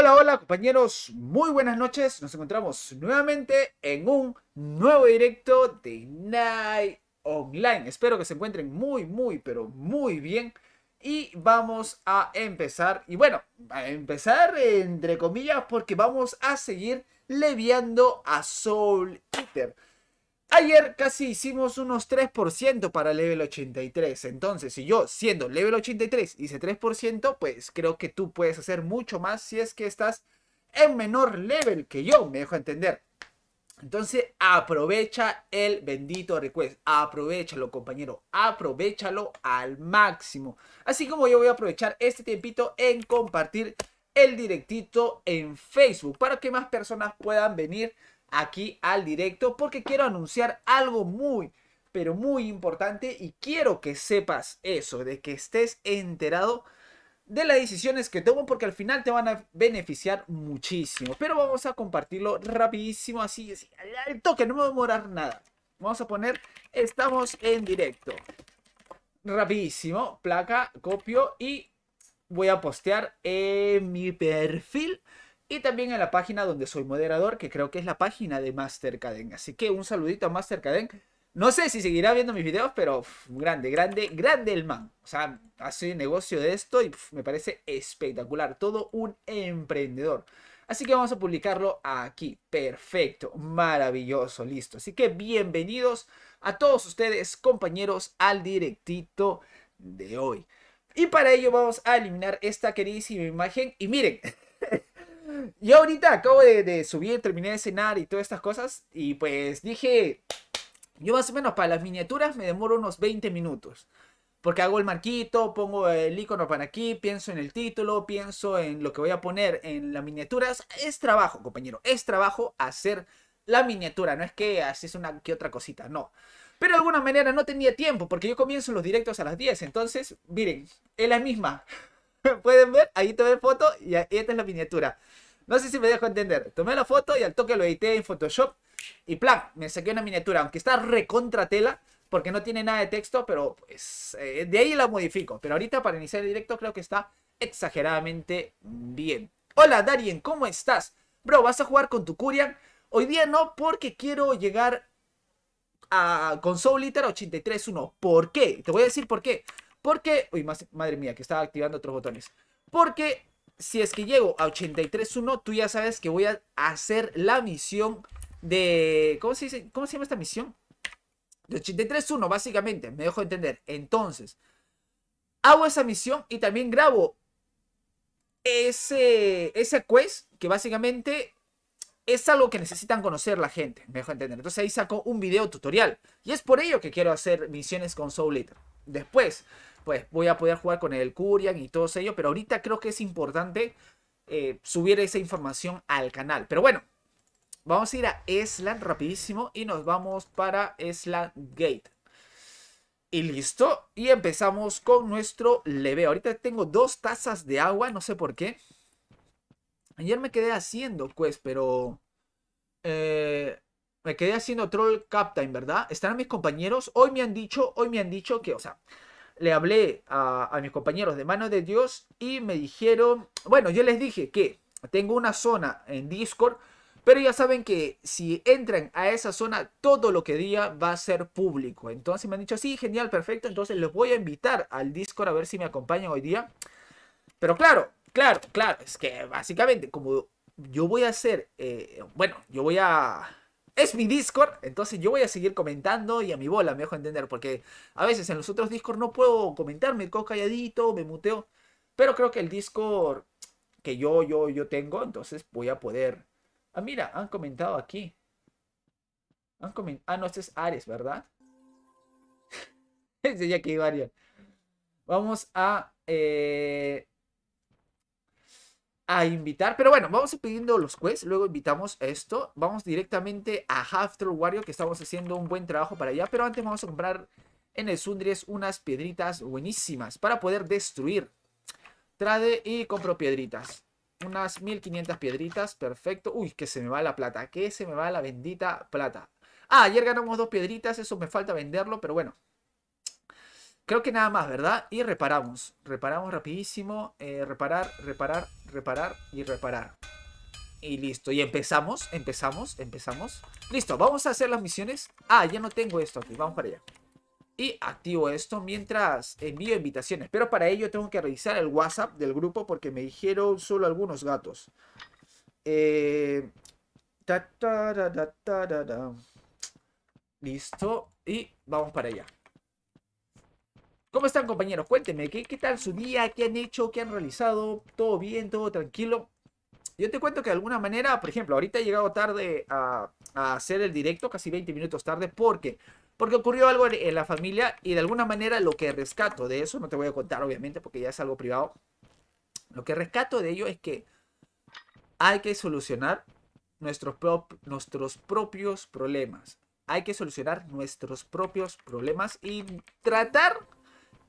Hola, hola compañeros, muy buenas noches. Nos encontramos nuevamente en un nuevo directo de Night Online. Espero que se encuentren muy, muy, pero muy bien. Y vamos a empezar, y bueno, a empezar entre comillas porque vamos a seguir leviando a Soul Eater. Ayer casi hicimos unos 3% para level 83. Entonces, si yo siendo level 83 hice 3%, pues creo que tú puedes hacer mucho más si es que estás en menor level que yo, me dejo entender. Entonces, aprovecha el bendito request. Aprovechalo, compañero. Aprovechalo al máximo. Así como yo voy a aprovechar este tiempito en compartir el directito en Facebook para que más personas puedan venir aquí al directo porque quiero anunciar algo muy, pero muy importante y quiero que sepas eso, de que estés enterado de las decisiones que tomo porque al final te van a beneficiar muchísimo. Pero vamos a compartirlo rapidísimo, así, así al toque, no me a demorar nada. Vamos a poner, estamos en directo. Rapidísimo, placa, copio y voy a postear en mi perfil y también en la página donde soy moderador, que creo que es la página de Mastercaden. Así que un saludito a Mastercaden. No sé si seguirá viendo mis videos, pero grande, grande, grande el man. O sea, hace negocio de esto y me parece espectacular. Todo un emprendedor. Así que vamos a publicarlo aquí. Perfecto, maravilloso, listo. Así que bienvenidos a todos ustedes, compañeros, al directito de hoy. Y para ello vamos a eliminar esta queridísima imagen. Y miren, Yo ahorita acabo de, subir, terminé de cenar y todas estas cosas. Y pues dije, yo más o menos para las miniaturas me demoro unos 20 minutos. Porque hago el marquito, pongo el icono para aquí, pienso en el título, pienso en lo que voy a poner en las miniaturas. Es trabajo, compañero, es trabajo hacer la miniatura. No es que haces una que otra cosita, no. Pero de alguna manera no tenía tiempo, porque yo comienzo los directos a las 10. Entonces, miren, es la misma. Pueden ver, ahí tomé foto y esta es la miniatura. No sé si me dejo entender. Tomé la foto y al toque lo edité en Photoshop y plan, me saqué una miniatura, aunque está recontratela, porque no tiene nada de texto, pero pues, eh, de ahí la modifico. Pero ahorita para iniciar el directo creo que está exageradamente bien. Hola Darien, ¿cómo estás? Bro, ¿vas a jugar con tu Kurian? Hoy día no, porque quiero llegar a, con Soul Liter 83.1. ¿Por qué? Te voy a decir por qué. Porque, uy, más, madre mía, que estaba activando otros botones. Porque si es que llego a 83.1, tú ya sabes que voy a hacer la misión de... ¿Cómo se llama esta misión? De 83.1, básicamente, me dejo entender. Entonces, hago esa misión y también grabo ese, ese quest que básicamente es algo que necesitan conocer la gente, me dejo entender. Entonces ahí saco un video tutorial. Y es por ello que quiero hacer misiones con Soul Después, pues voy a poder jugar con el Curian y todo ellos, pero ahorita creo que es importante eh, subir esa información al canal. Pero bueno, vamos a ir a Esland rapidísimo y nos vamos para Esland Gate. Y listo, y empezamos con nuestro leve. Ahorita tengo dos tazas de agua, no sé por qué. Ayer me quedé haciendo pues, pero... Eh, me quedé haciendo troll captain, ¿verdad? Están mis compañeros. Hoy me han dicho, hoy me han dicho que, o sea, le hablé a, mis compañeros de Mano de Dios y me dijeron, bueno, yo les dije que tengo una zona en Discord, pero ya saben que si entran a esa zona, todo lo que diga va a ser público. Entonces me han dicho, sí, genial, perfecto, entonces les voy a invitar al Discord a ver si me acompañan hoy día. Pero claro, claro, claro, es que básicamente como yo voy a hacer, eh, bueno, yo voy a es mi Discord, entonces yo voy a seguir comentando y a mi bola, me dejo entender, porque a veces en los otros Discord no puedo comentar, me quedo calladito, me muteo, pero creo que el Discord que yo, yo, yo tengo, entonces voy a poder... Ah, mira, han comentado aquí. Han comentado... Ah, no, este es Ares, ¿verdad? ya que varios. Vamos a... Eh, a invitar. Pero bueno, vamos a ir pidiendo los quests. Luego invitamos esto. Vamos directamente a After Wario, que estamos haciendo un buen trabajo para allá. Pero antes vamos a comprar en el Sundries unas piedritas buenísimas para poder destruir. Trade y compro piedritas. Unas 1500 piedritas, perfecto. Uy, que se me va la plata, que se me va la bendita plata. Ah, ayer ganamos dos piedritas, eso me falta venderlo, pero bueno. Creo que nada más, ¿verdad? Y reparamos. Reparamos rapidísimo. Eh, reparar, reparar, reparar y reparar. Y listo. Y empezamos, empezamos, empezamos. Listo, vamos a hacer las misiones. Ah, ya no tengo esto aquí. Vamos para allá. Y activo esto mientras envío invitaciones. Pero para ello tengo que revisar el WhatsApp del grupo porque me dijeron solo algunos gatos. Eh... Listo. Y vamos para allá. ¿Cómo están compañeros? Cuéntenme, ¿qué, tal su día? ¿Qué han hecho? ¿Qué han realizado? ¿Todo bien? ¿Todo tranquilo? Yo te cuento que de alguna manera, por ejemplo, ahorita he llegado tarde a, hacer el directo, casi 20 minutos tarde, porque porque ocurrió algo en, la familia y de alguna manera lo que rescato de eso, no te voy a contar obviamente porque ya es algo privado, lo que rescato de ello es que hay que solucionar nuestros, nuestros propios problemas. Hay que solucionar nuestros propios problemas y tratar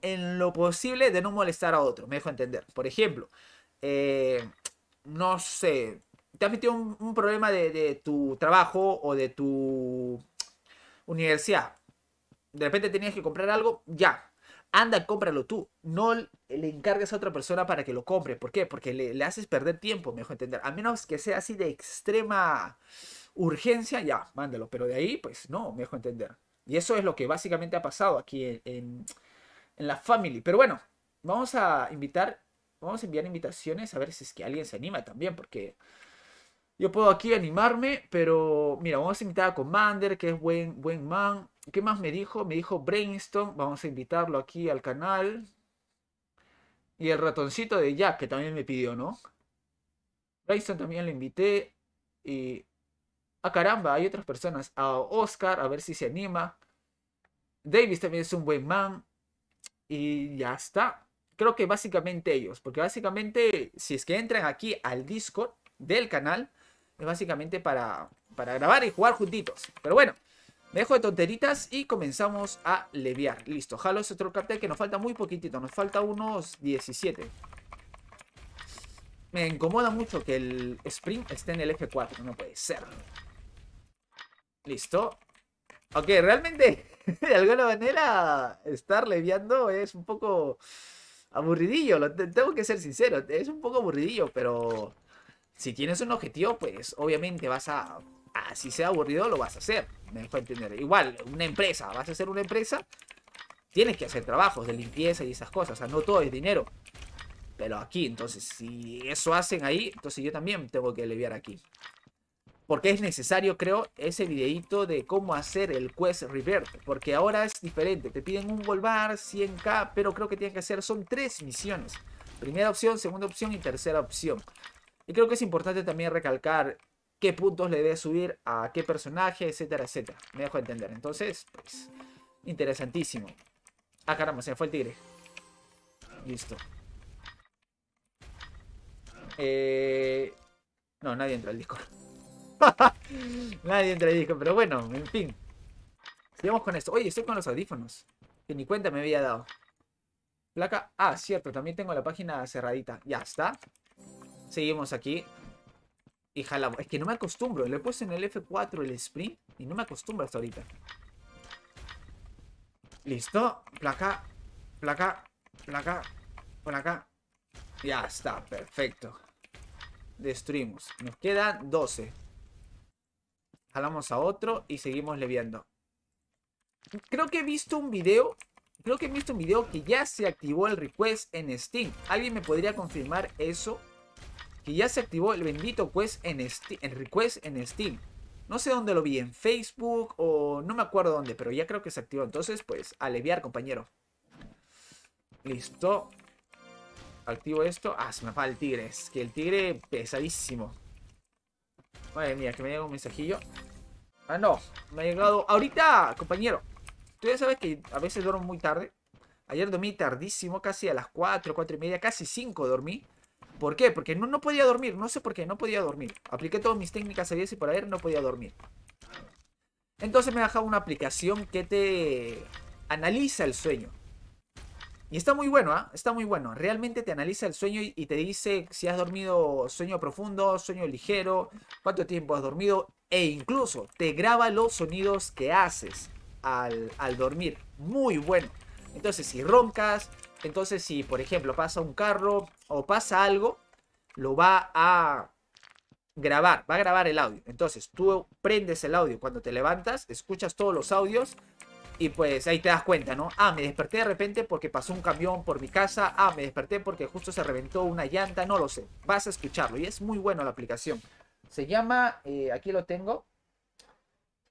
en lo posible de no molestar a otro, me dejo entender. Por ejemplo, eh, no sé, te has metido un, problema de, tu trabajo o de tu universidad. De repente tenías que comprar algo, ya. Anda, cómpralo tú. No le encargues a otra persona para que lo compre. ¿Por qué? Porque le, haces perder tiempo, me dejo entender. A menos que sea así de extrema urgencia, ya, mándalo. Pero de ahí, pues no, me dejo entender. Y eso es lo que básicamente ha pasado aquí en la family. Pero bueno, vamos a invitar, vamos a enviar invitaciones a ver si es que alguien se anima también, porque yo puedo aquí animarme, pero mira, vamos a invitar a Commander, que es buen, buen man. ¿Qué más me dijo? Me dijo Brainstorm, vamos a invitarlo aquí al canal. Y el ratoncito de Jack, que también me pidió, ¿no? Brainstorm también lo invité. Y... ¡Ah, caramba! Hay otras personas. A Oscar, a ver si se anima. Davis también es un buen man y ya está. Creo que básicamente ellos, porque básicamente si es que entran aquí al Discord del canal, es básicamente para, para grabar y jugar juntitos. Pero bueno, dejo de tonteritas y comenzamos a leviar. Listo, jalo ese otro cartel que nos falta muy poquitito, nos falta unos 17. Me incomoda mucho que el sprint esté en el F4, no puede ser. Listo. Ok, realmente de alguna manera, estar leviando es un poco aburridillo. tengo que ser sincero, es un poco aburridillo, pero si tienes un objetivo, pues obviamente vas a, si sea aburrido, lo vas a hacer. Me entender. Igual, una empresa, vas a hacer una empresa, tienes que hacer trabajos de limpieza y esas cosas. O sea, no todo es dinero. Pero aquí, entonces, si eso hacen ahí, entonces yo también tengo que leviar aquí porque es necesario, creo, ese videito de cómo hacer el Quest Revert, porque ahora es diferente, te piden un volvar, 100k, pero creo que tienes que hacer, son tres misiones, primera opción, segunda opción y tercera opción. Y creo que es importante también recalcar qué puntos le debes subir a qué personaje, etcétera, etcétera. Me dejo entender. Entonces, pues, interesantísimo. Ah, caramba, se me fue el tigre. Listo. Eh, no, nadie entra al Discord. Nadie entra dijo, pero bueno, en fin. Sigamos con esto. Oye, estoy con los audífonos. Que ni cuenta me había dado. Placa. Ah, cierto, también tengo la página cerradita. Ya está. Seguimos aquí. Y jalamos. Es que no me acostumbro. le he puesto en el F4 el sprint. Y no me acostumbro hasta ahorita. Listo. Placa. Placa. Placa. Placa. Ya está. Perfecto. Destruimos. Nos quedan 12. Jalamos a otro y seguimos leviando. Creo que he visto un video. Creo que he visto un video que ya se activó el request en Steam. ¿Alguien me podría confirmar eso? Que ya se activó el bendito quest en Steam, request en Steam. No sé dónde lo vi, en Facebook o no me acuerdo dónde, pero ya creo que se activó. Entonces, pues, aliviar, compañero. Listo. Activo esto. Ah, se me va el tigre. Es que el tigre pesadísimo madre mía que me llega un mensajillo. Ah, no, me ha llegado ahorita, compañero. Tú ya sabes que a veces duermo muy tarde. Ayer dormí tardísimo, casi a las 4, 4 y media, casi 5 dormí. ¿Por qué? Porque no, no podía dormir, no sé por qué, no podía dormir. Apliqué todas mis técnicas a y por ayer no podía dormir. Entonces me ha dejado una aplicación que te analiza el sueño. Y está muy bueno, ¿ah? Está muy bueno. Realmente te analiza el sueño y, te dice si has dormido sueño profundo, sueño ligero, cuánto tiempo has dormido e incluso te graba los sonidos que haces al, al dormir. Muy bueno. Entonces si roncas, entonces si por ejemplo pasa un carro o pasa algo, lo va a grabar, va a grabar el audio. Entonces tú prendes el audio cuando te levantas, escuchas todos los audios y pues ahí te das cuenta, ¿no? Ah, me desperté de repente porque pasó un camión por mi casa. Ah, me desperté porque justo se reventó una llanta. No lo sé. Vas a escucharlo. Y es muy bueno la aplicación. Se llama, eh, aquí lo tengo.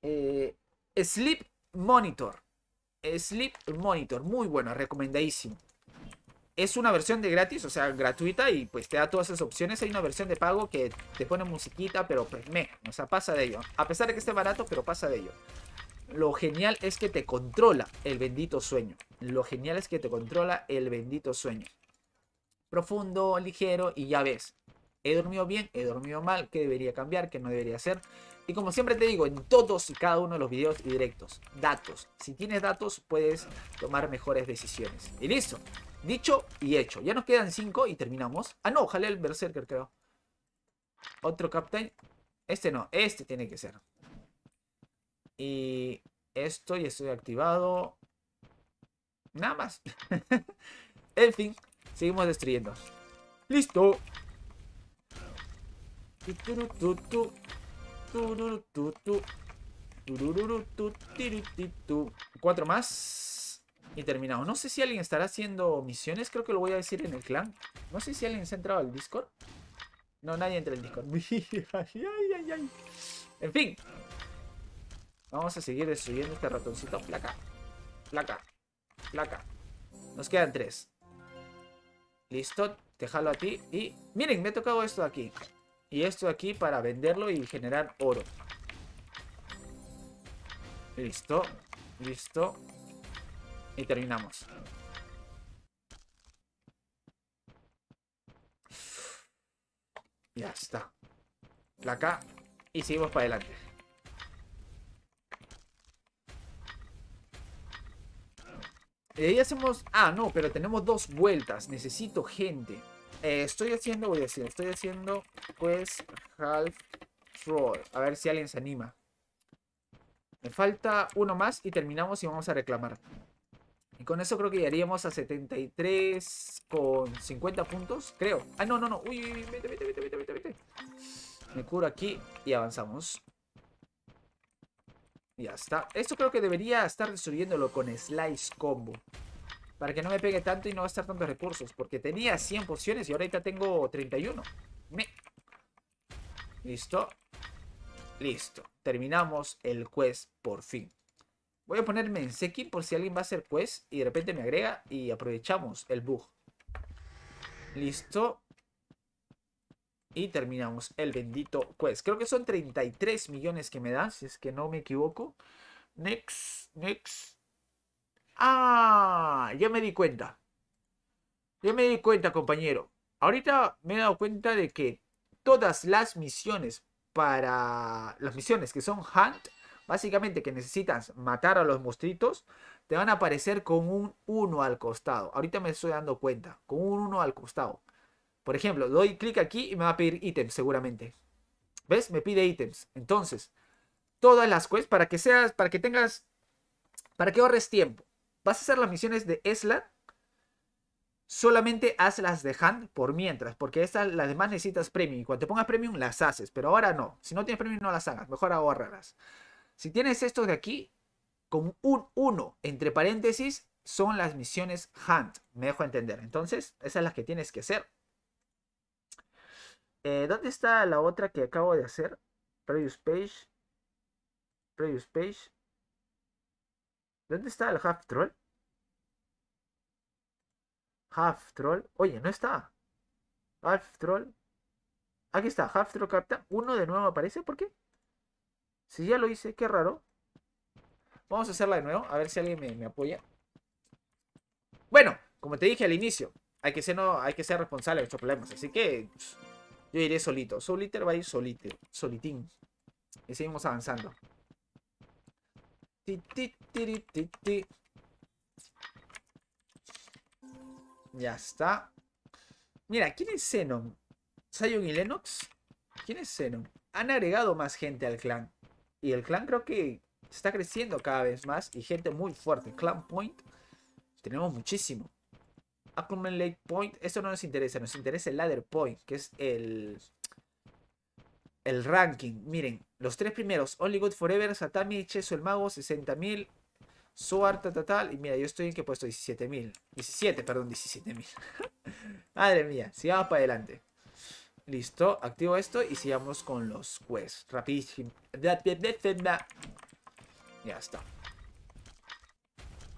Eh, Sleep Monitor. Sleep Monitor. Muy bueno, recomendadísimo. Es una versión de gratis, o sea, gratuita. Y pues te da todas esas opciones. Hay una versión de pago que te pone musiquita, pero pues me. O sea, pasa de ello. A pesar de que esté barato, pero pasa de ello. Lo genial es que te controla el bendito sueño. Lo genial es que te controla el bendito sueño. Profundo, ligero y ya ves. He dormido bien, he dormido mal, qué debería cambiar, qué no debería hacer. Y como siempre te digo, en todos y cada uno de los videos y directos, datos. Si tienes datos, puedes tomar mejores decisiones. Y listo. Dicho y hecho. Ya nos quedan 5 y terminamos. Ah, no, ojalá el Berserker, creo. Otro Captain. Este no, este tiene que ser. Y esto ya estoy activado. Nada más. en fin, seguimos destruyendo. ¡Listo! Cuatro más. Y terminado. No sé si alguien estará haciendo misiones. Creo que lo voy a decir en el clan. No sé si alguien se ha entrado al Discord. No, nadie entra el Discord. En fin, Vamos a seguir destruyendo este ratoncito. Placa. Placa. Placa. Nos quedan tres. Listo. Te jalo a ti. Y miren, me he tocado esto de aquí. Y esto de aquí para venderlo y generar oro. Listo. Listo. Y terminamos. Ya está. Placa. Y seguimos para adelante. Y ahí hacemos... Ah, no, pero tenemos dos vueltas. Necesito gente. Eh, estoy haciendo, voy a decir, estoy haciendo pues Half Troll. A ver si alguien se anima. Me falta uno más y terminamos y vamos a reclamar. Y con eso creo que llegaríamos a 73 con 50 puntos, creo. Ah, no, no, no. Uy, uy, uy, vete, vete, vete, vete, Me curo aquí y avanzamos. Ya está. Esto creo que debería estar destruyéndolo con Slice Combo. Para que no me pegue tanto y no gastar tantos recursos. Porque tenía 100 porciones y ahorita tengo 31. Me... Listo. Listo. Terminamos el quest por fin. Voy a ponerme en Sekin por si alguien va a hacer quest y de repente me agrega y aprovechamos el bug. Listo. Y terminamos el bendito quest. Creo que son 33 millones que me das, si es que no me equivoco. Next, next. Ah, ya me di cuenta. Ya me di cuenta, compañero. Ahorita me he dado cuenta de que todas las misiones para las misiones que son hunt, básicamente que necesitas matar a los monstruitos, te van a aparecer con un 1 al costado. Ahorita me estoy dando cuenta, con un 1 al costado. Por ejemplo, doy clic aquí y me va a pedir ítems seguramente. ¿Ves? Me pide ítems. Entonces, todas las quests para que seas, para que tengas, para que ahorres tiempo. Vas a hacer las misiones de Esla. Solamente hazlas de hand por mientras, porque estas las demás necesitas premium. Y cuando te pongas premium las haces, pero ahora no. Si no tienes premium no las hagas, mejor ahorrarlas. Si tienes estos de aquí, con un 1 entre paréntesis, son las misiones hand. Me dejo entender. Entonces, esas son las que tienes que hacer. Eh, ¿Dónde está la otra que acabo de hacer? Previous page. Previous page. ¿Dónde está el half troll? Half troll. Oye, no está. Half troll. Aquí está, half troll capta. Uno de nuevo aparece. ¿Por qué? Si ya lo hice, qué raro. Vamos a hacerla de nuevo, a ver si alguien me, apoya. Bueno, como te dije al inicio, hay que ser, no, hay que ser responsable de estos problemas. Así que pues, yo iré solito. Soliter va a ir solito, solitín. Y seguimos avanzando. ya está. Mira, ¿quién es Xenon? ¿Sion y Lennox? ¿Quién es Xenon? Han agregado más gente al clan. Y el clan creo que está creciendo cada vez más. Y gente muy fuerte. Clan Point. Tenemos muchísimo. Ackerman Lake Point. Eso no nos interesa, nos interesa el Ladder Point, que es el, el ranking. Miren, los tres primeros, Only Good Forever, Satami, Cheso el Mago, 60.000, su tal, Total. Y mira, yo estoy en he puesto, 17.000. 17, perdón, 17.000. Madre mía, sigamos para adelante. Listo, activo esto y sigamos con los quests. Rapidísimo. Ya está.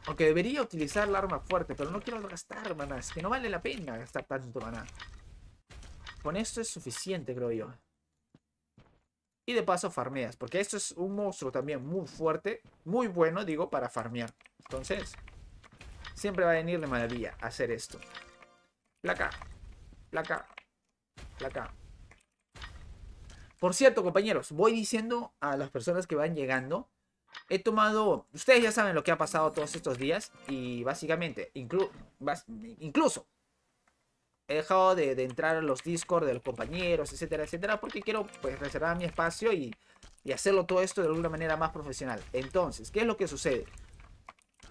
Aunque debería utilizar la arma fuerte, pero no quiero gastar maná. Es que no vale la pena gastar tanto maná. Con esto es suficiente, creo yo. Y de paso farmeas, porque esto es un monstruo también muy fuerte, muy bueno, digo, para farmear. Entonces, siempre va a venir de maravilla hacer esto. Placa, placa, placa. Por cierto, compañeros, voy diciendo a las personas que van llegando he tomado... Ustedes ya saben lo que ha pasado todos estos días y básicamente, incluso, he dejado de, entrar a los Discord de los compañeros, etcétera, etcétera, porque quiero pues reservar mi espacio y, y hacerlo todo esto de alguna manera más profesional. Entonces, ¿qué es lo que sucede?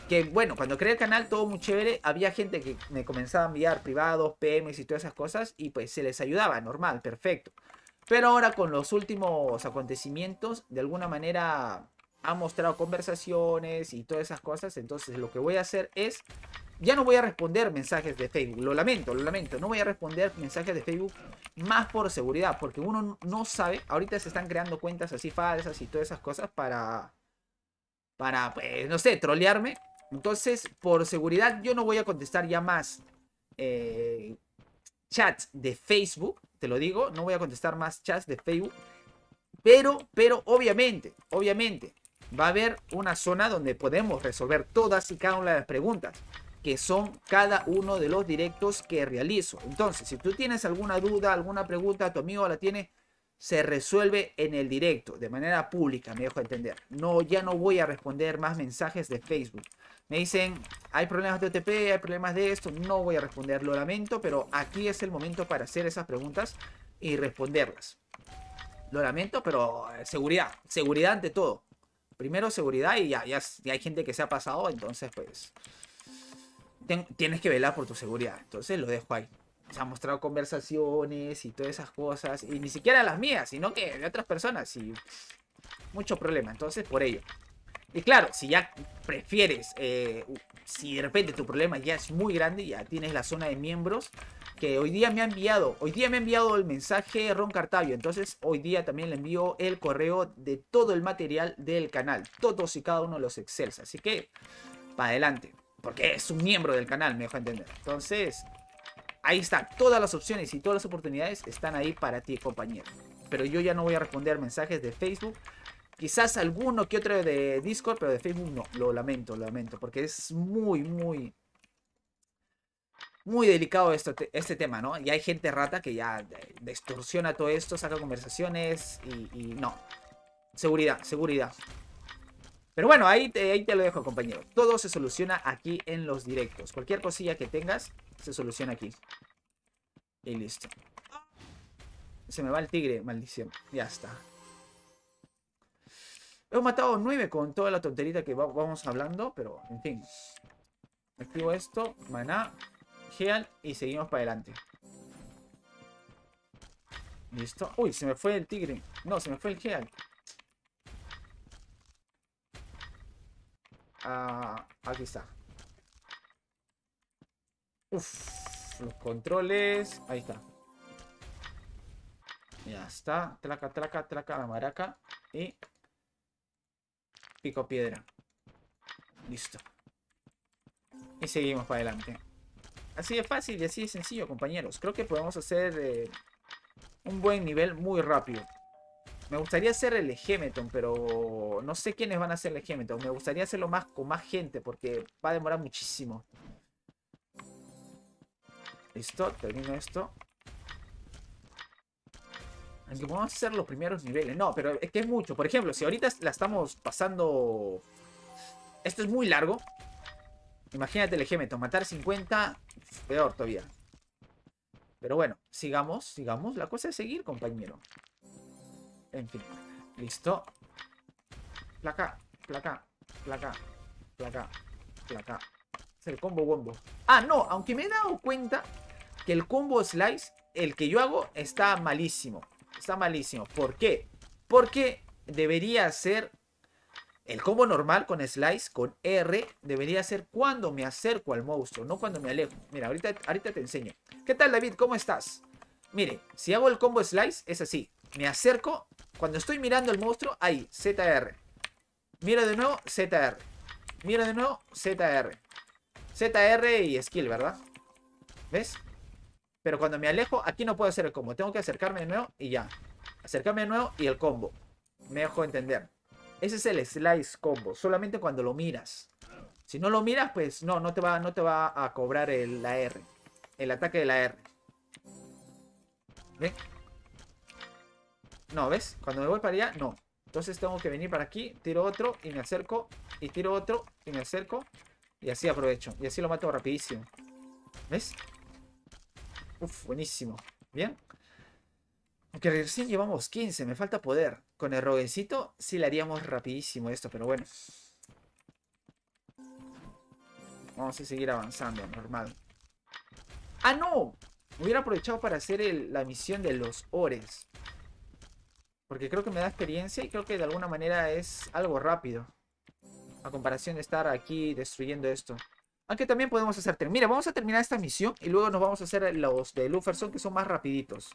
que bueno, cuando creé el canal todo muy chévere, había gente que me comenzaba a enviar privados, PMs y todas esas cosas y pues se les ayudaba, normal, perfecto. Pero ahora con los últimos acontecimientos, de alguna manera ha mostrado conversaciones y todas esas cosas. Entonces lo que voy a hacer es... Ya no voy a responder mensajes de Facebook. Lo lamento, lo lamento. No voy a responder mensajes de Facebook más por seguridad. Porque uno no sabe. Ahorita se están creando cuentas así falsas y todas esas cosas para... Para, pues, no sé, trolearme. Entonces, por seguridad, yo no voy a contestar ya más eh, chats de Facebook. Te lo digo, no voy a contestar más chats de Facebook. Pero, pero, obviamente, obviamente, va a haber una zona donde podemos resolver todas y cada una de las preguntas que son cada uno de los directos que realizo. Entonces, si tú tienes alguna duda, alguna pregunta, tu amigo la tiene, se resuelve en el directo, de manera pública, me dejo entender. No, ya no voy a responder más mensajes de Facebook. Me dicen, hay problemas de OTP, hay problemas de esto, no voy a responder, lo lamento, pero aquí es el momento para hacer esas preguntas y responderlas. Lo lamento, pero eh, seguridad, seguridad ante todo. Primero seguridad y ya, hay gente que se ha pasado, entonces pues tienes que velar por tu seguridad. Entonces lo dejo ahí. Se han mostrado conversaciones y todas esas cosas. Y ni siquiera las mías, sino que de otras personas. Y mucho problema. Entonces por ello. Y claro, si ya prefieres, eh, si de repente tu problema ya es muy grande, ya tienes la zona de miembros, que hoy día me ha enviado, hoy día me ha enviado el mensaje Ron Cartavio, entonces hoy día también le envío el correo de todo el material del canal, todos y cada uno de los Excels, así que para adelante, porque es un miembro del canal, me dejo entender. Entonces, ahí está, todas las opciones y todas las oportunidades están ahí para ti, compañero. Pero yo ya no voy a responder mensajes de Facebook Quizás alguno que otro de Discord, pero de Facebook no. Lo lamento, lo lamento. Porque es muy, muy. Muy delicado este tema, ¿no? Y hay gente rata que ya distorsiona todo esto, saca conversaciones y, no. Seguridad, seguridad. Pero bueno, ahí ahí te lo dejo, compañero. Todo se soluciona aquí en los directos. Cualquier cosilla que tengas, se soluciona aquí. Y listo. Se me va el tigre, maldición. Ya está. Hemos matado nueve con toda la tonterita que vamos hablando, pero en fin. Activo esto, maná, heal y seguimos para adelante. Listo. Uy, se me fue el tigre. No, se me fue el heal. Ah, aquí está. Uf, los controles. Ahí está. Ya está. Traca, traca, traca la maraca. Y Pico piedra. Listo. Y seguimos para adelante. Así de fácil y así de sencillo, compañeros. Creo que podemos hacer eh, un buen nivel muy rápido. Me gustaría hacer el Hegemeton, pero no sé quiénes van a hacer el Hegemeton. Me gustaría hacerlo más con más gente porque va a demorar muchísimo. Listo, termino esto. Aunque vamos a hacer los primeros niveles. No, pero es que es mucho. Por ejemplo, si ahorita la estamos pasando... Esto es muy largo. Imagínate el ejército Matar 50, peor todavía. Pero bueno, sigamos, sigamos. La cosa es seguir, compañero. En fin. Listo. Placa, placa, placa, placa, placa. Es el combo bombo Ah, no, aunque me he dado cuenta que el combo slice, el que yo hago, está malísimo. Está malísimo. ¿Por qué? Porque debería ser el combo normal con slice, con R, debería ser cuando me acerco al monstruo, no cuando me alejo. Mira, ahorita, ahorita te enseño. ¿Qué tal, David? ¿Cómo estás? Mire, si hago el combo slice, es así. Me acerco, cuando estoy mirando al monstruo, ahí, ZR. mira de nuevo, ZR. mira de nuevo, ZR. ZR y skill, ¿verdad? ¿Ves? Pero cuando me alejo, aquí no puedo hacer el combo. Tengo que acercarme de nuevo y ya. Acercarme de nuevo y el combo. Me dejo entender. Ese es el slice combo. Solamente cuando lo miras. Si no lo miras, pues no, no te va, no te va a cobrar el, la R. El ataque de la R. ¿Ves? No, ¿ves? Cuando me voy para allá, no. Entonces tengo que venir para aquí, tiro otro y me acerco. Y tiro otro y me acerco. Y así aprovecho. Y así lo mato rapidísimo. ¿Ves? Uf, buenísimo. Bien. Aunque recién llevamos 15, me falta poder. Con el roguecito sí le haríamos rapidísimo esto, pero bueno. Vamos a seguir avanzando, normal. ¡Ah, no! Hubiera aprovechado para hacer la misión de los ores. Porque creo que me da experiencia y creo que de alguna manera es algo rápido. A comparación de estar aquí destruyendo esto. Aunque también podemos hacer Mira, vamos a terminar esta misión y luego nos vamos a hacer los de Luferson que son más rapiditos.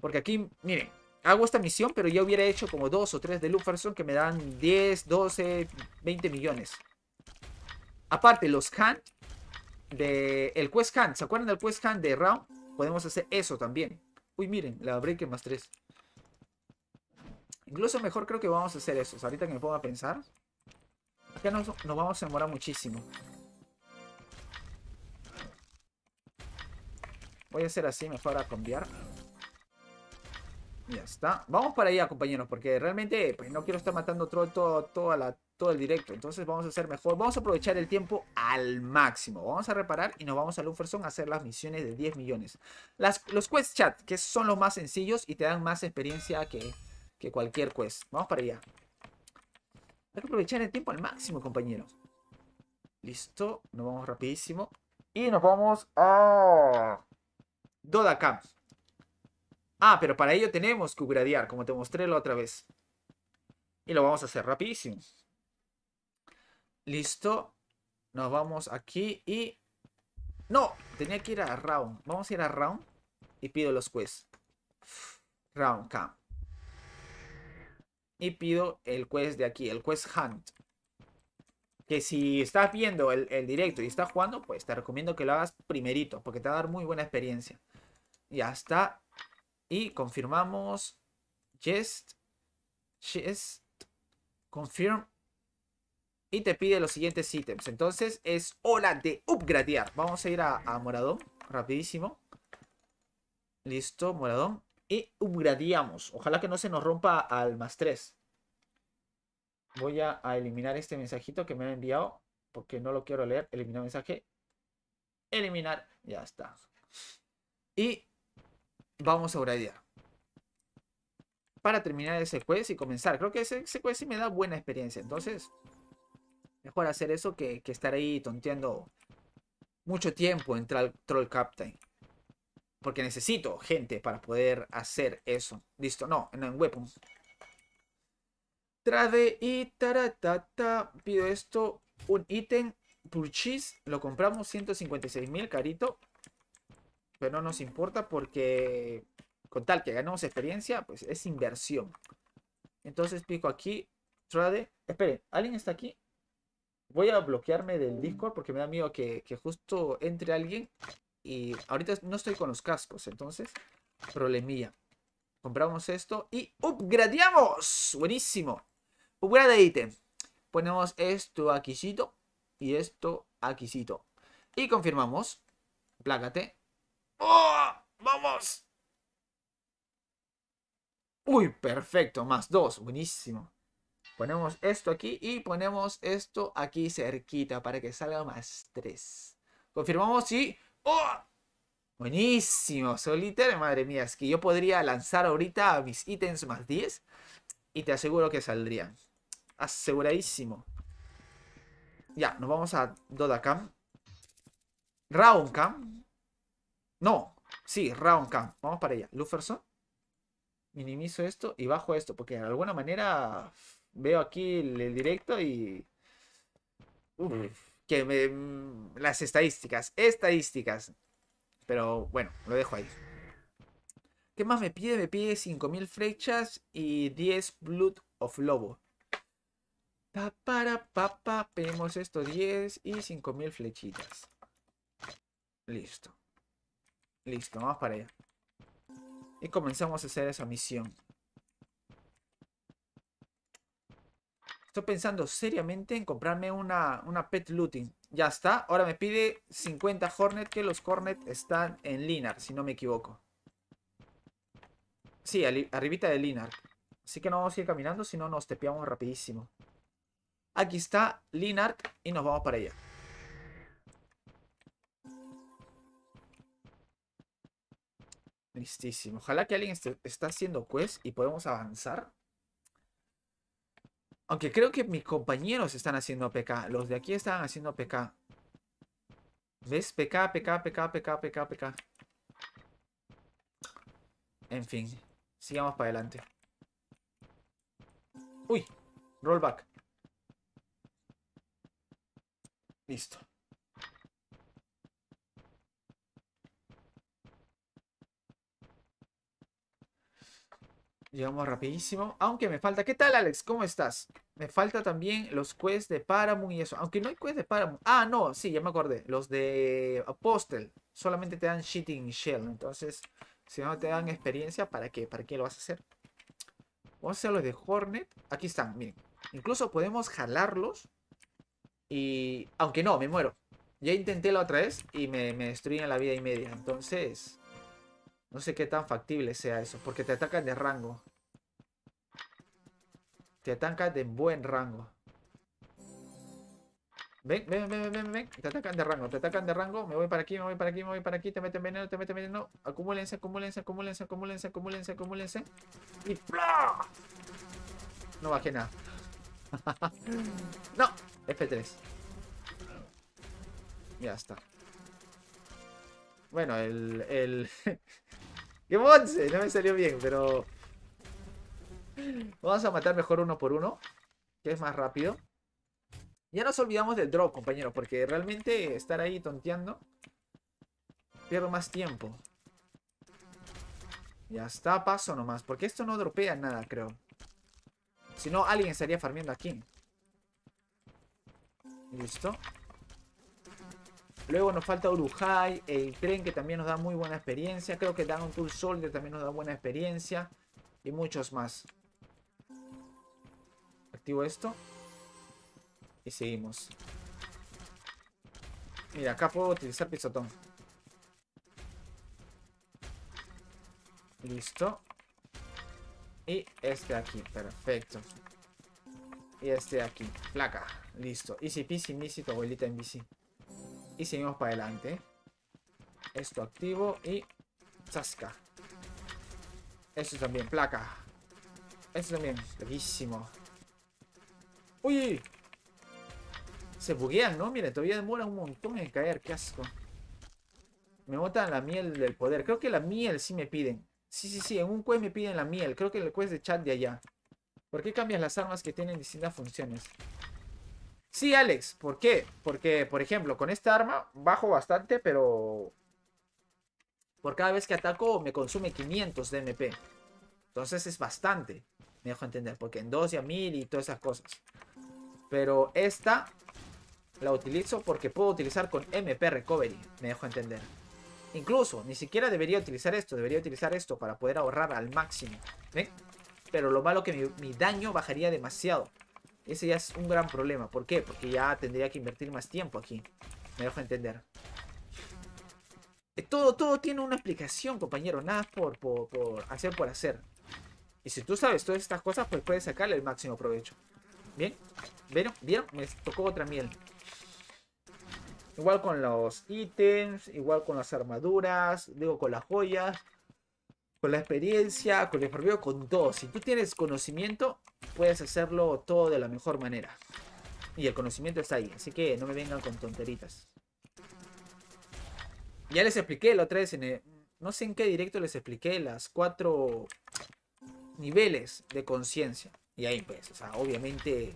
Porque aquí, miren, hago esta misión, pero ya hubiera hecho como dos o tres de Luferson que me dan 10, 12, 20 millones. Aparte, los Han... de el Quest Han... ¿se acuerdan del Quest Han de Round? Podemos hacer eso también. Uy, miren, la Breaker más tres... Incluso mejor creo que vamos a hacer eso. Ahorita que me ponga a pensar. Acá nos, nos vamos a demorar muchísimo. Voy a hacer así, mejor a cambiar. Ya está. Vamos para allá, compañeros, porque realmente pues, no quiero estar matando todo, todo, todo el directo. Entonces vamos a hacer mejor. Vamos a aprovechar el tiempo al máximo. Vamos a reparar y nos vamos a Luferson a hacer las misiones de 10 millones. Las, los quest chat, que son los más sencillos y te dan más experiencia que, que cualquier quest. Vamos para allá. Hay que aprovechar el tiempo al máximo, compañeros. Listo. Nos vamos rapidísimo. Y nos vamos a camps. Ah, pero para ello tenemos que upgradear, como te mostré la otra vez. Y lo vamos a hacer rapidísimo. Listo. Nos vamos aquí y... ¡No! Tenía que ir a Round. Vamos a ir a Round y pido los quests. Round Camp. Y pido el quest de aquí, el quest Hunt. Que si estás viendo el, el directo y estás jugando, pues te recomiendo que lo hagas primerito, porque te va a dar muy buena experiencia. Ya está. Y confirmamos. just just Confirm. Y te pide los siguientes ítems. Entonces es hora de upgradear. Vamos a ir a, Moradón. Rapidísimo. Listo, Moradón. Y upgradeamos. Ojalá que no se nos rompa al más 3. Voy a, a eliminar este mensajito que me han enviado. Porque no lo quiero leer. Eliminar mensaje. Eliminar. Ya está. Y vamos a idea. Para terminar ese quest y comenzar. Creo que ese, ese sí me da buena experiencia. Entonces, mejor hacer eso que, estar ahí tonteando mucho tiempo en Troll Captain. Porque necesito gente para poder hacer eso. Listo, no, en Weapons. Trade y taratata. Pido esto, un ítem. Purchase, lo compramos, 156 mil, carito pero no nos importa porque con tal que ganemos experiencia, pues es inversión. Entonces pico aquí, trade. Esperen, ¿alguien está aquí? Voy a bloquearme del Discord porque me da miedo que, justo entre alguien. Y ahorita no estoy con los cascos, entonces, problemilla. Compramos esto y upgradeamos. Buenísimo. Upgrade ítem. Ponemos esto aquí. y esto aquí. Y confirmamos. Plácate. Oh, ¡Vamos! Uy, perfecto, más dos, buenísimo. Ponemos esto aquí y ponemos esto aquí cerquita para que salga más tres. Confirmamos y... ¡Oh! Buenísimo, Solitaire, madre mía, es que yo podría lanzar ahorita mis ítems más 10 y te aseguro que saldrían. Aseguradísimo. Ya, nos vamos a Dodacam. Raoncam. No, sí, round camp. Vamos para allá. Lufferson. Minimizo esto y bajo esto, porque de alguna manera veo aquí el, directo y... Mm. que me, mm, las estadísticas, estadísticas. Pero bueno, lo dejo ahí. ¿Qué más me pide? Me pide 5.000 flechas y 10 Blood of Lobo. para, papá, pedimos esto, 10 y 5.000 flechitas. Listo. Listo, vamos para allá. Y comenzamos a hacer esa misión. Estoy pensando seriamente en comprarme una, pet looting. Ya está. Ahora me pide 50 Hornet, que los Hornet están en Linar, si no me equivoco. Sí, arribita de Linar. Así que no vamos a ir caminando, si no nos tepeamos rapidísimo. Aquí está Linard y nos vamos para allá. Listísimo. Ojalá que alguien esté, está haciendo quest y podemos avanzar. Aunque creo que mis compañeros están haciendo PK. Los de aquí están haciendo PK. ¿Ves? PK, PK, PK, PK, PK, PK. En fin. Sigamos para adelante. Uy. Rollback. Listo. Llegamos rapidísimo. Aunque me falta. ¿Qué tal, Alex? ¿Cómo estás? Me falta también los quests de Paramount y eso. Aunque no hay quests de Paramount. Ah, no, sí, ya me acordé. Los de Apostle. Solamente te dan Shitting Shell. Entonces, si no te dan experiencia, ¿para qué? ¿Para qué lo vas a hacer? Vamos a hacer los de Hornet. Aquí están, miren. Incluso podemos jalarlos. Y. Aunque no, me muero. Ya intenté la otra vez y me, me destruían la vida y media. Entonces. No sé qué tan factible sea eso, porque te atacan de rango. Te atacan de buen rango. Ven, ven, ven, ven, ven, Te atacan de rango, te atacan de rango. Me voy para aquí, me voy para aquí, me voy para aquí. Te meten veneno, te meten veneno. Acumúlense, acumúlense, acumúlense, acumúlense, acumúlense, acumúlense. Y ¡plá! No bajé nada. no, F3. Ya está. Bueno, el, el, ¡Qué bonce! No me salió bien, pero... Vamos a matar mejor uno por uno. Que es más rápido. Ya nos olvidamos del drop, compañero. Porque realmente estar ahí tonteando... Pierdo más tiempo. Ya está, paso nomás. Porque esto no dropea nada, creo. Si no, alguien estaría farmeando aquí. Listo. Luego nos falta Uruhai, el tren que también nos da muy buena experiencia. Creo que Down Tool Soldier también nos da buena experiencia. Y muchos más. Activo esto. Y seguimos. Mira, acá puedo utilizar pisotón. Listo. Y este aquí, perfecto. Y este aquí, placa. Listo. Easy peasy, missy, tu abuelita en bici. Y seguimos para adelante. Esto activo y chasca. Eso también, placa. Eso también, loquísimo ¡Uy! Se buguean, ¿no? Mire, todavía demora un montón en caer, qué asco. Me botan la miel del poder. Creo que la miel sí me piden. Sí, sí, sí, en un quest me piden la miel. Creo que en el quest de chat de allá. ¿Por qué cambias las armas que tienen distintas funciones? Sí, Alex, ¿por qué? Porque, por ejemplo, con esta arma bajo bastante, pero... Por cada vez que ataco me consume 500 de MP. Entonces es bastante, me dejo entender, porque en 2 y a 1000 y todas esas cosas. Pero esta la utilizo porque puedo utilizar con MP Recovery, me dejo entender. Incluso, ni siquiera debería utilizar esto, debería utilizar esto para poder ahorrar al máximo. Pero lo malo que mi daño bajaría demasiado. Ese ya es un gran problema. ¿Por qué? Porque ya tendría que invertir más tiempo aquí. Me dejo entender. Eh, todo, todo tiene una explicación, compañero. Nada por, hacer por hacer. Y si tú sabes todas estas cosas, pues puedes sacarle el máximo provecho. ¿Bien? ¿Vieron? ¿Vieron? Me tocó otra miel. Igual con los ítems, igual con las armaduras, digo con las joyas con la experiencia, con el propio, con todo. Si tú tienes conocimiento, puedes hacerlo todo de la mejor manera. Y el conocimiento está ahí, así que no me vengan con tonteritas. Ya les expliqué la otra vez en el, No sé en qué directo les expliqué las cuatro niveles de conciencia. Y ahí pues, o sea, obviamente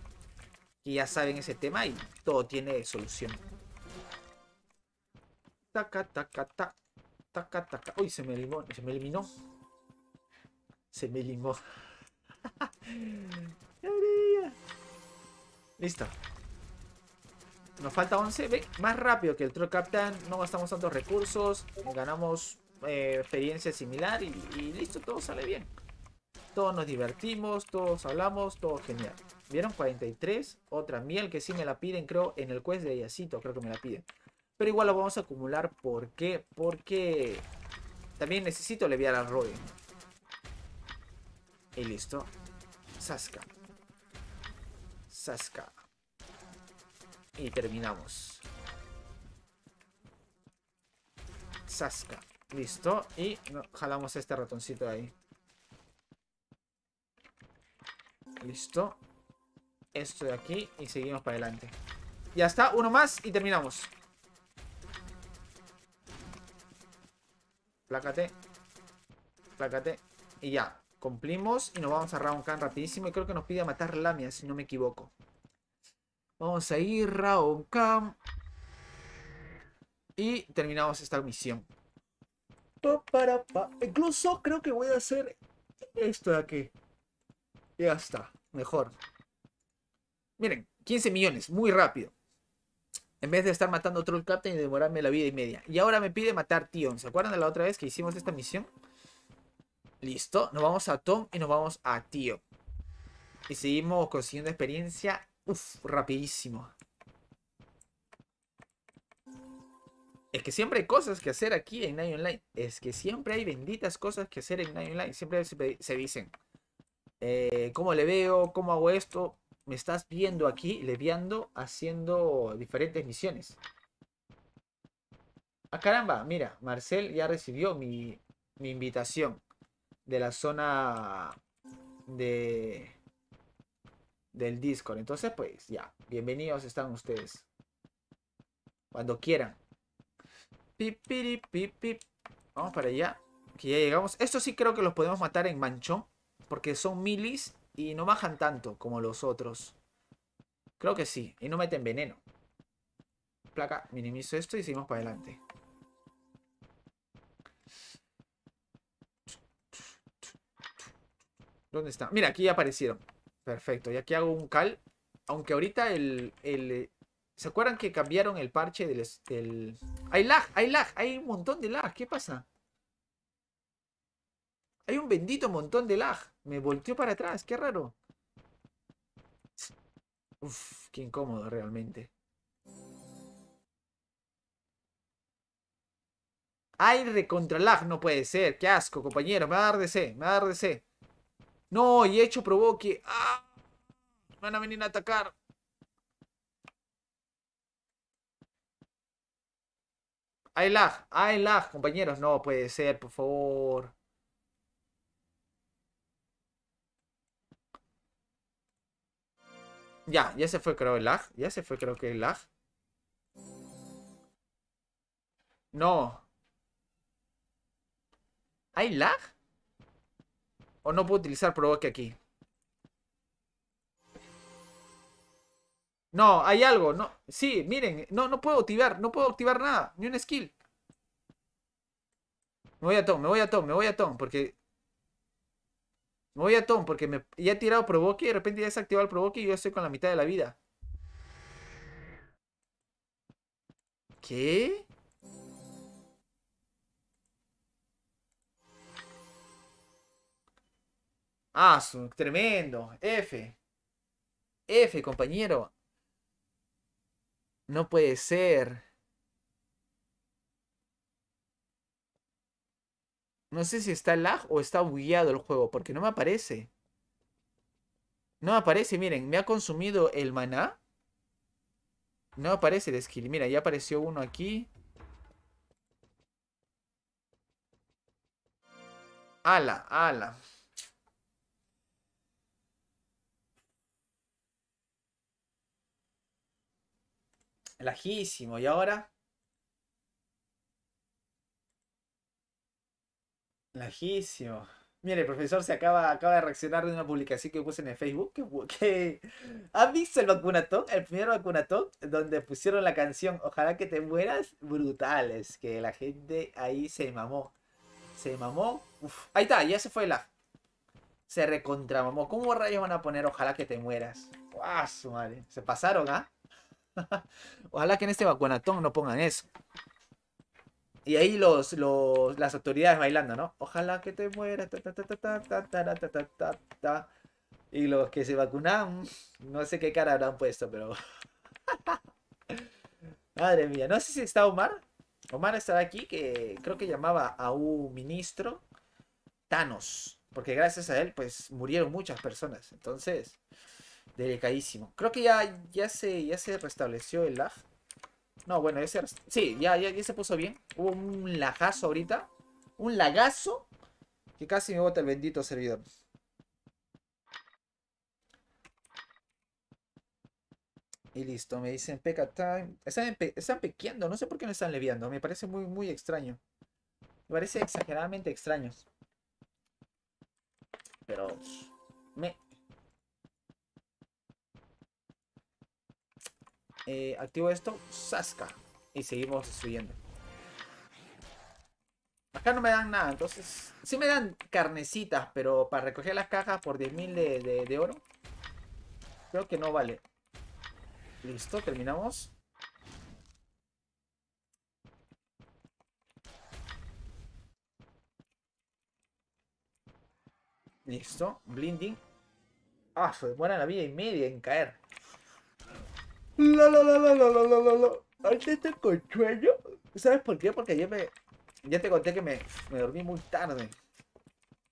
que ya saben ese tema y todo tiene solución. Taca, taca, taca. Taca, taca. Uy, se me eliminó. Se me eliminó. Se me limó. Listo. Nos falta 11. más rápido que el Troll Captain. No gastamos tantos recursos. Ganamos eh, experiencia similar. Y, listo, todo sale bien. Todos nos divertimos, todos hablamos, todo genial. ¿Vieron? 43. Otra miel que sí me la piden, creo, en el quest de Yacito. Creo que me la piden. Pero igual lo vamos a acumular. ¿Por qué? Porque también necesito leviar al Roy y listo. Sasca. Sasca. Y terminamos. Sasca. Listo. Y jalamos este ratoncito de ahí. Listo. Esto de aquí. Y seguimos para adelante. Ya está. Uno más y terminamos. Plácate. Plácate. Y ya. Cumplimos y nos vamos a Raon rapidísimo. Y creo que nos pide matar Lamia, si no me equivoco. Vamos a ir Raon Khan. Y terminamos esta misión. Incluso creo que voy a hacer esto de aquí. Ya está, mejor. Miren, 15 millones, muy rápido. En vez de estar matando a Troll Captain y demorarme la vida y media. Y ahora me pide matar Tion. ¿Se acuerdan de la otra vez que hicimos esta misión? Listo, nos vamos a Tom y nos vamos a Tío. Y seguimos consiguiendo experiencia. Uf, rapidísimo. Es que siempre hay cosas que hacer aquí en Night Online. Es que siempre hay benditas cosas que hacer en Night Online. Siempre se dicen. Eh, ¿Cómo le veo? ¿Cómo hago esto? Me estás viendo aquí, leviando, haciendo diferentes misiones. Ah, caramba, mira, Marcel ya recibió mi, mi invitación de la zona de del Discord. Entonces, pues ya, bienvenidos están ustedes. Cuando quieran. pip, Vamos para allá. Aquí ya llegamos. Esto sí creo que los podemos matar en manchón. Porque son milis y no bajan tanto como los otros. Creo que sí. Y no meten veneno. Placa, minimizo esto y seguimos para adelante. ¿Dónde está? Mira, aquí ya aparecieron. Perfecto, y aquí hago un cal. Aunque ahorita el... Eh, ¿Se acuerdan que cambiaron el parche del, del... Hay lag, hay lag, hay un montón de lag. ¿Qué pasa? Hay un bendito montón de lag. Me volteó para atrás, qué raro. Uf, qué incómodo realmente. Aire contra lag no puede ser. Qué asco, compañero. Me va a dar DC, me va a dar DC. No, y hecho provoque. ¡Ah! Van a venir a atacar. Hay lag, hay lag, compañeros. No puede ser, por favor. Ya, ya se fue creo el lag. Ya se fue creo que el lag. No. ¿Hay lag? O no puedo utilizar provoque aquí. No, hay algo. No, sí, miren. No, no puedo activar. No puedo activar nada. Ni un skill. Me voy a Tom, me voy a Tom, me voy a Tom. Porque... Me voy a Tom porque me, ya he tirado provoque y de repente ya se desactivado el provoque y yo estoy con la mitad de la vida. ¿Qué? Ah, tremendo. F. F, compañero. No puede ser. No sé si está lag o está bugueado el juego, porque no me aparece. No aparece, miren, me ha consumido el maná. No aparece el skill. Mira, ya apareció uno aquí. Ala, ala. Lajísimo. ¿Y ahora? Lajísimo. Mire, el profesor se acaba, acaba de reaccionar de una publicación que puse en el Facebook. Que, visto el vacunatón? El primer vacunatón donde pusieron la canción Ojalá que te mueras. Brutales. Que la gente ahí se mamó. Se mamó. Uf. Ahí está, ya se fue la. Se recontramamó. ¿Cómo rayos van a poner Ojalá que te mueras? Se pasaron, ¿ah? Ojalá que en este vacunatón no pongan eso. Y ahí los, los, las autoridades bailando, ¿no? Ojalá que te muera. y los que se vacunan no sé qué cara habrán puesto, pero... Madre mía, no sé si está Omar. Omar estará aquí, que creo que llamaba a un ministro Thanos. Porque gracias a él, pues murieron muchas personas. Entonces, Delicadísimo. Creo que ya, ya, se, ya se restableció el lag. No, bueno, ya se, sí, ya, ya, ya se puso bien. Hubo un lagazo ahorita. Un lagazo que casi me bota el bendito servidor. Y listo, me dicen Peca Time. Están, están pequeando, no sé por qué no están leviando. Me parece muy, muy extraño. Me parece exageradamente extraño. Pero me Eh, activo esto, sasca Y seguimos subiendo Acá no me dan nada, entonces... Sí me dan carnecitas, pero para recoger las cajas por 10.000 de, oro... Creo que no vale. Listo, terminamos. Listo, blinding. Ah, se demora la vida y media en caer. No, no, no, no, no, no, no, no. Ahorita con sueño. ¿Sabes por qué? Porque ayer me. Ya te conté que me, me dormí muy tarde.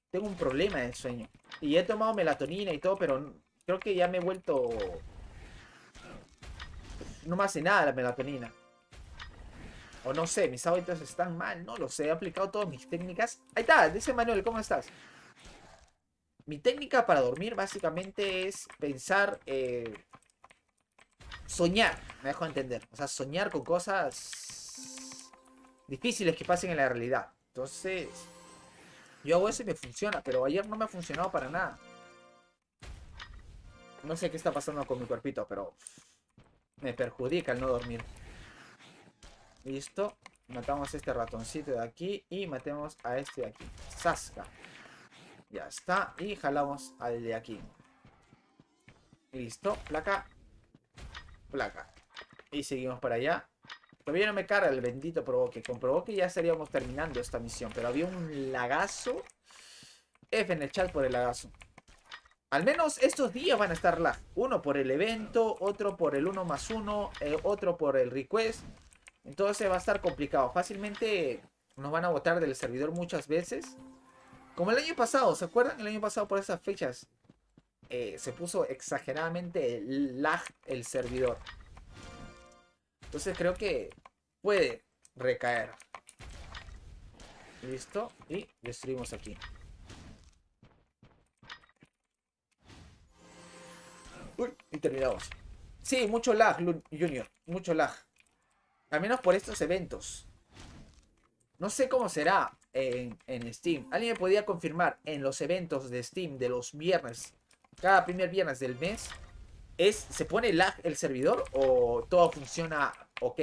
Tengo un problema de sueño. Y he tomado melatonina y todo, pero creo que ya me he vuelto. No me hace nada la melatonina. O no sé, mis hábitos están mal, no lo sé. He aplicado todas mis técnicas. Ahí está, dice Manuel, ¿cómo estás? Mi técnica para dormir básicamente es pensar eh, soñar, me dejo entender. O sea, soñar con cosas difíciles que pasen en la realidad. Entonces, yo hago eso y me funciona, pero ayer no me ha funcionado para nada. No sé qué está pasando con mi cuerpito, pero me perjudica el no dormir. Listo. Matamos a este ratoncito de aquí y matemos a este de aquí. Sasca. Ya está. Y jalamos al de aquí. Listo. Placa placa. Y seguimos para allá. Todavía no me carga el bendito provoque. Con provoque ya estaríamos terminando esta misión. Pero había un lagazo. F en el chat por el lagazo. Al menos estos días van a estar lag. Uno por el evento, otro por el 1 más 1, eh, otro por el request. Entonces va a estar complicado. Fácilmente nos van a botar del servidor muchas veces. Como el año pasado, ¿se acuerdan? El año pasado por esas fechas. Eh, se puso exageradamente lag el servidor. Entonces creo que puede recaer. Listo. Y destruimos aquí. Uy, y terminamos. Sí, mucho lag, Junior. Mucho lag. Al menos por estos eventos. No sé cómo será en, en Steam. ¿Alguien me podía confirmar en los eventos de Steam de los viernes cada primer viernes del mes, es ¿se pone lag el servidor o todo funciona ok?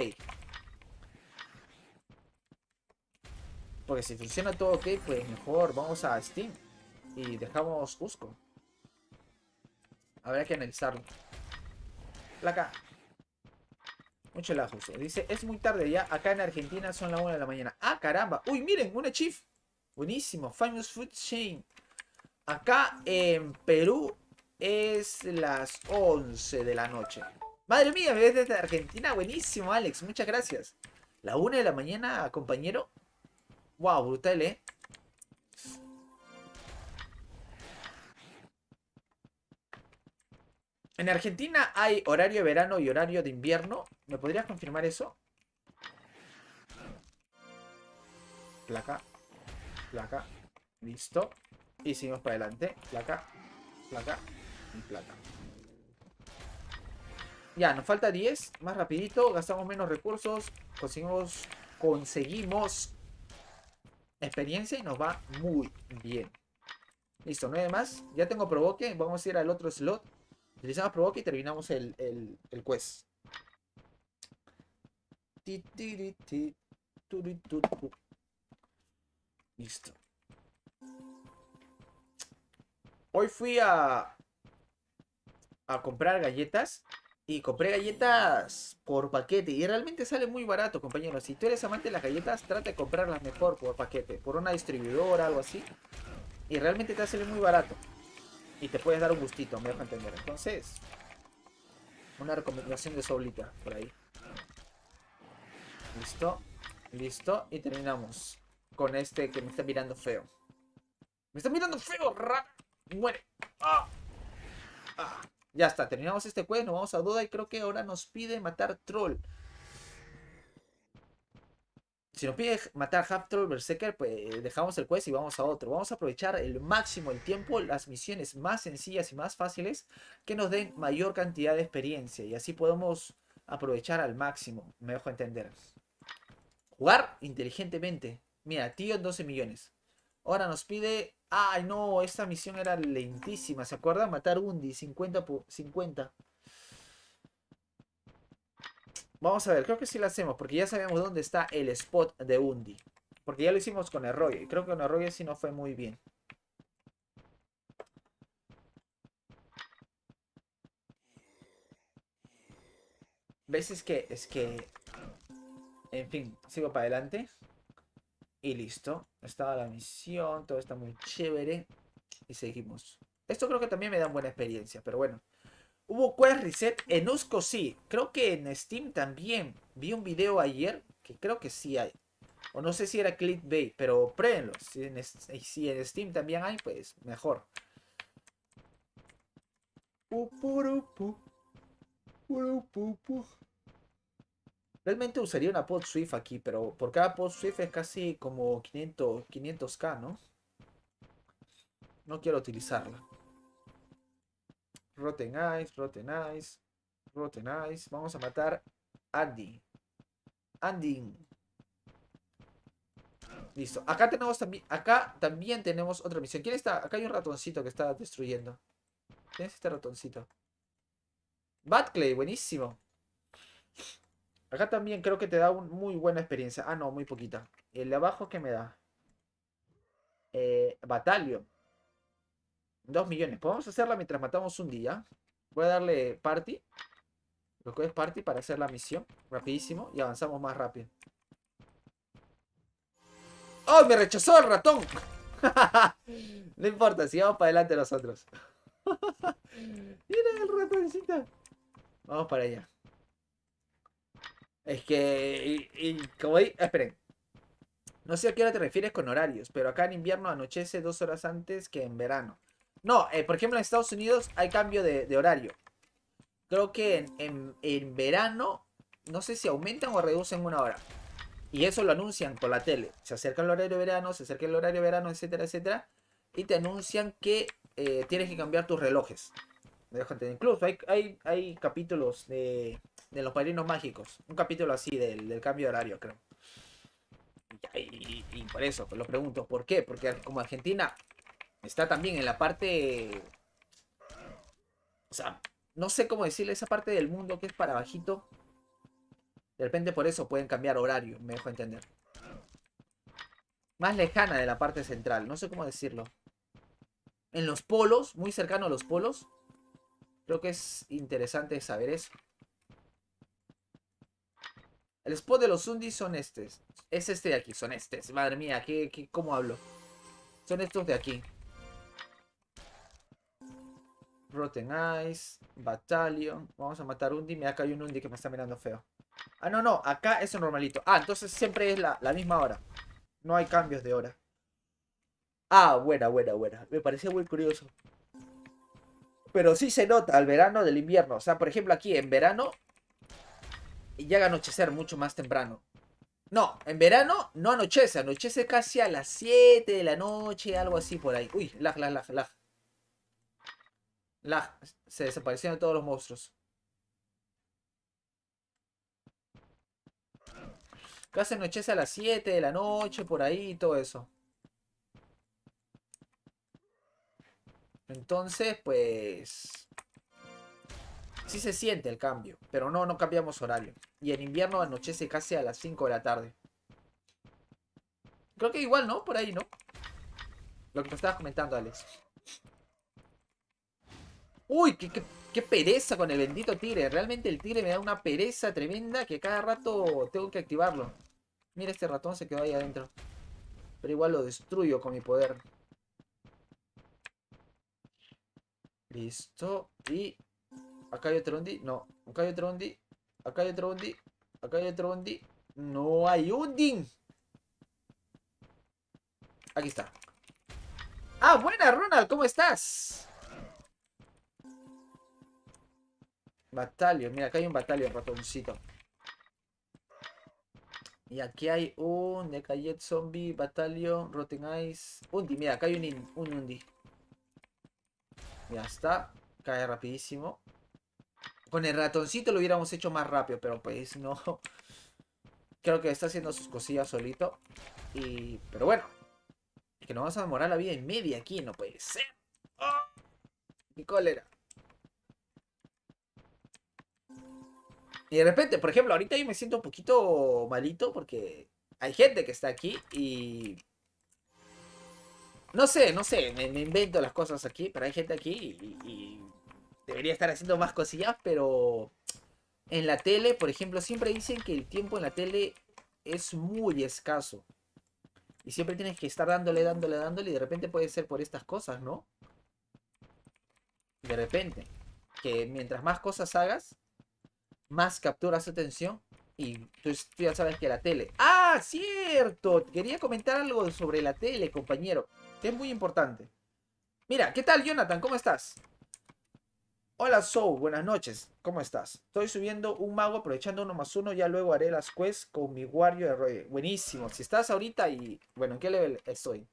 Porque si funciona todo ok, pues mejor vamos a Steam y dejamos Cusco. Habrá que analizarlo. Placa. Mucho lag, Cusco. Dice, es muy tarde ya. Acá en Argentina son las 1 de la mañana. ¡Ah, caramba! ¡Uy, miren! ¡Una chief! Buenísimo. Famous Food Chain. Acá en Perú es las 11 de la noche. Madre mía, me ves desde Argentina. Buenísimo, Alex. Muchas gracias. La 1 de la mañana, compañero. Wow, brutal, ¿eh? En Argentina hay horario de verano y horario de invierno. ¿Me podrías confirmar eso? Placa. Placa. Listo. Y seguimos para adelante. Placa. Placa plata. Ya, nos falta 10. Más rapidito. Gastamos menos recursos. Conseguimos, conseguimos experiencia y nos va muy bien. Listo, 9 más. Ya tengo provoque. Vamos a ir al otro slot. Utilizamos provoque y terminamos el, el, el quest. Listo. Hoy fui a, a comprar galletas y compré galletas por paquete y realmente sale muy barato, compañeros. Si tú eres amante de las galletas, trata de comprarlas mejor por paquete, por una distribuidora, algo así. Y realmente te sale muy barato. Y te puedes dar un gustito, me deja entender. Entonces, una recomendación de soblita por ahí. Listo, listo. Y terminamos con este que me está mirando feo. ¡Me está mirando feo, rap! ¡Muere! ¡Ah! ¡Ah! Ya está, terminamos este quest, no vamos a duda y creo que ahora nos pide matar troll. Si nos pide matar Half Troll Berserker, pues eh, dejamos el quest y vamos a otro. Vamos a aprovechar el máximo el tiempo, las misiones más sencillas y más fáciles que nos den mayor cantidad de experiencia. Y así podemos aprovechar al máximo. Me dejo entender. Jugar inteligentemente. Mira, tío 12 millones. Ahora nos pide Ay, no, esta misión era lentísima, ¿se acuerdan? Matar Undi, 50, por 50. Vamos a ver, creo que sí la hacemos, porque ya sabemos dónde está el spot de Undi. Porque ya lo hicimos con Arroyo, y creo que con Arroyo sí no fue muy bien. ¿Ves? que, es que... En fin, sigo para adelante. Y listo. Estaba la misión, todo está muy chévere. Y seguimos. Esto creo que también me da buena experiencia, pero bueno. Hubo quest reset en Usco, sí. Creo que en Steam también. Vi un video ayer que creo que sí hay. O no sé si era clickbait, pero pruébenlo. Si en, si en Steam también hay, pues mejor. Realmente usaría una pod Swift aquí, pero por cada pod Swift es casi como 500, 500k, ¿no? No quiero utilizarla. Rotten Ice, Rotten Ice, Rotten Ice. Vamos a matar Andy. Andy. Listo. Acá tenemos también. Acá también tenemos otra misión. ¿Quién está? Acá hay un ratoncito que está destruyendo. ¿Quién es este ratoncito? Batclay, buenísimo. Acá también creo que te da una muy buena experiencia. Ah, no, muy poquita. El de abajo que me da. Eh, Batalio. Dos millones. Podemos hacerla mientras matamos un día. Voy a darle party. Lo que es party para hacer la misión. Rapidísimo. Y avanzamos más rápido. ¡Oh! Me rechazó el ratón. no importa, sigamos para adelante nosotros. Mira el ratoncito. Vamos para allá. Es que, como ah, esperen, no sé a qué hora te refieres con horarios, pero acá en invierno anochece dos horas antes que en verano. No, eh, por ejemplo en Estados Unidos hay cambio de, horario. Creo que en, verano, no sé si aumentan o reducen una hora. Y eso lo anuncian por la tele. Se acerca el horario de verano, se acerca el horario de verano, etcétera, etcétera. Y te anuncian que eh, tienes que cambiar tus relojes incluso hay, hay, capítulos de, de, Los Padrinos Mágicos. Un capítulo así del, cambio de horario, creo. Y, por eso, pues lo pregunto, ¿por qué? Porque como Argentina está también en la parte... O sea, no sé cómo decirle, esa parte del mundo que es para bajito. De repente por eso pueden cambiar horario, me dejo entender. Más lejana de la parte central, no sé cómo decirlo. En los polos, muy cercano a los polos, Creo que es interesante saber eso. El spot de los Undis son estos. Es este de aquí, son estos. Madre mía, ¿qué, qué, cómo hablo? Son estos de aquí. Rotten Ice, Battalion. Vamos a matar Undi. Mira, acá hay un Undi que me está mirando feo. Ah, no, no. Acá es un normalito. Ah, entonces siempre es la, la misma hora. No hay cambios de hora. Ah, buena, buena, buena. Me parecía muy curioso. Pero sí se nota al verano del invierno. O sea, por ejemplo, aquí en verano llega a anochecer mucho más temprano. No, en verano no anochece. Anochece casi a las 7 de la noche, algo así por ahí. Uy, la, lag, lag, lag. Lag. Se desaparecieron todos los monstruos. Casi anochece a las 7 de la noche, por ahí y todo eso. Entonces, pues... Sí se siente el cambio, pero no, no cambiamos horario. Y en invierno anochece casi a las 5 de la tarde. Creo que igual, ¿no? Por ahí, ¿no? Lo que me estabas comentando, Alex. Uy, qué, pereza con el bendito tigre. Realmente el tigre me da una pereza tremenda que cada rato tengo que activarlo. Mira, este ratón se quedó ahí adentro. Pero igual lo destruyo con mi poder. Listo. Y acá hay otro undi. No, acá hay otro undi. Acá hay otro undi. Acá hay otro undi. No hay undi. Aquí está. Ah, buena, Ronald. ¿Cómo estás? Batalio. Mira, acá hay un batalio, ratoncito. Y aquí hay un Necayet Zombie, Batalio, Rotten Ice. Undi, mira, acá hay un, un Undi. Ya está. Cae rapidísimo. Con el ratoncito lo hubiéramos hecho más rápido, pero pues no. Creo que está haciendo sus cosillas solito. Y... Pero bueno. Que nos vamos a demorar la vida y media aquí. No puede ser. ¡Oh! cólera! Y de repente, por ejemplo, ahorita yo me siento un poquito malito porque hay gente que está aquí y no sé, no sé, me, invento las cosas aquí, pero hay gente aquí y, debería estar haciendo más cosillas, pero en la tele, por ejemplo, siempre dicen que el tiempo en la tele es muy escaso. Y siempre tienes que estar dándole, dándole, dándole, y de repente puede ser por estas cosas, ¿no? De repente. Que mientras más cosas hagas, más capturas atención. Y tú ya sabes que la tele. ¡Ah, cierto! Quería comentar algo sobre la tele, compañero es muy importante. Mira, ¿qué tal, Jonathan? ¿Cómo estás? Hola, Soul. Buenas noches. ¿Cómo estás? Estoy subiendo un mago aprovechando uno más uno. Ya luego haré las quests con mi guardia de rey. Buenísimo. Si estás ahorita y... Bueno, ¿en qué level estoy?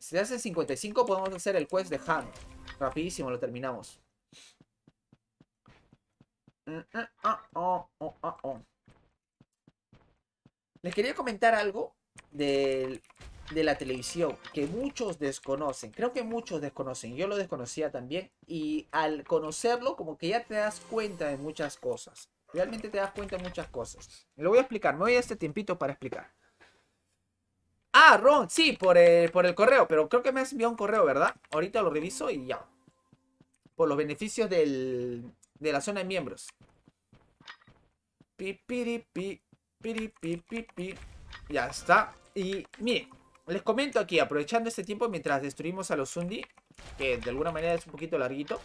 Si te 55 podemos hacer el quest de Han. Rapidísimo, lo terminamos. Mm, mm, ah, oh, oh, ah, oh. Les quería comentar algo del de la televisión que muchos desconocen, creo que muchos desconocen, yo lo desconocía también, y al conocerlo como que ya te das cuenta de muchas cosas, realmente te das cuenta de muchas cosas. Lo voy a explicar, me voy a este tiempito para explicar. Ah, Ron, sí, por el, por el correo, pero creo que me has enviado un correo, ¿verdad? Ahorita lo reviso y ya. Por los beneficios del, de la zona de miembros. Pi, pi, Ya está. Y mire. Les comento aquí, aprovechando este tiempo mientras destruimos a los Sundi, que de alguna manera es un poquito larguito.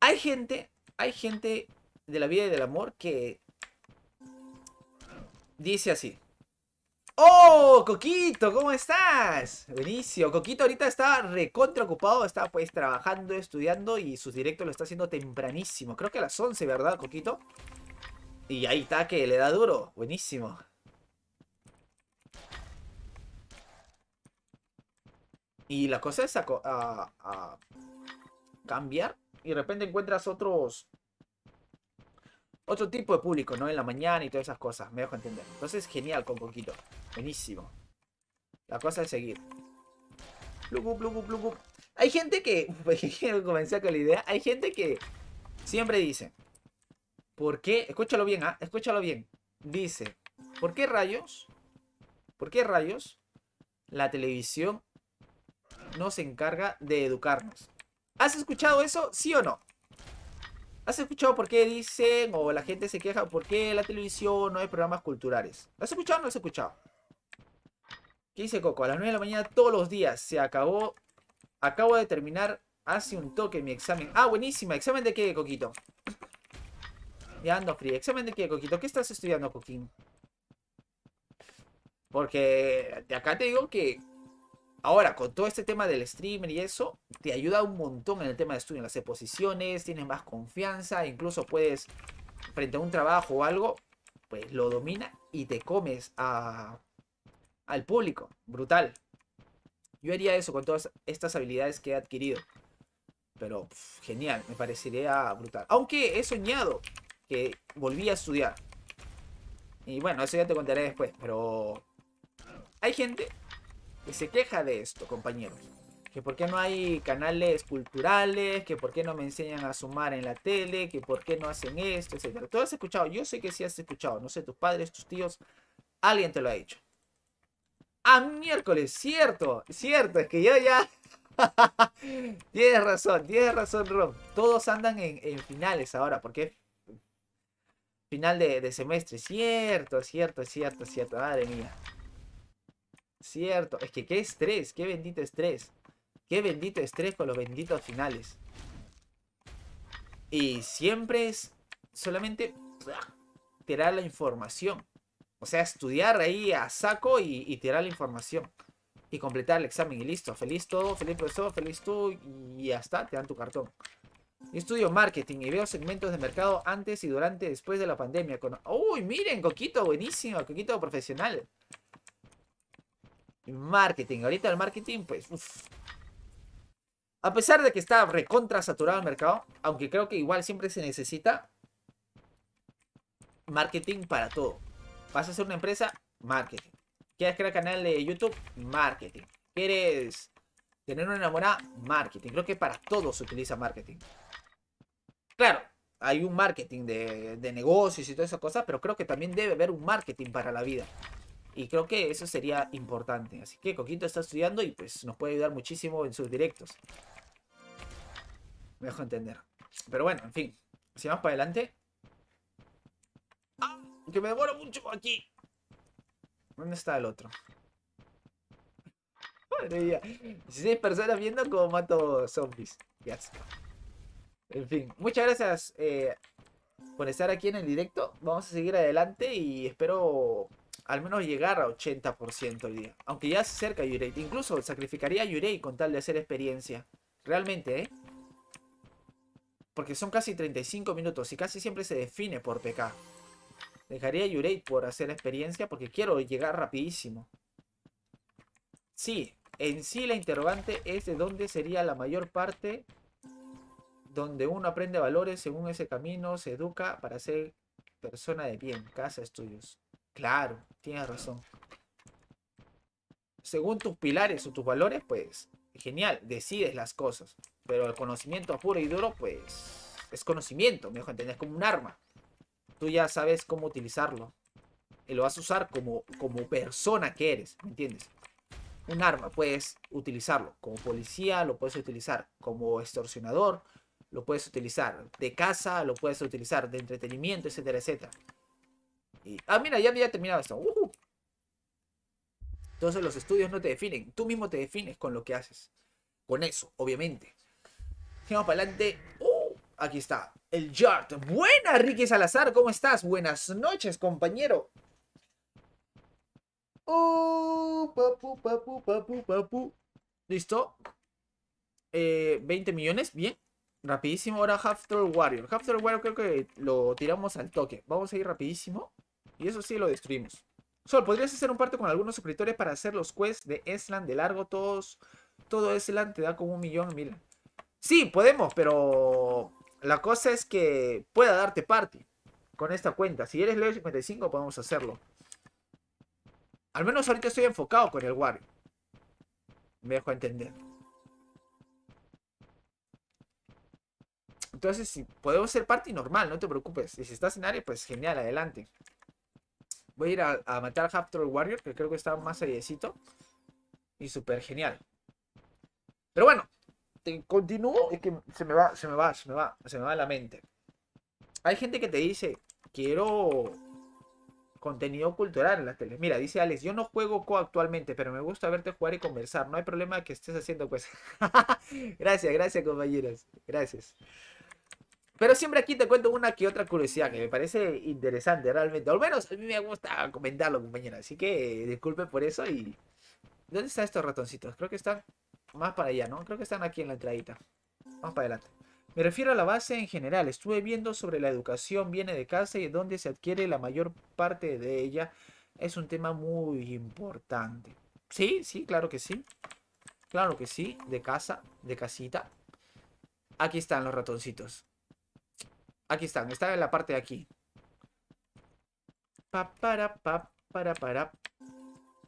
Hay gente, hay gente de la vida y del amor que dice así. ¡Oh, Coquito! ¿Cómo estás? Buenísimo. Coquito ahorita está recontraocupado, está pues trabajando, estudiando y sus directos lo está haciendo tempranísimo. Creo que a las 11, ¿verdad, Coquito? Y ahí está, que le da duro. Buenísimo. Y la cosa es a, cambiar y de repente encuentras otros otro tipo de público, ¿no? En la mañana y todas esas cosas, me dejo entender. Entonces, genial con poquito. Buenísimo. La cosa es seguir. hay gente que, pues, comencé con la idea, hay gente que siempre dice, ¿por qué? Escúchalo bien, ¿ah? escúchalo bien. Dice, ¿por qué rayos? ¿Por qué rayos la televisión no se encarga de educarnos. ¿Has escuchado eso? ¿Sí o no? ¿Has escuchado por qué dicen o la gente se queja por qué la televisión no hay programas culturales? ¿Lo has escuchado o no has escuchado? ¿Qué dice Coco? A las 9 de la mañana todos los días se acabó. Acabo de terminar hace un toque mi examen. Ah, buenísima. ¿Examen de qué, Coquito? Ya ando frío ¿Examen de qué, Coquito? ¿Qué estás estudiando, Coquín? Porque de acá te digo que Ahora, con todo este tema del streamer y eso, te ayuda un montón en el tema de estudio, las exposiciones, tienes más confianza, incluso puedes, frente a un trabajo o algo, pues lo domina y te comes a, al público. Brutal. Yo haría eso con todas estas habilidades que he adquirido. Pero genial, me parecería brutal. Aunque he soñado que volví a estudiar. Y bueno, eso ya te contaré después, pero... Hay gente se queja de esto, compañeros. Que por qué no hay canales culturales, que por qué no me enseñan a sumar en la tele, que por qué no hacen esto, etc. Tú has escuchado, yo sé que sí has escuchado, no sé, tus padres, tus tíos, alguien te lo ha dicho. Ah, miércoles, cierto, cierto, es que yo ya... tienes razón, tienes razón, Rob. Todos andan en, finales ahora, porque final de, de semestre, cierto, cierto, cierto, cierto, madre mía. Cierto, es que qué estrés, qué bendito estrés. Qué bendito estrés con los benditos finales. Y siempre es solamente tirar la información. O sea, estudiar ahí a saco y, tirar la información. Y completar el examen y listo. Feliz todo, feliz profesor, feliz tú y ya está, te dan tu cartón. Estudio marketing y veo segmentos de mercado antes y durante después de la pandemia. Uy, miren, Coquito, buenísimo, Coquito profesional. Marketing. Ahorita el marketing, pues... A pesar de que está recontra saturado el mercado, aunque creo que igual siempre se necesita marketing para todo. Vas a ser una empresa, marketing. ¿Quieres crear canal de YouTube? Marketing. ¿Quieres tener una enamorada? Marketing. Creo que para todo se utiliza marketing. Claro, hay un marketing de, de negocios y todas esas cosas, pero creo que también debe haber un marketing para la vida. Y creo que eso sería importante. Así que Coquito está estudiando y pues nos puede ayudar muchísimo en sus directos. Me dejo entender. Pero bueno, en fin. Si vamos para adelante. ¡Ah! Que me demoro mucho aquí. ¿Dónde está el otro? Madre mía. 16 personas viendo cómo mato zombies. Ya En fin, muchas gracias eh, por estar aquí en el directo. Vamos a seguir adelante y espero al menos llegar a 80% hoy día. Aunque ya se acerca Yurei. Incluso sacrificaría a Yurei con tal de hacer experiencia. Realmente, ¿eh? Porque son casi 35 minutos y casi siempre se define por PK. Dejaría a Yurei por hacer experiencia porque quiero llegar rapidísimo. Sí, en sí la interrogante es de dónde sería la mayor parte donde uno aprende valores según ese camino, se educa para ser persona de bien, casa, estudios. Claro, tienes razón. Según tus pilares o tus valores, pues genial, decides las cosas. Pero el conocimiento puro y duro, pues es conocimiento, mejor hijo. como un arma. Tú ya sabes cómo utilizarlo. Y lo vas a usar como, como persona que eres, ¿me entiendes? Un arma, puedes utilizarlo como policía, lo puedes utilizar como extorsionador, lo puedes utilizar de casa, lo puedes utilizar de entretenimiento, etcétera, etcétera ah, mira, ya, ya terminaba esto. Entonces los estudios no te definen. Tú mismo te defines con lo que haces. Con eso, obviamente. Vamos para adelante. Uh, aquí está. El Yard. Buena, Ricky Salazar. ¿Cómo estás? Buenas noches, compañero. Listo. 20 millones. Bien. Rapidísimo. Ahora Half Warrior. Half Warrior creo que lo tiramos al toque. Vamos a ir rapidísimo. Y eso sí lo destruimos. Sol, ¿podrías hacer un party con algunos escritores para hacer los quests de Eslan de largo? Todos, todo Eslan te da como un millón, mil. Sí, podemos, pero la cosa es que pueda darte party con esta cuenta. Si eres level 55 podemos hacerlo. Al menos ahorita estoy enfocado con el Wario. Me dejo entender. Entonces, si podemos hacer party normal, no te preocupes. Y si estás en área, pues genial, adelante. Voy a ir a, matar a half Warrior, que creo que está más seriecito Y súper genial. Pero bueno, continúo. Es que se me va, se me va, se me va, se me va la mente. Hay gente que te dice, quiero contenido cultural en la tele. Mira, dice Alex, yo no juego co actualmente, pero me gusta verte jugar y conversar. No hay problema que estés haciendo pues. gracias, gracias compañeros. Gracias. Pero siempre aquí te cuento una que otra curiosidad que me parece interesante realmente. Al menos a mí me gusta comentarlo, compañera. Así que eh, disculpe por eso y... ¿Dónde están estos ratoncitos? Creo que están más para allá, ¿no? Creo que están aquí en la entradita. vamos para adelante. Me refiero a la base en general. Estuve viendo sobre la educación viene de casa y dónde se adquiere la mayor parte de ella. Es un tema muy importante. Sí, sí, claro que sí. Claro que sí, de casa, de casita. Aquí están los ratoncitos. Aquí están, están en la parte de aquí. Pa, para, pa, para, para.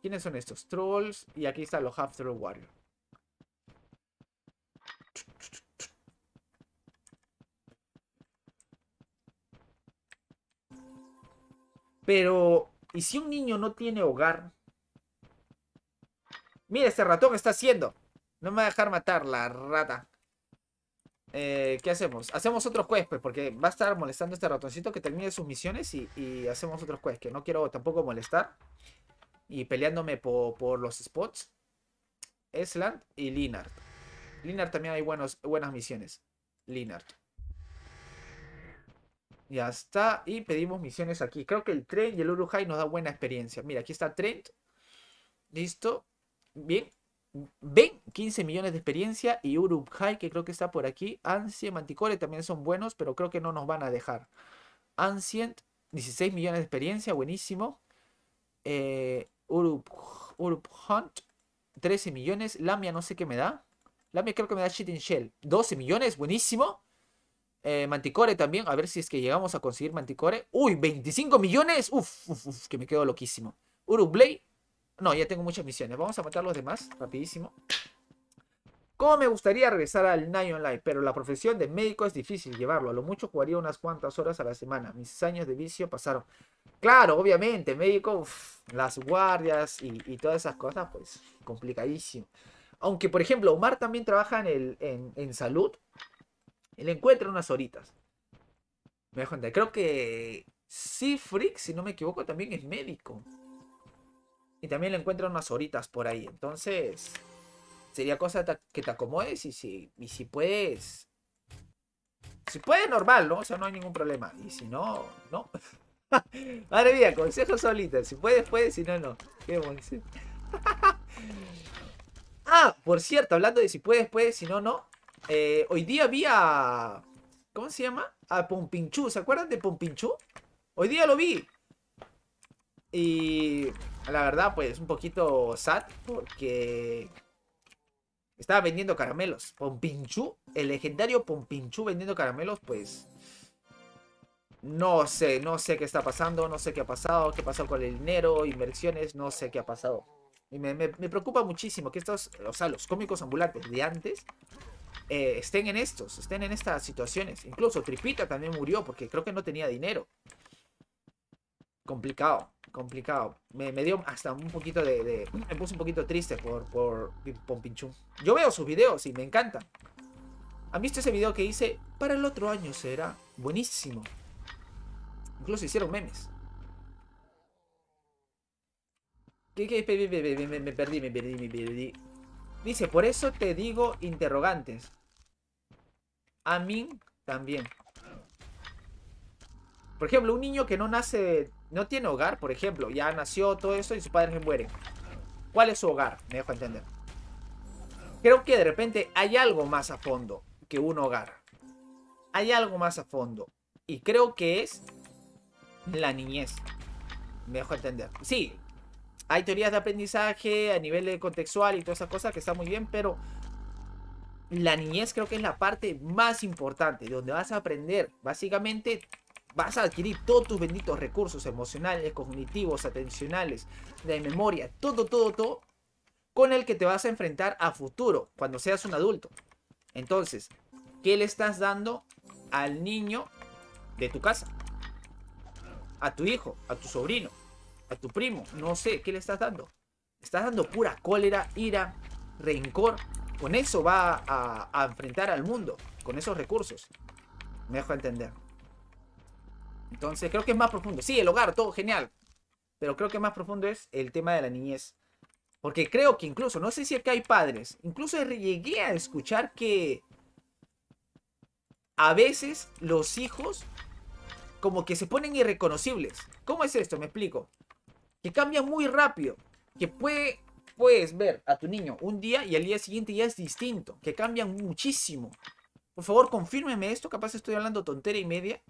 ¿Quiénes son estos? Trolls. Y aquí están los half troll warrior. Pero, ¿y si un niño no tiene hogar? Mira, este ratón que está haciendo. No me va a dejar matar la rata. Eh, ¿Qué hacemos? Hacemos otro quest, pues, porque va a estar molestando este ratoncito que termine sus misiones y, hacemos otros quest, que no quiero tampoco molestar. Y peleándome por los spots. Esland y Linard. Linard también hay buenas misiones. Linard. Ya está. Y pedimos misiones aquí. Creo que el Trent y el Uruhai nos da buena experiencia. Mira, aquí está Trent. Listo. Bien. ¿Ven? 15 millones de experiencia y High, que creo que está por aquí. Ancient, Manticore también son buenos, pero creo que no nos van a dejar. Ancient, 16 millones de experiencia, buenísimo. Eh, Hunt, 13 millones. Lamia, no sé qué me da. Lamia creo que me da Shit in Shell. 12 millones, buenísimo. Eh, Manticore también, a ver si es que llegamos a conseguir Manticore. Uy, 25 millones. Uf, uf, uf que me quedo loquísimo. Urublay, no, ya tengo muchas misiones. Vamos a matar los demás, rapidísimo. Como me gustaría regresar al Night Online, pero la profesión de médico es difícil llevarlo. A lo mucho jugaría unas cuantas horas a la semana. Mis años de vicio pasaron. Claro, obviamente, médico, las guardias y, todas esas cosas, pues complicadísimo. Aunque, por ejemplo, Omar también trabaja en, el, en, salud. Él encuentra unas horitas. Me dejo Creo que Sí, Freak, si no me equivoco, también es médico. Y también le encuentran unas horitas por ahí. Entonces, sería cosa que te acomodes y si, y si puedes... Si puedes, normal, ¿no? O sea, no hay ningún problema. Y si no, no. Madre mía, consejo solita. Si puedes, puedes. Si no, no. Qué ah, por cierto, hablando de si puedes, puedes. Si no, no. Eh, hoy día vi a... ¿Cómo se llama? A Pompinchú. ¿Se acuerdan de Pompinchú? Hoy día lo vi. Y la verdad, pues un poquito sad porque estaba vendiendo caramelos. Pompinchú, el legendario Pompinchú vendiendo caramelos, pues no sé, no sé qué está pasando, no sé qué ha pasado, qué pasó con el dinero, inversiones, no sé qué ha pasado. Y me, preocupa muchísimo que estos, o sea, los cómicos ambulantes de antes eh, estén en estos, estén en estas situaciones. Incluso Tripita también murió porque creo que no tenía dinero complicado, complicado. Me, me, dio hasta un poquito de, Me puse un poquito triste por, por, por Yo veo sus videos y me encanta. ¿Han visto ese video que hice? Para el otro año será buenísimo. Incluso hicieron memes. ¿Qué, me perdí, me perdí, me perdí. Dice, por eso te digo interrogantes. A mí también. Por ejemplo, un niño que no nace no tiene hogar, por ejemplo. Ya nació todo eso y sus padres se mueren. ¿Cuál es su hogar? Me dejo entender. Creo que de repente hay algo más a fondo que un hogar. Hay algo más a fondo. Y creo que es la niñez. Me dejo entender. Sí, hay teorías de aprendizaje a nivel contextual y todas esas cosas que está muy bien, pero la niñez creo que es la parte más importante, donde vas a aprender básicamente vas a adquirir todos tus benditos recursos emocionales, cognitivos, atencionales, de memoria, todo, todo, todo, con el que te vas a enfrentar a futuro, cuando seas un adulto. Entonces, ¿qué le estás dando al niño de tu casa? A tu hijo, a tu sobrino, a tu primo, no sé, ¿qué le estás dando? Estás dando pura cólera, ira, rencor. Con eso va a, a enfrentar al mundo, con esos recursos. Me dejo entender. Entonces creo que es más profundo. Sí, el hogar, todo genial. Pero creo que más profundo es el tema de la niñez. Porque creo que incluso, no sé si que hay padres, incluso llegué a escuchar que a veces los hijos como que se ponen irreconocibles. ¿Cómo es esto? Me explico. Que cambia muy rápido. Que puedes ver a tu niño un día y al día siguiente ya es distinto. Que cambian muchísimo. Por favor, confírmeme esto. Capaz estoy hablando tontera y media.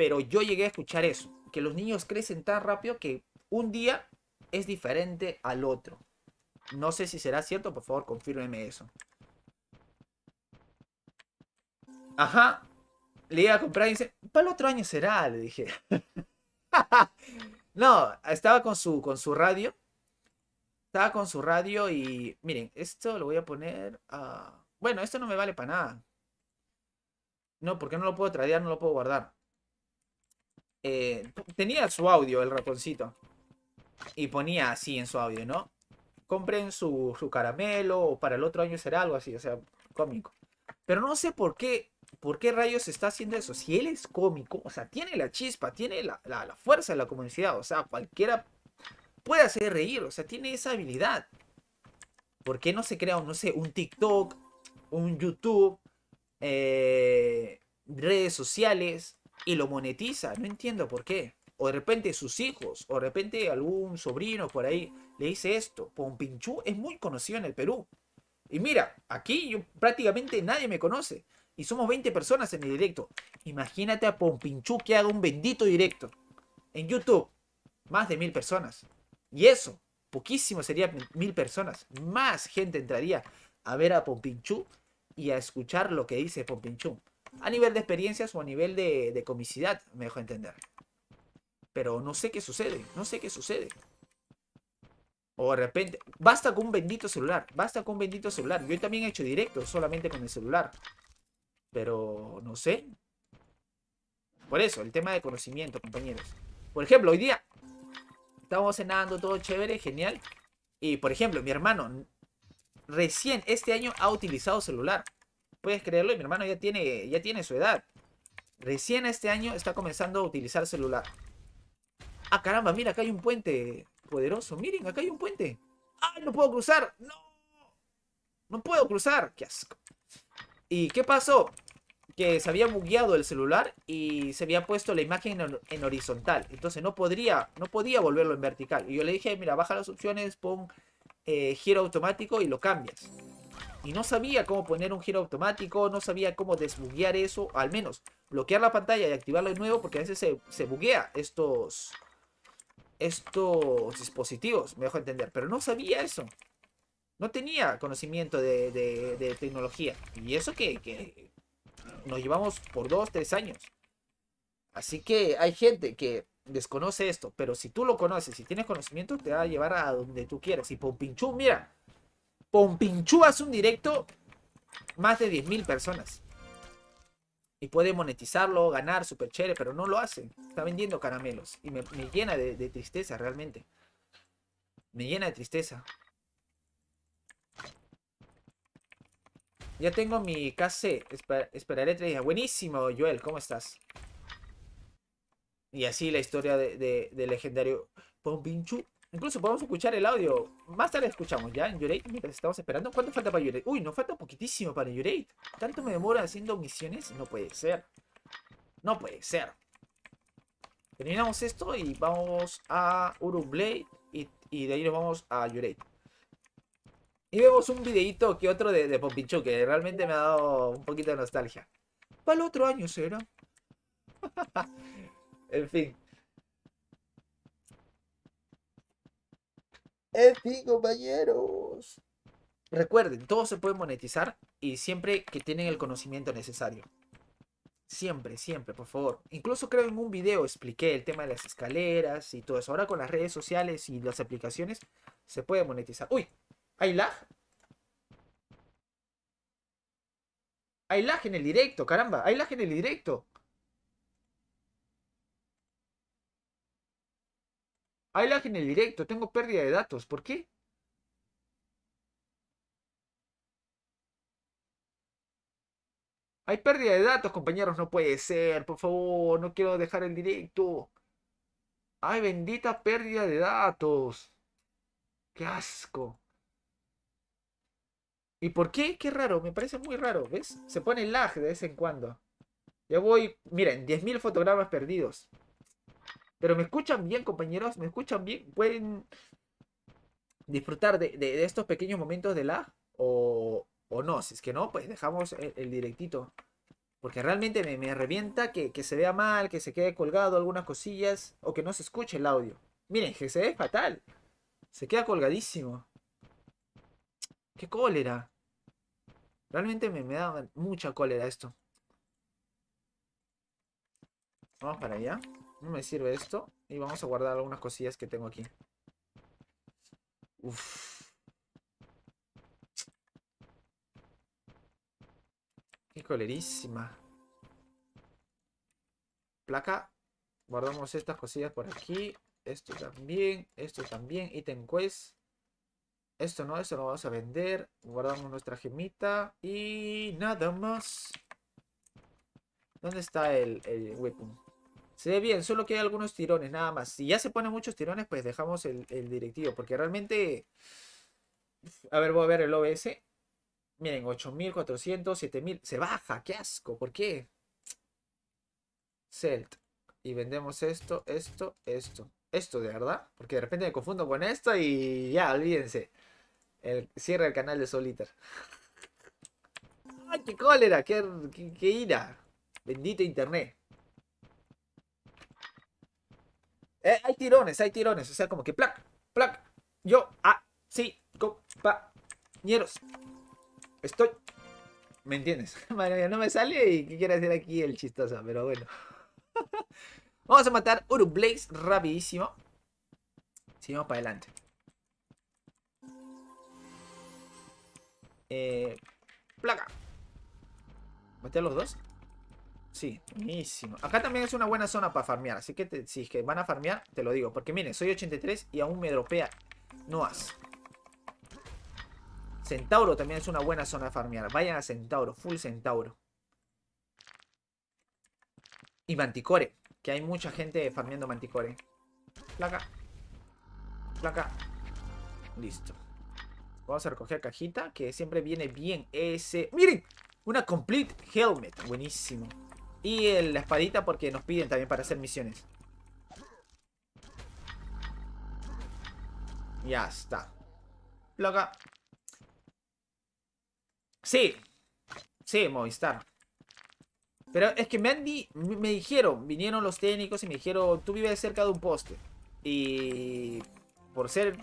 Pero yo llegué a escuchar eso, que los niños crecen tan rápido que un día es diferente al otro. No sé si será cierto, por favor, confírmeme eso. Ajá. Le iba a comprar y dice, para el otro año será, le dije. no, estaba con su, con su radio. Estaba con su radio y miren, esto lo voy a poner a... Bueno, esto no me vale para nada. No, porque no lo puedo tradear, no lo puedo guardar. Eh, tenía su audio el ratoncito. Y ponía así en su audio, ¿no? Compren su, su caramelo o para el otro año será algo así, o sea, cómico. Pero no sé por qué, por qué rayos está haciendo eso. Si él es cómico, o sea, tiene la chispa, tiene la, fuerza de la comunidad o sea, cualquiera puede hacer reír, o sea, tiene esa habilidad. ¿Por qué no se crea, no sé, un TikTok, un YouTube, eh, redes sociales? y lo monetiza. No entiendo por qué. O de repente sus hijos, o de repente algún sobrino por ahí le dice esto. Pompinchú es muy conocido en el Perú. Y mira, aquí yo, prácticamente nadie me conoce. Y somos 20 personas en el directo. Imagínate a Pompinchú que haga un bendito directo. En YouTube, más de mil personas. Y eso, poquísimo sería mil personas. Más gente entraría a ver a Pompinchú y a escuchar lo que dice Pompinchú. A nivel de experiencias o a nivel de, comicidad, me dejo entender. Pero no sé qué sucede, no sé qué sucede. O de repente, basta con un bendito celular, basta con un bendito celular. Yo también he hecho directo solamente con el celular. Pero no sé. Por eso, el tema de conocimiento, compañeros. Por ejemplo, hoy día Estamos cenando, todo chévere, genial. Y por ejemplo, mi hermano recién este año ha utilizado celular. Puedes creerlo, mi hermano ya tiene, ya tiene su edad. Recién este año está comenzando a utilizar celular. Ah, caramba, mira, acá hay un puente poderoso. Miren, acá hay un puente. ¡Ah, no puedo cruzar! ¡No! No puedo cruzar. ¡Qué asco! ¿Y qué pasó? Que se había bugueado el celular y se había puesto la imagen en, horizontal. Entonces no podría, no podía volverlo en vertical. Y yo le dije, mira, baja las opciones, pon eh, giro automático y lo cambias y no sabía cómo poner un giro automático, no sabía cómo desbuguear eso, al menos bloquear la pantalla y activarlo de nuevo porque a veces se, se buguea estos, estos dispositivos, me dejo entender, pero no sabía eso. No tenía conocimiento de, tecnología. Y eso que, nos llevamos por dos, tres años. Así que hay gente que desconoce esto, pero si tú lo conoces, si tienes conocimiento, te va a llevar a donde tú quieras. Y Pompinchú, mira, Pompinchú hace un directo más de 10.000 personas. Y puede monetizarlo, ganar, super chévere, pero no lo hace. Está vendiendo caramelos. Y me, llena de, tristeza realmente. Me llena de tristeza. Ya tengo mi KC. esperaré tres días. Buenísimo, Joel. ¿Cómo estás? Y así la historia Del de legendario Pompinchu. Incluso podemos escuchar el audio. Más tarde escuchamos ya en Yurate mientras estamos esperando. ¿Cuánto falta para Yurate? Uy, nos falta poquitísimo para Yurate. ¿Tanto me demora haciendo misiones? No puede ser. No puede ser. Terminamos esto y vamos a Urublade y, y de ahí nos vamos a Yurate. Y vemos un videito que otro de, de que realmente me ha dado un poquito de nostalgia. Para el otro año será. en fin. En eh, compañeros. Recuerden, todo se puede monetizar y siempre que tienen el conocimiento necesario. Siempre, siempre, por favor. Incluso creo en un video expliqué el tema de las escaleras y todo eso. Ahora con las redes sociales y las aplicaciones se puede monetizar. ¡Uy! ¿Hay lag? Hay lag en el directo, caramba. Hay lag en el directo. Hay lag en el directo, tengo pérdida de datos. ¿Por qué? Hay pérdida de datos, compañeros. No puede ser, por favor. No quiero dejar el directo. Ay, bendita pérdida de datos. Qué asco. ¿Y por qué? Qué raro. Me parece muy raro. ¿Ves? Se pone lag de vez en cuando. Ya voy, miren, 10.000 fotogramas perdidos. Pero me escuchan bien, compañeros, me escuchan bien. ¿Pueden disfrutar de, estos pequeños momentos de la O, no, si es que no, pues dejamos el, directito. Porque realmente me, me revienta que, se vea mal, que se quede colgado algunas cosillas o que no se escuche el audio. Miren, que se ve fatal. Se queda colgadísimo. ¡Qué cólera! Realmente me, me da mucha cólera esto. Vamos para allá. No me sirve esto. Y vamos a guardar algunas cosillas que tengo aquí. Uf. Qué colerísima. Placa. Guardamos estas cosillas por aquí. Esto también. Esto también. Item quest. Esto no, esto lo vamos a vender. Guardamos nuestra gemita. Y nada más. ¿Dónde está el, el weapon? Se ve bien, solo que hay algunos tirones, nada más. Si ya se ponen muchos tirones, pues dejamos el, directivo. Porque realmente... A ver, voy a ver el OBS. Miren, 8400, 7000. Se baja, qué asco. ¿Por qué? Celt. Y vendemos esto, esto, esto. Esto, de verdad. Porque de repente me confundo con esto y ya, olvídense. El, cierra el canal de Soliter. ¡Ay, qué cólera! qué ira! Bendito internet. Eh, hay tirones, hay tirones. O sea, como que plac, plac. Yo, ah, sí, compañeros. Estoy. ¿Me entiendes? Madre no me sale y qué quiere hacer aquí el chistoso, pero bueno. vamos a matar Urublaze rapidísimo. Seguimos para adelante. Eh, placa. ¿Maté a los dos? Sí, buenísimo. Acá también es una buena zona para farmear. Así que si es que van a farmear, te lo digo. Porque miren, soy 83 y aún me dropea Noas. Centauro también es una buena zona Para farmear. Vayan a Centauro, full Centauro. Y Manticore, que hay mucha gente farmeando Manticore. Placa. Placa. Listo. Vamos a recoger cajita, que siempre viene bien ese... ¡Miren! Una Complete Helmet. Buenísimo. Y la espadita porque nos piden también para hacer misiones. Ya está. Loca. Sí. Sí, Movistar. Pero es que me, me dijeron, vinieron los técnicos y me dijeron, tú vives cerca de un poste. Y por ser,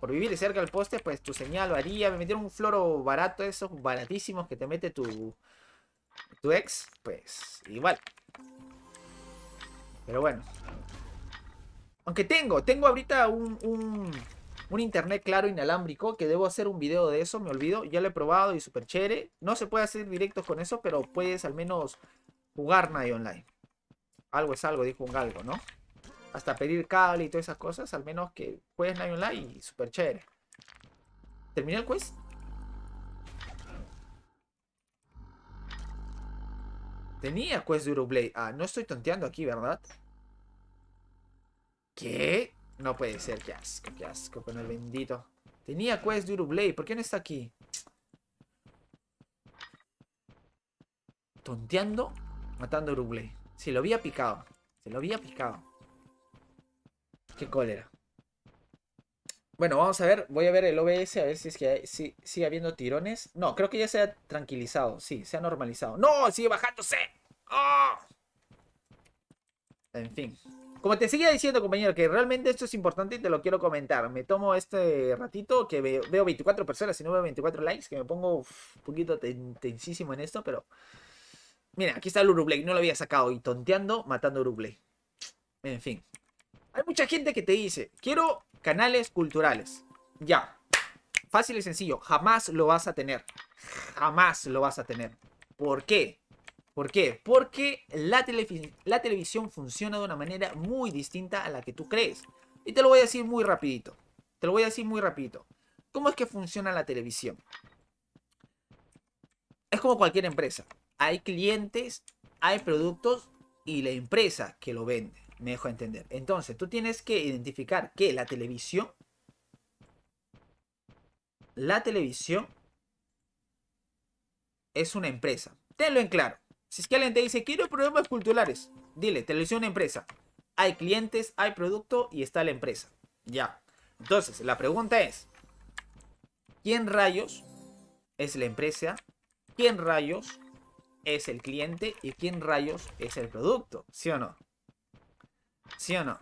por vivir cerca del poste, pues tu señal varía. Me metieron un floro barato, esos baratísimos que te mete tu, tu ex, pues igual. Pero bueno. Aunque tengo, tengo ahorita un, un, un, internet claro inalámbrico que debo hacer un video de eso, me olvido. Ya lo he probado y súper chévere. No se puede hacer directos con eso, pero puedes al menos jugar nadie online. Algo es algo, dijo un galgo, ¿no? Hasta pedir cable y todas esas cosas, al menos que juegues Night online y súper chévere. ¿Terminé el quest? Tenía quest de Ah, no estoy tonteando aquí, ¿verdad? ¿Qué? No puede ser, qué asco, qué asco con el bendito. Tenía quest de Urublade, ¿por qué no está aquí? Tonteando, matando a se lo había picado. Se lo había picado. Qué cólera. Bueno, vamos a ver, voy a ver el OBS, a ver si es que sigue habiendo tirones. No, creo que ya se ha tranquilizado, sí, se ha normalizado. ¡No! ¡Sigue bajándose! ¡Ah! En fin. Como te seguía diciendo, compañero, que realmente esto es importante y te lo quiero comentar. Me tomo este ratito que veo, 24 personas y no veo 24 likes, que me pongo un poquito intensísimo en esto, pero... Mira, aquí está el Urublay, no lo había sacado. Y tonteando, matando Urublay. En fin. Hay mucha gente que te dice, quiero Canales culturales. Ya. Fácil y sencillo. Jamás lo vas a tener. Jamás lo vas a tener. ¿Por qué? ¿Por qué? Porque la, la televisión funciona de una manera muy distinta a la que tú crees. Y te lo voy a decir muy rapidito. Te lo voy a decir muy rapidito. ¿Cómo es que funciona la televisión? Es como cualquier empresa. Hay clientes, hay productos y la empresa que lo vende. Me dejo entender. Entonces, tú tienes que identificar que la televisión... La televisión es una empresa. Tenlo en claro. Si es que alguien te dice, quiero problemas culturales, dile, televisión es empresa. Hay clientes, hay producto y está la empresa. Ya. Entonces, la pregunta es, ¿quién rayos es la empresa? ¿Quién rayos es el cliente? ¿Y quién rayos es el producto? ¿Sí o no? ¿Sí o no?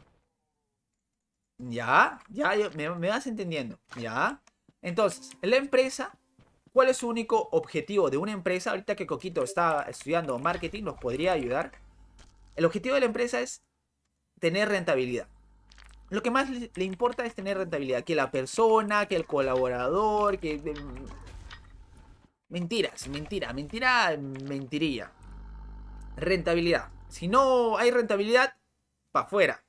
¿Ya? ¿Ya? me, vas entendiendo? ¿Ya? Entonces, la empresa, ¿cuál es su único objetivo de una empresa? Ahorita que Coquito está estudiando marketing, nos podría ayudar. El objetivo de la empresa es tener rentabilidad. Lo que más le, importa es tener rentabilidad. Que la persona, que el colaborador, que... Mm, mentiras, mentira, mentira, mentiría. Rentabilidad. Si no hay rentabilidad, para afuera.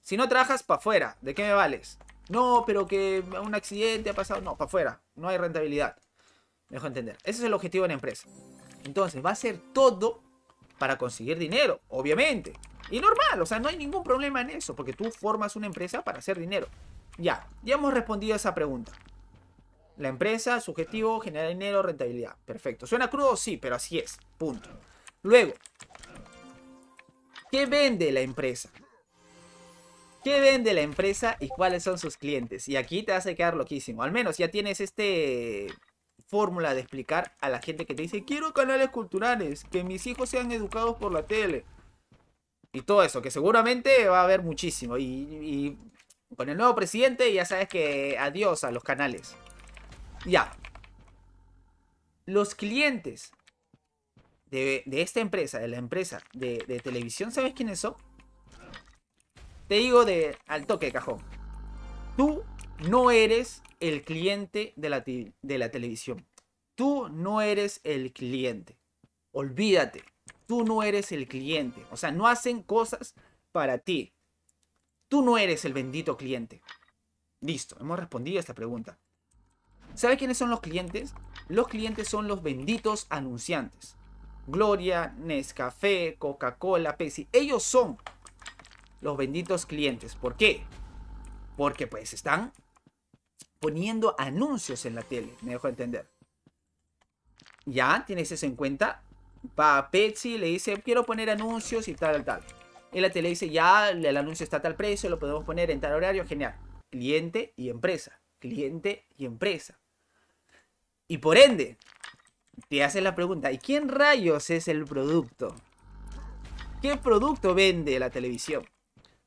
Si no trabajas, para afuera. ¿De qué me vales? No, pero que un accidente ha pasado. No, para afuera. No hay rentabilidad. dejo entender. Ese es el objetivo de la empresa. Entonces, va a ser todo para conseguir dinero, obviamente. Y normal, o sea, no hay ningún problema en eso, porque tú formas una empresa para hacer dinero. Ya, ya hemos respondido a esa pregunta. La empresa, su objetivo, generar dinero, rentabilidad. Perfecto. ¿Suena crudo? Sí, pero así es. Punto. Luego, ¿qué vende la empresa? qué vende la empresa y cuáles son sus clientes. Y aquí te hace quedar loquísimo. Al menos ya tienes este fórmula de explicar a la gente que te dice, quiero canales culturales, que mis hijos sean educados por la tele. Y todo eso, que seguramente va a haber muchísimo. Y, con el nuevo presidente ya sabes que adiós a los canales. Ya. Los clientes de, esta empresa, de la empresa de televisión, ¿sabes quiénes son? Te digo de al toque, cajón. Tú no eres el cliente de la, de la televisión. Tú no eres el cliente. Olvídate. Tú no eres el cliente. O sea, no hacen cosas para ti. Tú no eres el bendito cliente. Listo, hemos respondido a esta pregunta. ¿Sabes quiénes son los clientes? Los clientes son los benditos anunciantes. Gloria, Nescafé, Coca-Cola, Pepsi. Ellos son los benditos clientes. ¿Por qué? Porque pues están poniendo anuncios en la tele, me dejo entender. Ya, tienes eso en cuenta. Va Pepsi, le dice, quiero poner anuncios y tal, tal. Y la tele dice, ya, el anuncio está a tal precio, lo podemos poner en tal horario, genial. Cliente y empresa, cliente y empresa. Y por ende, te haces la pregunta, ¿y quién rayos es el producto? ¿Qué producto vende la televisión?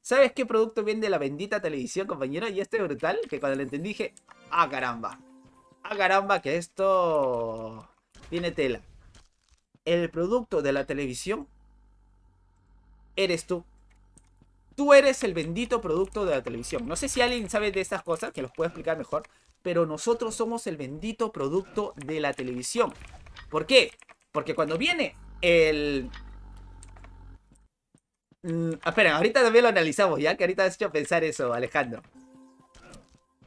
¿Sabes qué producto viene de la bendita televisión, compañero? Y este es brutal, que cuando lo entendí dije, ah, caramba. Ah, caramba, que esto tiene tela. El producto de la televisión eres tú. Tú eres el bendito producto de la televisión. No sé si alguien sabe de estas cosas, que los puedo explicar mejor, pero nosotros somos el bendito producto de la televisión. ¿Por qué? Porque cuando viene el Mm, espera, ahorita también lo analizamos, ya que ahorita has hecho pensar eso, Alejandro.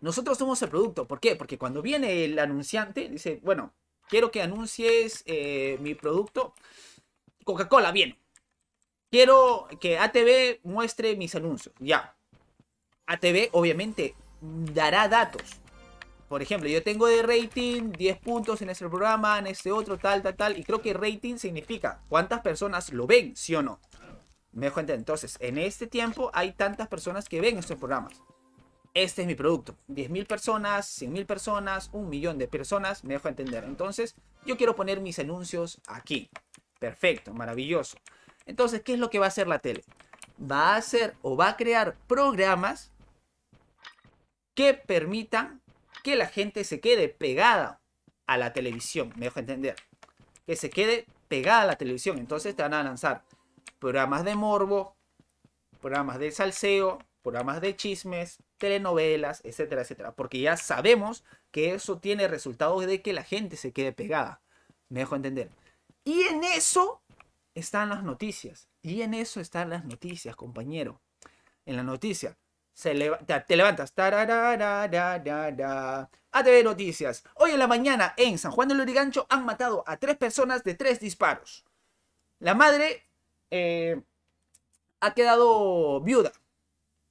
Nosotros somos el producto. ¿Por qué? Porque cuando viene el anunciante, dice, bueno, quiero que anuncies eh, mi producto. Coca-Cola, bien. Quiero que ATV muestre mis anuncios. Ya. ATV, obviamente, dará datos. Por ejemplo, yo tengo de rating 10 puntos en este programa, en este otro, tal, tal, tal. Y creo que rating significa cuántas personas lo ven, sí o no. Me entender. Entonces, en este tiempo hay tantas personas que ven estos programas. Este es mi producto. 10.000 personas, 100.000 personas, un millón de personas, me dejo entender. Entonces, yo quiero poner mis anuncios aquí. Perfecto, maravilloso. Entonces, ¿qué es lo que va a hacer la tele? Va a hacer o va a crear programas que permitan que la gente se quede pegada a la televisión. Me dejo entender. Que se quede pegada a la televisión. Entonces te van a lanzar programas de morbo, programas de salseo, programas de chismes, telenovelas, etcétera, etcétera. Porque ya sabemos que eso tiene resultados de que la gente se quede pegada. Me dejo entender. Y en eso están las noticias. Y en eso están las noticias, compañero. En la noticia. Se te levantas. TV Noticias. Hoy en la mañana en San Juan de Lurigancho han matado a tres personas de tres disparos. La madre eh, ha quedado viuda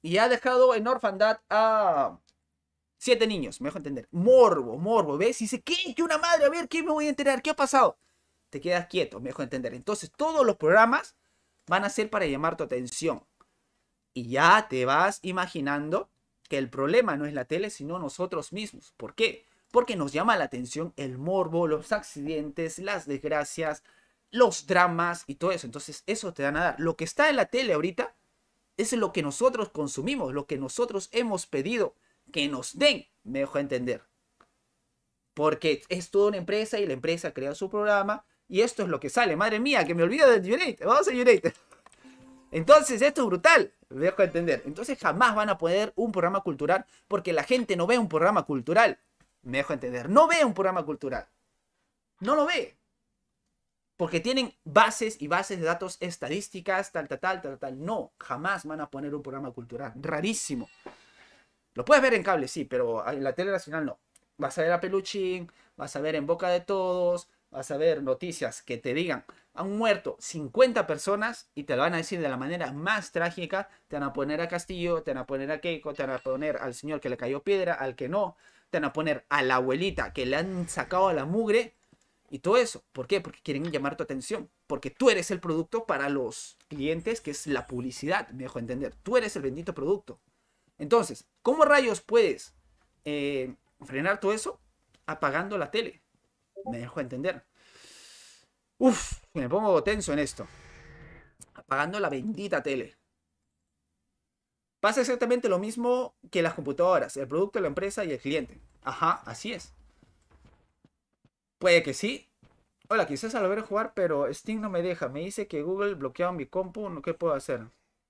y ha dejado en orfandad a siete niños, me entender. Morbo, morbo, ¿ves? Y dice, ¿qué? ¿Qué una madre? A ver, ¿qué me voy a enterar? ¿Qué ha pasado? Te quedas quieto, me entender. Entonces, todos los programas van a ser para llamar tu atención. Y ya te vas imaginando que el problema no es la tele, sino nosotros mismos. ¿Por qué? Porque nos llama la atención el morbo, los accidentes, las desgracias, los dramas y todo eso. Entonces, eso te van a dar. Lo que está en la tele ahorita es lo que nosotros consumimos, lo que nosotros hemos pedido que nos den, me dejo entender. Porque es toda una empresa y la empresa crea su programa y esto es lo que sale. Madre mía, que me olvido de United. Vamos a United. Entonces, esto es brutal, me dejo entender. Entonces, jamás van a poder un programa cultural porque la gente no ve un programa cultural. Me dejo entender. No ve un programa cultural. No lo ve porque tienen bases y bases de datos estadísticas, tal, tal, tal, tal, tal. No, jamás van a poner un programa cultural. Rarísimo. Lo puedes ver en cable, sí, pero en la tele nacional no. Vas a ver a Peluchín, vas a ver En Boca de Todos, vas a ver noticias que te digan, han muerto 50 personas y te lo van a decir de la manera más trágica. Te van a poner a Castillo, te van a poner a Keiko, te van a poner al señor que le cayó piedra, al que no, te van a poner a la abuelita que le han sacado a la mugre y todo eso. ¿Por qué? Porque quieren llamar tu atención. Porque tú eres el producto para los clientes, que es la publicidad, me dejo entender. Tú eres el bendito producto. Entonces, ¿cómo rayos puedes eh, frenar todo eso? Apagando la tele. Me dejo entender. Uf, me pongo tenso en esto. Apagando la bendita tele. Pasa exactamente lo mismo que las computadoras, el producto, la empresa y el cliente. Ajá, así es. Puede que sí. Hola, quizás al volver jugar, pero Steam no me deja. Me dice que Google bloquea mi compu. ¿Qué puedo hacer?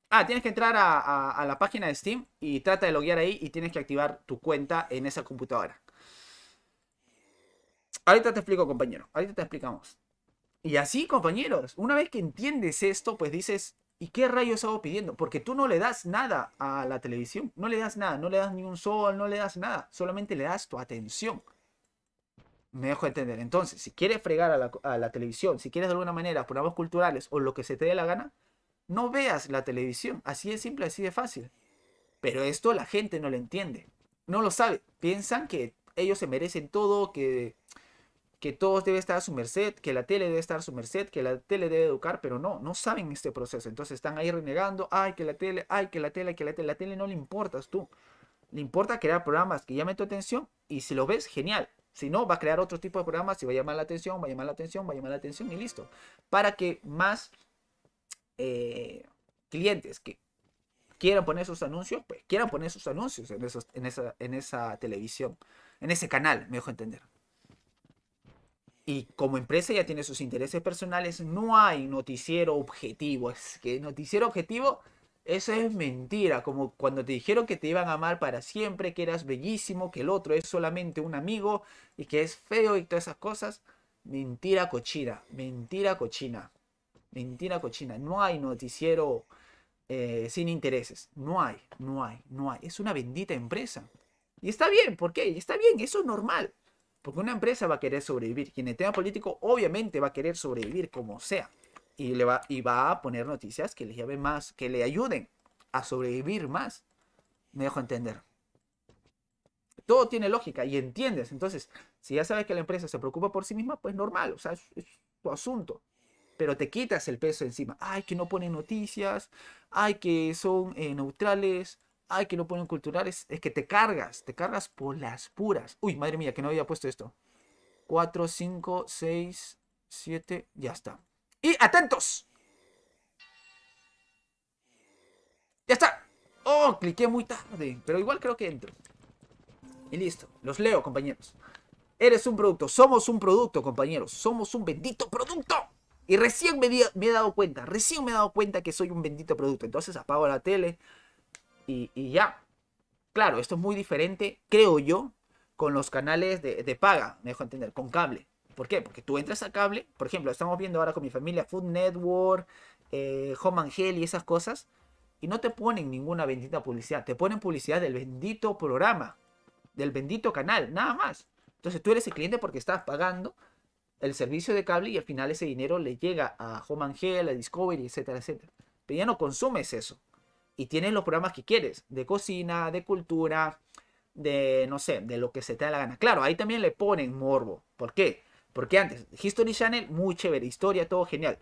Ah, tienes que entrar a, a, la página de Steam y trata de loguear ahí y tienes que activar tu cuenta en esa computadora. Ahorita te explico, compañero. Ahorita te explicamos. Y así, compañeros, una vez que entiendes esto, pues dices, ¿y qué rayos hago pidiendo? Porque tú no le das nada a la televisión. No le das nada, no le das ni un sol, no le das nada. Solamente le das tu atención. Me dejo entender. Entonces, si quieres fregar a la, televisión, si quieres de alguna manera programas culturales o lo que se te dé la gana, no veas la televisión. Así de simple, así de fácil. Pero esto la gente no lo entiende. No lo sabe. Piensan que ellos se merecen todo, que, que todos debe estar a su merced, que la tele debe estar a su merced, que la tele debe educar, pero no, no saben este proceso. Entonces están ahí renegando, ay, que la tele, ay, que la tele, que la tele, la tele no le importas tú. Le importa crear programas que llamen tu atención y si lo ves, genial. Si no, va a crear otro tipo de programas si va a llamar la atención, va a llamar la atención, va a llamar la atención y listo. Para que más eh, clientes que quieran poner sus anuncios, pues quieran poner sus anuncios en, esos, esa, en esa televisión, en ese canal, me dejo entender. Y como empresa ya tiene sus intereses personales, no hay noticiero objetivo. Es que noticiero objetivo esa es mentira, como cuando te dijeron que te iban a amar para siempre, que eras bellísimo, que el otro es solamente un amigo y que es feo y todas esas cosas. Mentira cochina, mentira cochina, mentira cochina. No hay noticiero eh, sin intereses, no hay, no hay, no hay. Es una bendita empresa. Y está bien, ¿por qué? Está bien, eso es normal. Porque una empresa va a querer sobrevivir. quien en el tema político, obviamente va a querer sobrevivir como sea y, le va, y va a poner noticias que le lleven más, que le ayuden a sobrevivir más. Me dejo entender. Todo tiene lógica y entiendes. Entonces, si ya sabes que la empresa se preocupa por sí misma, pues normal, o sea, es, tu asunto. Pero te quitas el peso encima. Ay, que no ponen noticias. Ay, que son eh, neutrales. Ay, que no ponen culturales. Es que te cargas, te cargas por las puras. Uy, madre mía, que no había puesto esto. 4, 5, 6, 7, ya está. Y atentos. Ya está. Oh, cliqué muy tarde. Pero igual creo que entro. Y listo. Los leo, compañeros. Eres un producto. Somos un producto, compañeros. Somos un bendito producto. Y recién me, he dado cuenta, recién me he dado cuenta que soy un bendito producto. Entonces apago la tele y, ya. Claro, esto es muy diferente, creo yo, con los canales de, de paga, me dejo entender, con cable. ¿Por qué? Porque tú entras a cable, por ejemplo, estamos viendo ahora con mi familia Food Network, eh, Home angel y esas cosas, y no te ponen ninguna bendita publicidad, te ponen publicidad del bendito programa, del bendito canal, nada más. Entonces tú eres el cliente porque estás pagando el servicio de cable y al final ese dinero le llega a Home angel a Discovery, etcétera, etcétera. Pero ya no consumes eso. Y tienes los programas que quieres, de cocina, de cultura, de, no sé, de lo que se te da la gana. Claro, ahí también le ponen morbo. ¿Por qué? Porque antes, History Channel, muy chévere, historia, todo genial.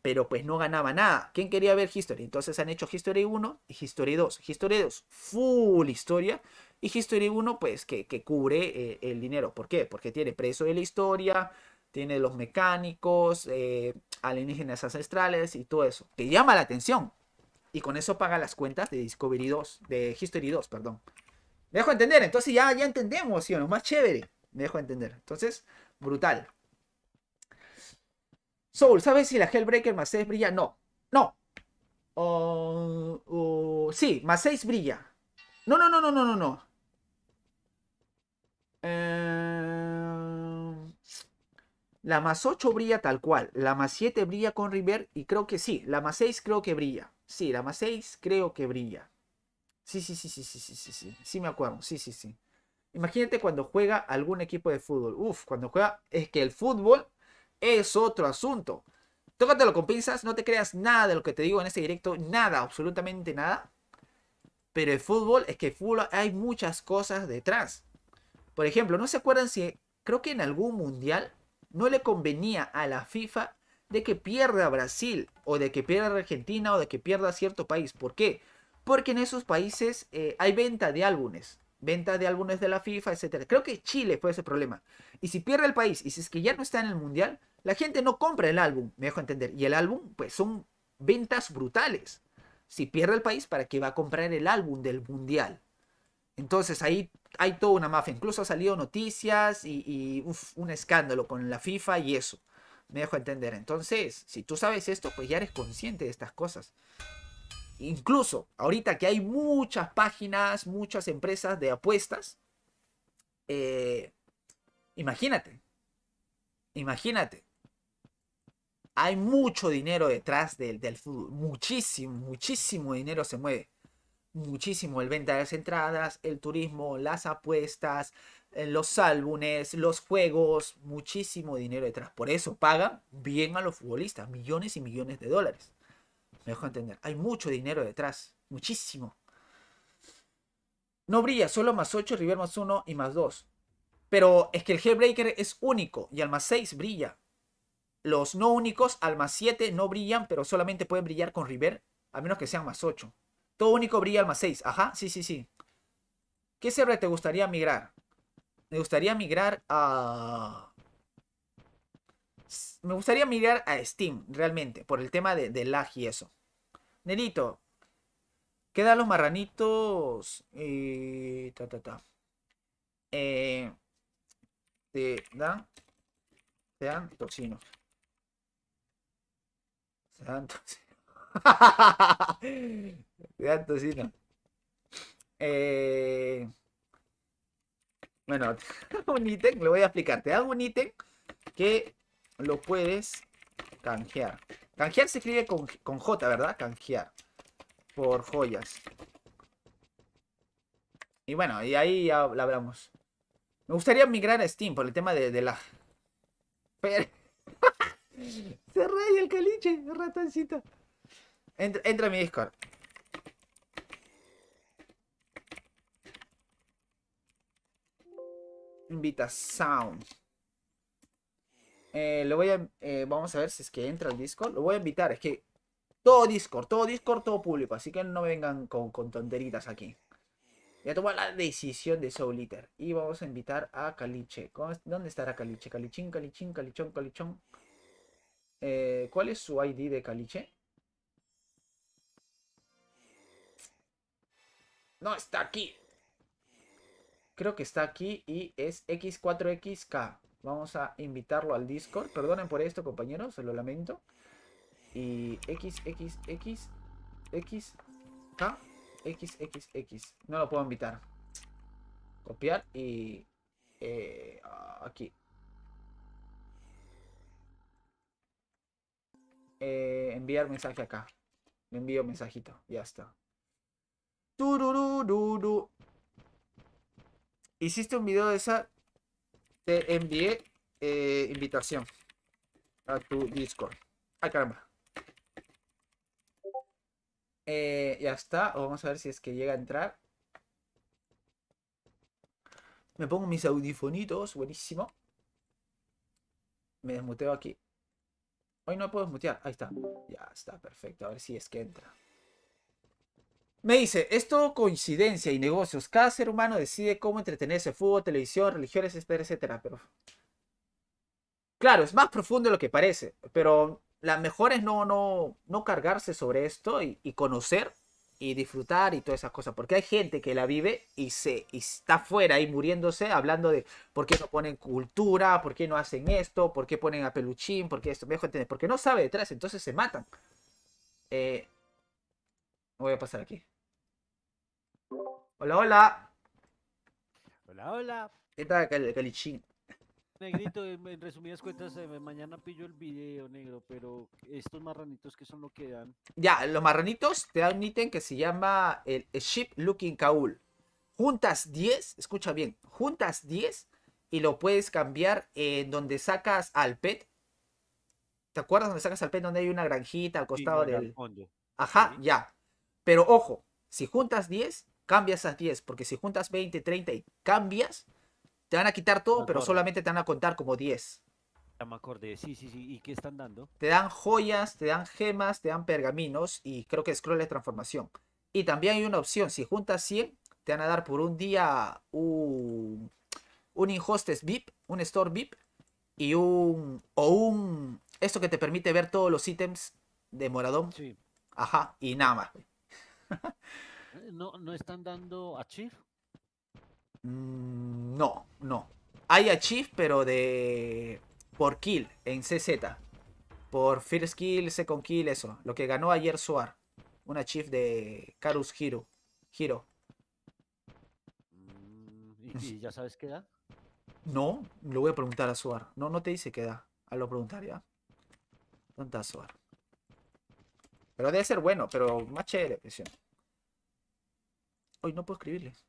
Pero pues no ganaba nada. ¿Quién quería ver History? Entonces han hecho History 1 y History 2. History 2, full historia. Y History 1, pues, que, cubre eh, el dinero. ¿Por qué? Porque tiene preso de la historia, tiene los mecánicos, eh, alienígenas ancestrales y todo eso. Que llama la atención. Y con eso paga las cuentas de Discovery 2, de History 2, perdón. dejo entender, entonces ya, ya entendemos, ¿sí no? Más chévere. Me dejo entender. Entonces, brutal. Soul, ¿sabes si la Hellbreaker más 6 brilla? No, no. Oh, oh, sí, más 6 brilla. No, no, no, no, no, no, no. Eh, la más 8 brilla tal cual. La más 7 brilla con River y creo que sí. La más 6 creo que brilla. Sí, la más 6 creo que brilla. Sí, sí, sí, sí, sí, sí, sí, sí. Sí me acuerdo. Sí, sí, sí. Imagínate cuando juega algún equipo de fútbol. Uf, cuando juega es que el fútbol es otro asunto. Tócatelo con pinzas, no te creas nada de lo que te digo en este directo, nada, absolutamente nada. Pero el fútbol es que hay muchas cosas detrás. Por ejemplo, ¿no se acuerdan si creo que en algún mundial no le convenía a la FIFA de que pierda Brasil o de que pierda Argentina o de que pierda cierto país? ¿Por qué? Porque en esos países eh, hay venta de álbumes venta de álbumes de la FIFA, etcétera. Creo que Chile fue ese problema. Y si pierde el país, y si es que ya no está en el mundial, la gente no compra el álbum, me dejo entender. Y el álbum, pues son ventas brutales. Si pierde el país, ¿para qué va a comprar el álbum del mundial? Entonces ahí hay toda una mafia. Incluso ha salido noticias y, un escándalo con la FIFA y eso. Me dejo entender. Entonces, si tú sabes esto, pues ya eres consciente de estas cosas incluso ahorita que hay muchas páginas, muchas empresas de apuestas, eh, imagínate, imagínate, hay mucho dinero detrás del, del, fútbol, muchísimo, muchísimo dinero se mueve, muchísimo el venta de las entradas, el turismo, las apuestas, eh, los álbumes, los juegos, muchísimo dinero detrás. Por eso pagan bien a los futbolistas, millones y millones de dólares. Me dejó entender. Hay mucho dinero detrás. Muchísimo. No brilla, solo más 8, River más 1 y más 2. Pero es que el Hellbreaker es único y al más 6 brilla. Los no únicos al más 7 no brillan, pero solamente pueden brillar con River, a menos que sean más 8. Todo único brilla al más 6. Ajá, sí, sí, sí. ¿Qué server te gustaría migrar? Me gustaría migrar a me gustaría mirar a Steam, realmente, por el tema de, lag y eso. Nerito, dan los marranitos. Y. Eh, ta, ta, ta. Eh, te dan. Te dan toxinos. Te dan toxinos. te dan toxinos. Eh, bueno, un ítem, lo voy a explicar. Te dan un ítem que lo puedes canjear. Canjear se escribe con, J, ¿verdad? Canjear. Por joyas. Y bueno, y ahí ya hablamos. Me gustaría migrar a Steam por el tema de, la... se raya el caliche, ratoncito. Entra, entra a mi Discord. Invita Sound. Eh, voy eh, vamos a ver si es que entra al Discord. Lo voy a invitar, es que todo Discord, todo Discord, todo público. Así que no vengan con, con tonteritas aquí. Ya tomó la decisión de Soul Eater. Y vamos a invitar a Caliche. ¿Dónde estará Caliche? Calichín, Calichín, Calichón, Calichón. Eh, ¿Cuál es su ID de Caliche? No está aquí. Creo que está aquí y es X4XK. Vamos a invitarlo al Discord. Perdonen por esto, compañeros, se lo lamento. Y XXXX X, No lo puedo invitar. Copiar y... Eh, aquí. Eh, enviar mensaje acá. Le envío mensajito. Ya está. Hiciste un video de esa te envié eh, invitación a tu Discord. Ah, caramba. Eh, ya está. vamos a ver si es que llega a entrar. Me pongo mis audifonitos. Buenísimo. Me desmuteo aquí. Hoy no puedo desmutear. Ahí está. Ya está, perfecto. A ver si es que entra. Me dice, es todo coincidencia y negocios. Cada ser humano decide cómo entretenerse, fútbol, televisión, religiones, etcétera, etcétera. Pero... Claro, es más profundo de lo que parece, pero la mejor es no, no, no cargarse sobre esto y, conocer y disfrutar y todas esas cosas, porque hay gente que la vive y se está fuera y muriéndose hablando de por qué no ponen cultura, por qué no hacen esto, por qué ponen a peluchín, por qué esto, Mejor entender, porque no sabe detrás, entonces se matan. Eh, voy a pasar aquí. Hola, hola. Hola, hola. ¿Qué tal, Calichín? Negrito, en resumidas cuentas, eh, mañana pillo el video negro, pero estos marranitos que son lo que dan. Ya, los marranitos te dan un ítem que se llama el Ship Looking Kaul. Juntas 10, escucha bien, juntas 10 y lo puedes cambiar en donde sacas al pet. ¿Te acuerdas donde sacas al pet? Donde hay una granjita al costado del. Ajá, ya. Pero ojo, si juntas 10, Cambia esas 10, porque si juntas 20, 30 y cambias, te van a quitar todo, pero solamente te van a contar como 10. Ya Me acordé, sí, sí, sí. ¿Y qué están dando? Te dan joyas, te dan gemas, te dan pergaminos y creo que scroll de transformación. Y también hay una opción, si juntas 100, te van a dar por un día un, un Inhostes VIP, un Store VIP y un... o un... esto que te permite ver todos los ítems de Moradón. Sí. Ajá, y nada más. ¿No, están dando Achieve? Mm, no, no. Hay Achieve, pero de. por kill en CZ. Por first kill, second kill, eso. Lo que ganó ayer Suar. Un Achieve de Karus Hiro. Hiro. Mm, ¿Y, ya sabes qué da? No, le voy a preguntar a Suar. No, no te dice qué da. A ah, lo preguntar ya. ¿ah? ¿Dónde está Suar? Pero debe ser bueno, pero más chévere, presión. Hoy no puedo escribirles.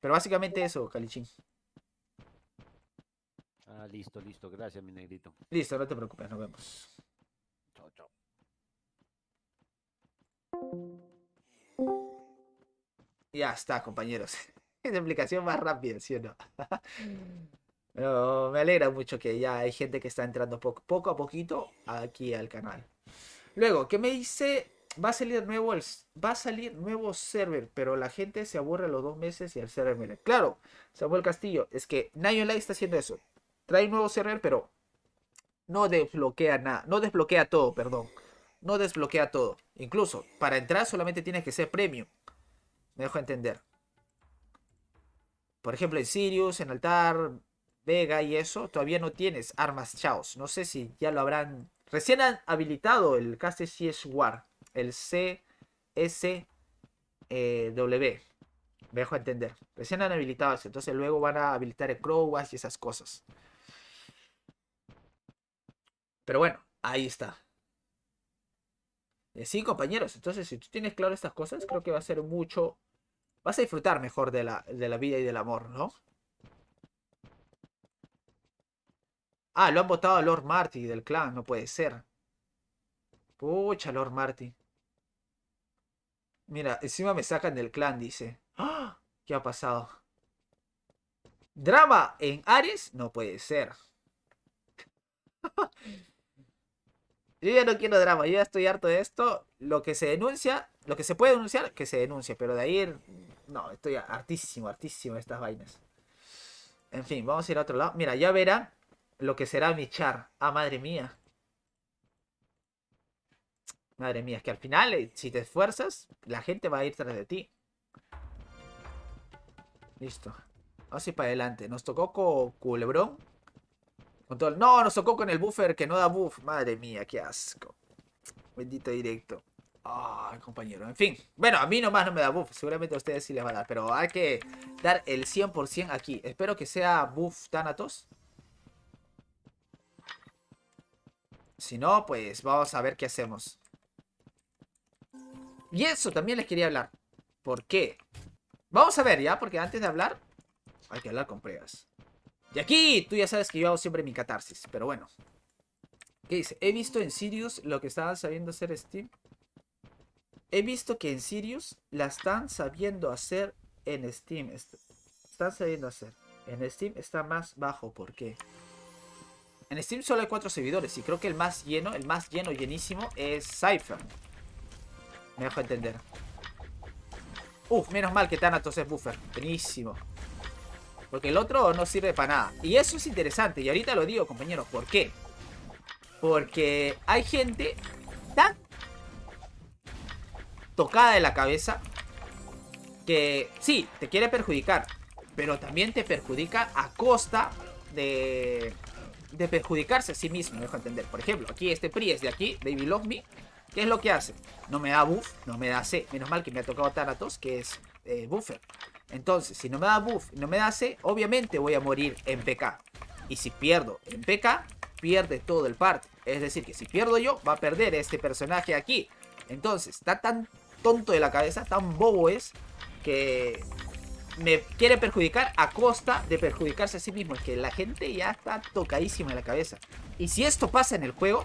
Pero básicamente eso, Calichín. Ah, listo, listo. Gracias, mi negrito. Listo, no te preocupes, nos vemos. Chao, chao. Ya está, compañeros. Es la explicación más rápida, ¿sí o no? Pero me alegra mucho que ya hay gente que está entrando poco, poco a poquito aquí al canal. Luego, ¿qué me dice va a salir nuevo va a salir nuevo server, pero la gente se aburre a los dos meses y el server muere. Claro, Samuel Castillo, es que Night Light está haciendo eso. Trae un nuevo server, pero no desbloquea nada, no desbloquea todo, perdón. No desbloquea todo. Incluso para entrar solamente tienes que ser premium. Me dejo entender. Por ejemplo, en Sirius, en Altar, Vega y eso, todavía no tienes armas chaos. No sé si ya lo habrán. Recién han habilitado el si CS War el CSW. Me dejo entender. Recién han habilitado eso. Entonces luego van a habilitar el y esas cosas. Pero bueno, ahí está. Eh, sí, compañeros. Entonces, si tú tienes claro estas cosas, creo que va a ser mucho. Vas a disfrutar mejor de la, de la vida y del amor, ¿no? Ah, lo han votado a Lord Marty del clan, no puede ser. Pucha, Lord Marty. Mira, encima me sacan del clan, dice. ¡Ah! ¿Qué ha pasado? ¿Drama en Ares? No puede ser. yo ya no quiero drama, yo ya estoy harto de esto. Lo que se denuncia, lo que se puede denunciar, que se denuncie. Pero de ahí, no, estoy hartísimo, hartísimo de estas vainas. En fin, vamos a ir a otro lado. Mira, ya verán lo que será mi char. Ah, madre mía. Madre mía, es que al final, eh, si te esfuerzas, la gente va a ir tras de ti. Listo. Vamos a ir para adelante. Nos tocó con Culebrón. No, nos tocó con el buffer que no da buff. Madre mía, qué asco. Bendito directo. Ah, compañero. En fin. Bueno, a mí nomás no me da buff. Seguramente a ustedes sí les va a dar. Pero hay que dar el 100% aquí. Espero que sea buff Thanatos. Si no, pues vamos a ver qué hacemos. Y eso también les quería hablar. ¿Por qué? Vamos a ver ya, porque antes de hablar hay que hablar con pruebas. Y aquí tú ya sabes que yo hago siempre mi catarsis, pero bueno. ¿Qué dice? He visto en Sirius lo que están sabiendo hacer Steam He visto que en Sirius la están sabiendo hacer en Steam. Están sabiendo hacer. En Steam está más bajo. ¿Por qué? En Steam solo hay cuatro servidores y creo que el más lleno, el más lleno, llenísimo, es Cypher. Me dejo entender. Uf, menos mal que Thanatos es buffer. Buenísimo. Porque el otro no sirve para nada. Y eso es interesante. Y ahorita lo digo, compañeros. ¿Por qué? Porque hay gente tan tocada de la cabeza que sí, te quiere perjudicar. Pero también te perjudica a costa de, de perjudicarse a sí mismo. Me dejo entender. Por ejemplo, aquí este Pri es de aquí, Baby Love Me. ¿Qué es lo que hace? No me da buff, no me da C. Menos mal que me ha tocado Taratos, que es eh, buffer. Entonces, si no me da buff y no me da C, obviamente voy a morir en PK. Y si pierdo en PK, pierde todo el party. Es decir, que si pierdo yo, va a perder este personaje aquí. Entonces, está tan tonto de la cabeza, tan bobo es, que me quiere perjudicar a costa de perjudicarse a sí mismo. Es que la gente ya está tocadísima de la cabeza. Y si esto pasa en el juego,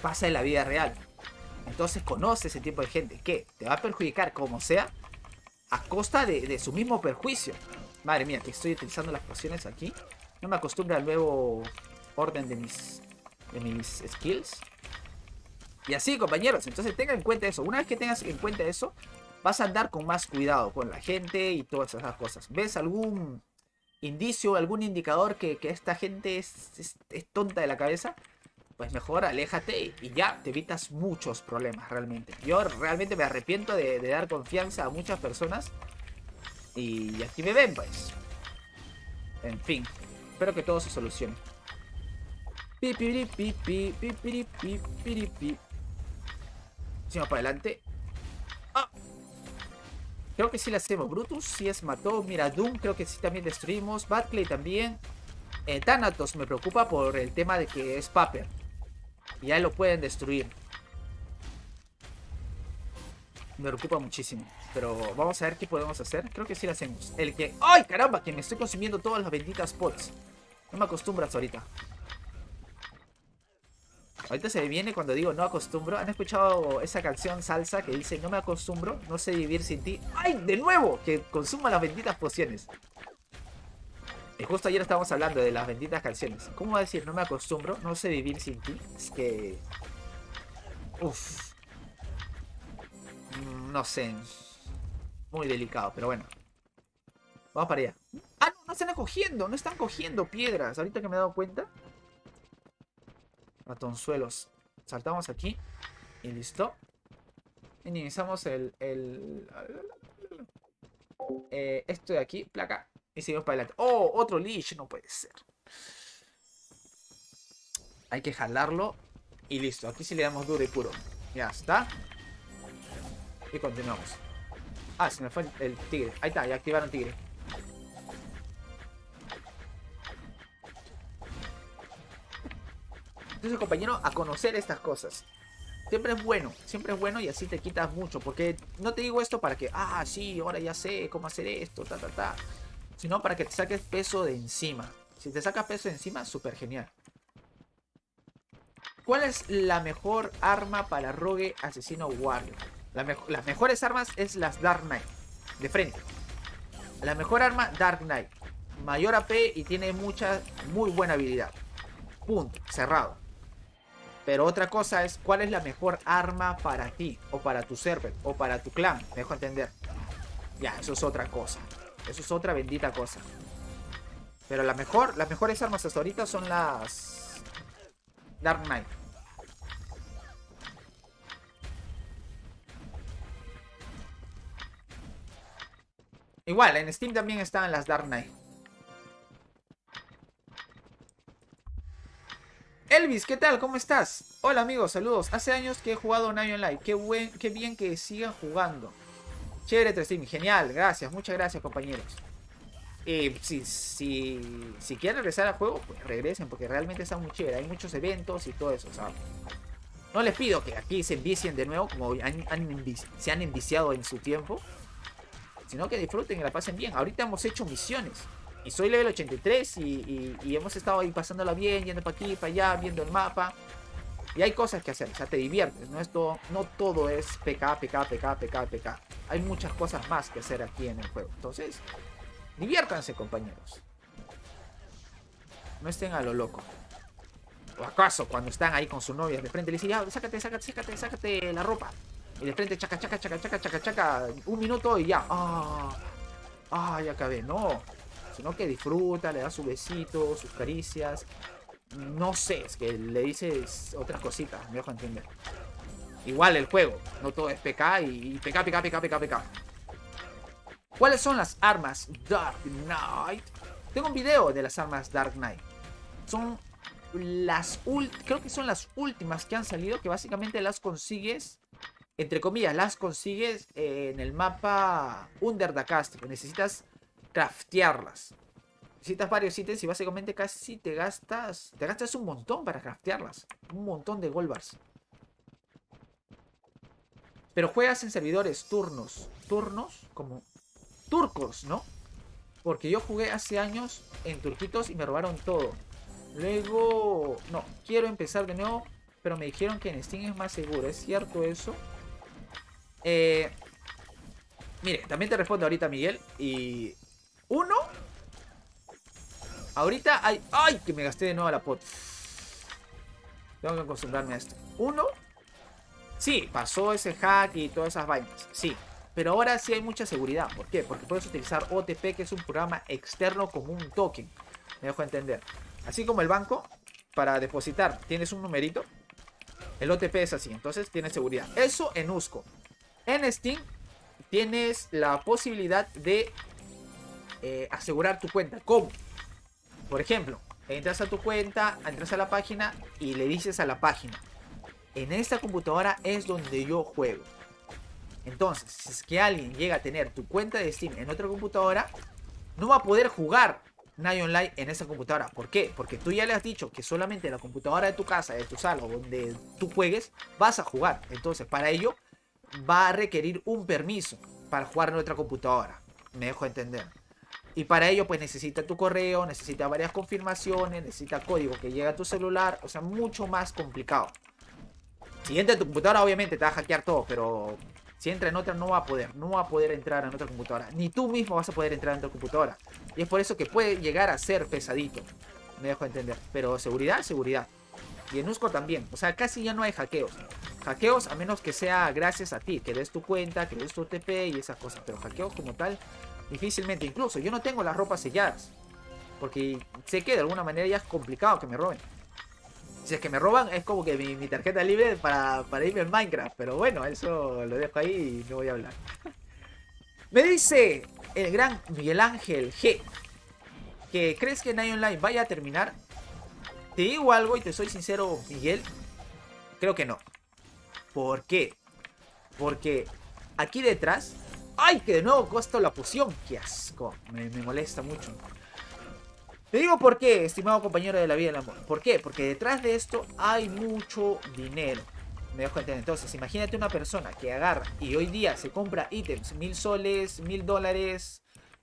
pasa en la vida real. Entonces conoce ese tipo de gente que te va a perjudicar como sea a costa de, su mismo perjuicio. Madre mía, que estoy utilizando las pociones aquí. No me acostumbro al nuevo orden de mis, de mis skills. Y así, compañeros. Entonces tengan en cuenta eso. Una vez que tengas en cuenta eso, vas a andar con más cuidado con la gente y todas esas cosas. ¿Ves algún indicio, algún indicador que, esta gente es, tonta de la cabeza? pues mejor aléjate y ya te evitas muchos problemas realmente. Yo realmente me arrepiento de, dar confianza a muchas personas y aquí me ven pues. En fin, espero que todo se solucione. vamos para adelante. Creo que sí la hacemos. Brutus si es mató. Mira Doom creo que sí también destruimos. Batley también. Thanatos me preocupa por el tema de que es Paper. Y ahí lo pueden destruir. Me preocupa muchísimo. Pero vamos a ver qué podemos hacer. Creo que sí lo hacemos. El que... ¡Ay, caramba! Que me estoy consumiendo todas las benditas pots. No me acostumbras ahorita. Ahorita se viene cuando digo no acostumbro. ¿Han escuchado esa canción salsa que dice no me acostumbro, no sé vivir sin ti? ¡Ay, de nuevo! Que consuma las benditas pociones. Y justo ayer estábamos hablando de las benditas canciones. ¿Cómo va a decir? No me acostumbro, no sé vivir sin ti. Es que... Uf. Mm, no sé. Muy delicado, pero bueno. Vamos para allá. Ah, no, no están cogiendo, no están cogiendo piedras. Ahorita que me he dado cuenta. Ratonzuelos. Saltamos aquí. Y listo. Iniciamos el... el... Eh, esto de aquí, placa. Y seguimos para adelante. ¡Oh! Otro leash No puede ser. Hay que jalarlo. Y listo. Aquí sí le damos duro y puro. Ya está. Y continuamos. Ah, se me fue el tigre. Ahí está. Ya activaron tigre. Entonces, compañero, a conocer estas cosas. Siempre es bueno, siempre es bueno y así te quitas mucho. Porque no te digo esto para que, ah, sí, ahora ya sé cómo hacer esto, ta, ta, ta sino para que te saques peso de encima. Si te sacas peso de encima, súper genial. ¿Cuál es la mejor arma para Rogue Asesino Warrior? las mejores armas es las Dark Knight. De frente. La mejor arma, Dark Knight. Mayor AP y tiene mucha, muy buena habilidad. Punto. Cerrado. Pero otra cosa es cuál es la mejor arma para ti, o para tu server, o para tu clan. Me dejo entender. Ya, eso es otra cosa. Eso es otra bendita cosa. Pero la mejor, las mejores armas hasta ahorita son las... Dark Knight. Igual, en Steam también están las Dark Knight. Elvis, ¿qué tal? ¿Cómo estás? Hola amigos, saludos. Hace años que he jugado Night Online. Qué, qué bien que sigan jugando. Chévere, 3 Genial, gracias. Muchas gracias, compañeros. Eh, si, si, quieren regresar al juego, pues regresen, porque realmente está muy chévere. Hay muchos eventos y todo eso, ¿sabes? No les pido que aquí se envicien de nuevo, como se han enviciado en su tiempo, sino que disfruten y la pasen bien. Ahorita hemos hecho misiones, y soy level 83, y hemos estado ahí pasándola bien, yendo para aquí, para allá, viendo el mapa. Y hay cosas que hacer, o sea, te diviertes, no, esto todo, no todo es PK, PK, PK, PK, PK. Hay muchas cosas más que hacer aquí en el juego. Entonces, diviértanse compañeros. No estén a lo loco. ¿O acaso cuando están ahí con su novia de frente le dicen, ya, sácate, sácate, sácate, sácate la ropa? Y de frente, chaca, chaca, chaca, chaca, chaca, chaca, un minuto y ya. ¡Ah! ¡Ah, ya acabé! No. Sino que disfruta, le da su besito, sus caricias, no sé, es que le dices otras cositas, me dejo entender. Igual el juego, no todo es PK y, PK, PK, PK, PK, PK. ¿Cuáles son las armas Dark Knight? Tengo un video de las armas Dark Knight. Son las creo que son las últimas que han salido, que básicamente las consigues, entre comillas, las consigues en el mapa Under Necesitas craftearlas necesitas varios ítems y básicamente casi te gastas, te gastas un montón para craftearlas. Un montón de gold Pero juegas en servidores, turnos. Turnos como turcos, ¿no? Porque yo jugué hace años en turquitos y me robaron todo. Luego, no, quiero empezar de nuevo, pero me dijeron que en Steam es más seguro. ¿Es cierto eso? Eh, mire, también te respondo ahorita Miguel. Y uno, Ahorita hay... ¡Ay! Que me gasté de nuevo la pot. Tengo que acostumbrarme a esto. Uno. Sí, pasó ese hack y todas esas vainas. Sí. Pero ahora sí hay mucha seguridad. ¿Por qué? Porque puedes utilizar OTP, que es un programa externo como un token. Me dejo entender. Así como el banco, para depositar tienes un numerito. El OTP es así, entonces tienes seguridad. Eso en Usco. En Steam tienes la posibilidad de eh, asegurar tu cuenta. ¿Cómo? Por ejemplo, entras a tu cuenta, entras a la página y le dices a la página, en esta computadora es donde yo juego. Entonces, si es que alguien llega a tener tu cuenta de Steam en otra computadora, no va a poder jugar Night Online en esa computadora. ¿Por qué? Porque tú ya le has dicho que solamente en la computadora de tu casa, de tu sala, donde tú juegues, vas a jugar. Entonces, para ello, va a requerir un permiso para jugar en otra computadora. Me dejo entender. Y para ello, pues necesita tu correo, necesita varias confirmaciones, necesita código que llega a tu celular, o sea, mucho más complicado. Si entra en tu computadora, obviamente te va a hackear todo, pero si entra en otra, no va a poder, no va a poder entrar en otra computadora. Ni tú mismo vas a poder entrar en tu computadora. Y es por eso que puede llegar a ser pesadito. Me dejo entender. Pero seguridad, seguridad. Y en Usco también. O sea, casi ya no hay hackeos. Hackeos a menos que sea gracias a ti, que des tu cuenta, que des tu TP y esas cosas. Pero hackeos como tal, Difícilmente, incluso yo no tengo las ropas selladas. Porque sé que de alguna manera ya es complicado que me roben. Si es que me roban es como que mi, mi tarjeta libre para, para irme al Minecraft. Pero bueno, eso lo dejo ahí y no voy a hablar. me dice el gran Miguel Ángel G. Que crees que Night Online vaya a terminar. Te digo algo y te soy sincero, Miguel. Creo que no. ¿Por qué? Porque aquí detrás ¡Ay, que de nuevo cuesta la poción! ¡Qué asco! Me, molesta mucho. Te digo por qué, estimado compañero de la vida del amor. ¿Por qué? Porque detrás de esto hay mucho dinero. Me dejo entender. Entonces, imagínate una persona que agarra y hoy día se compra ítems, mil soles, mil dólares,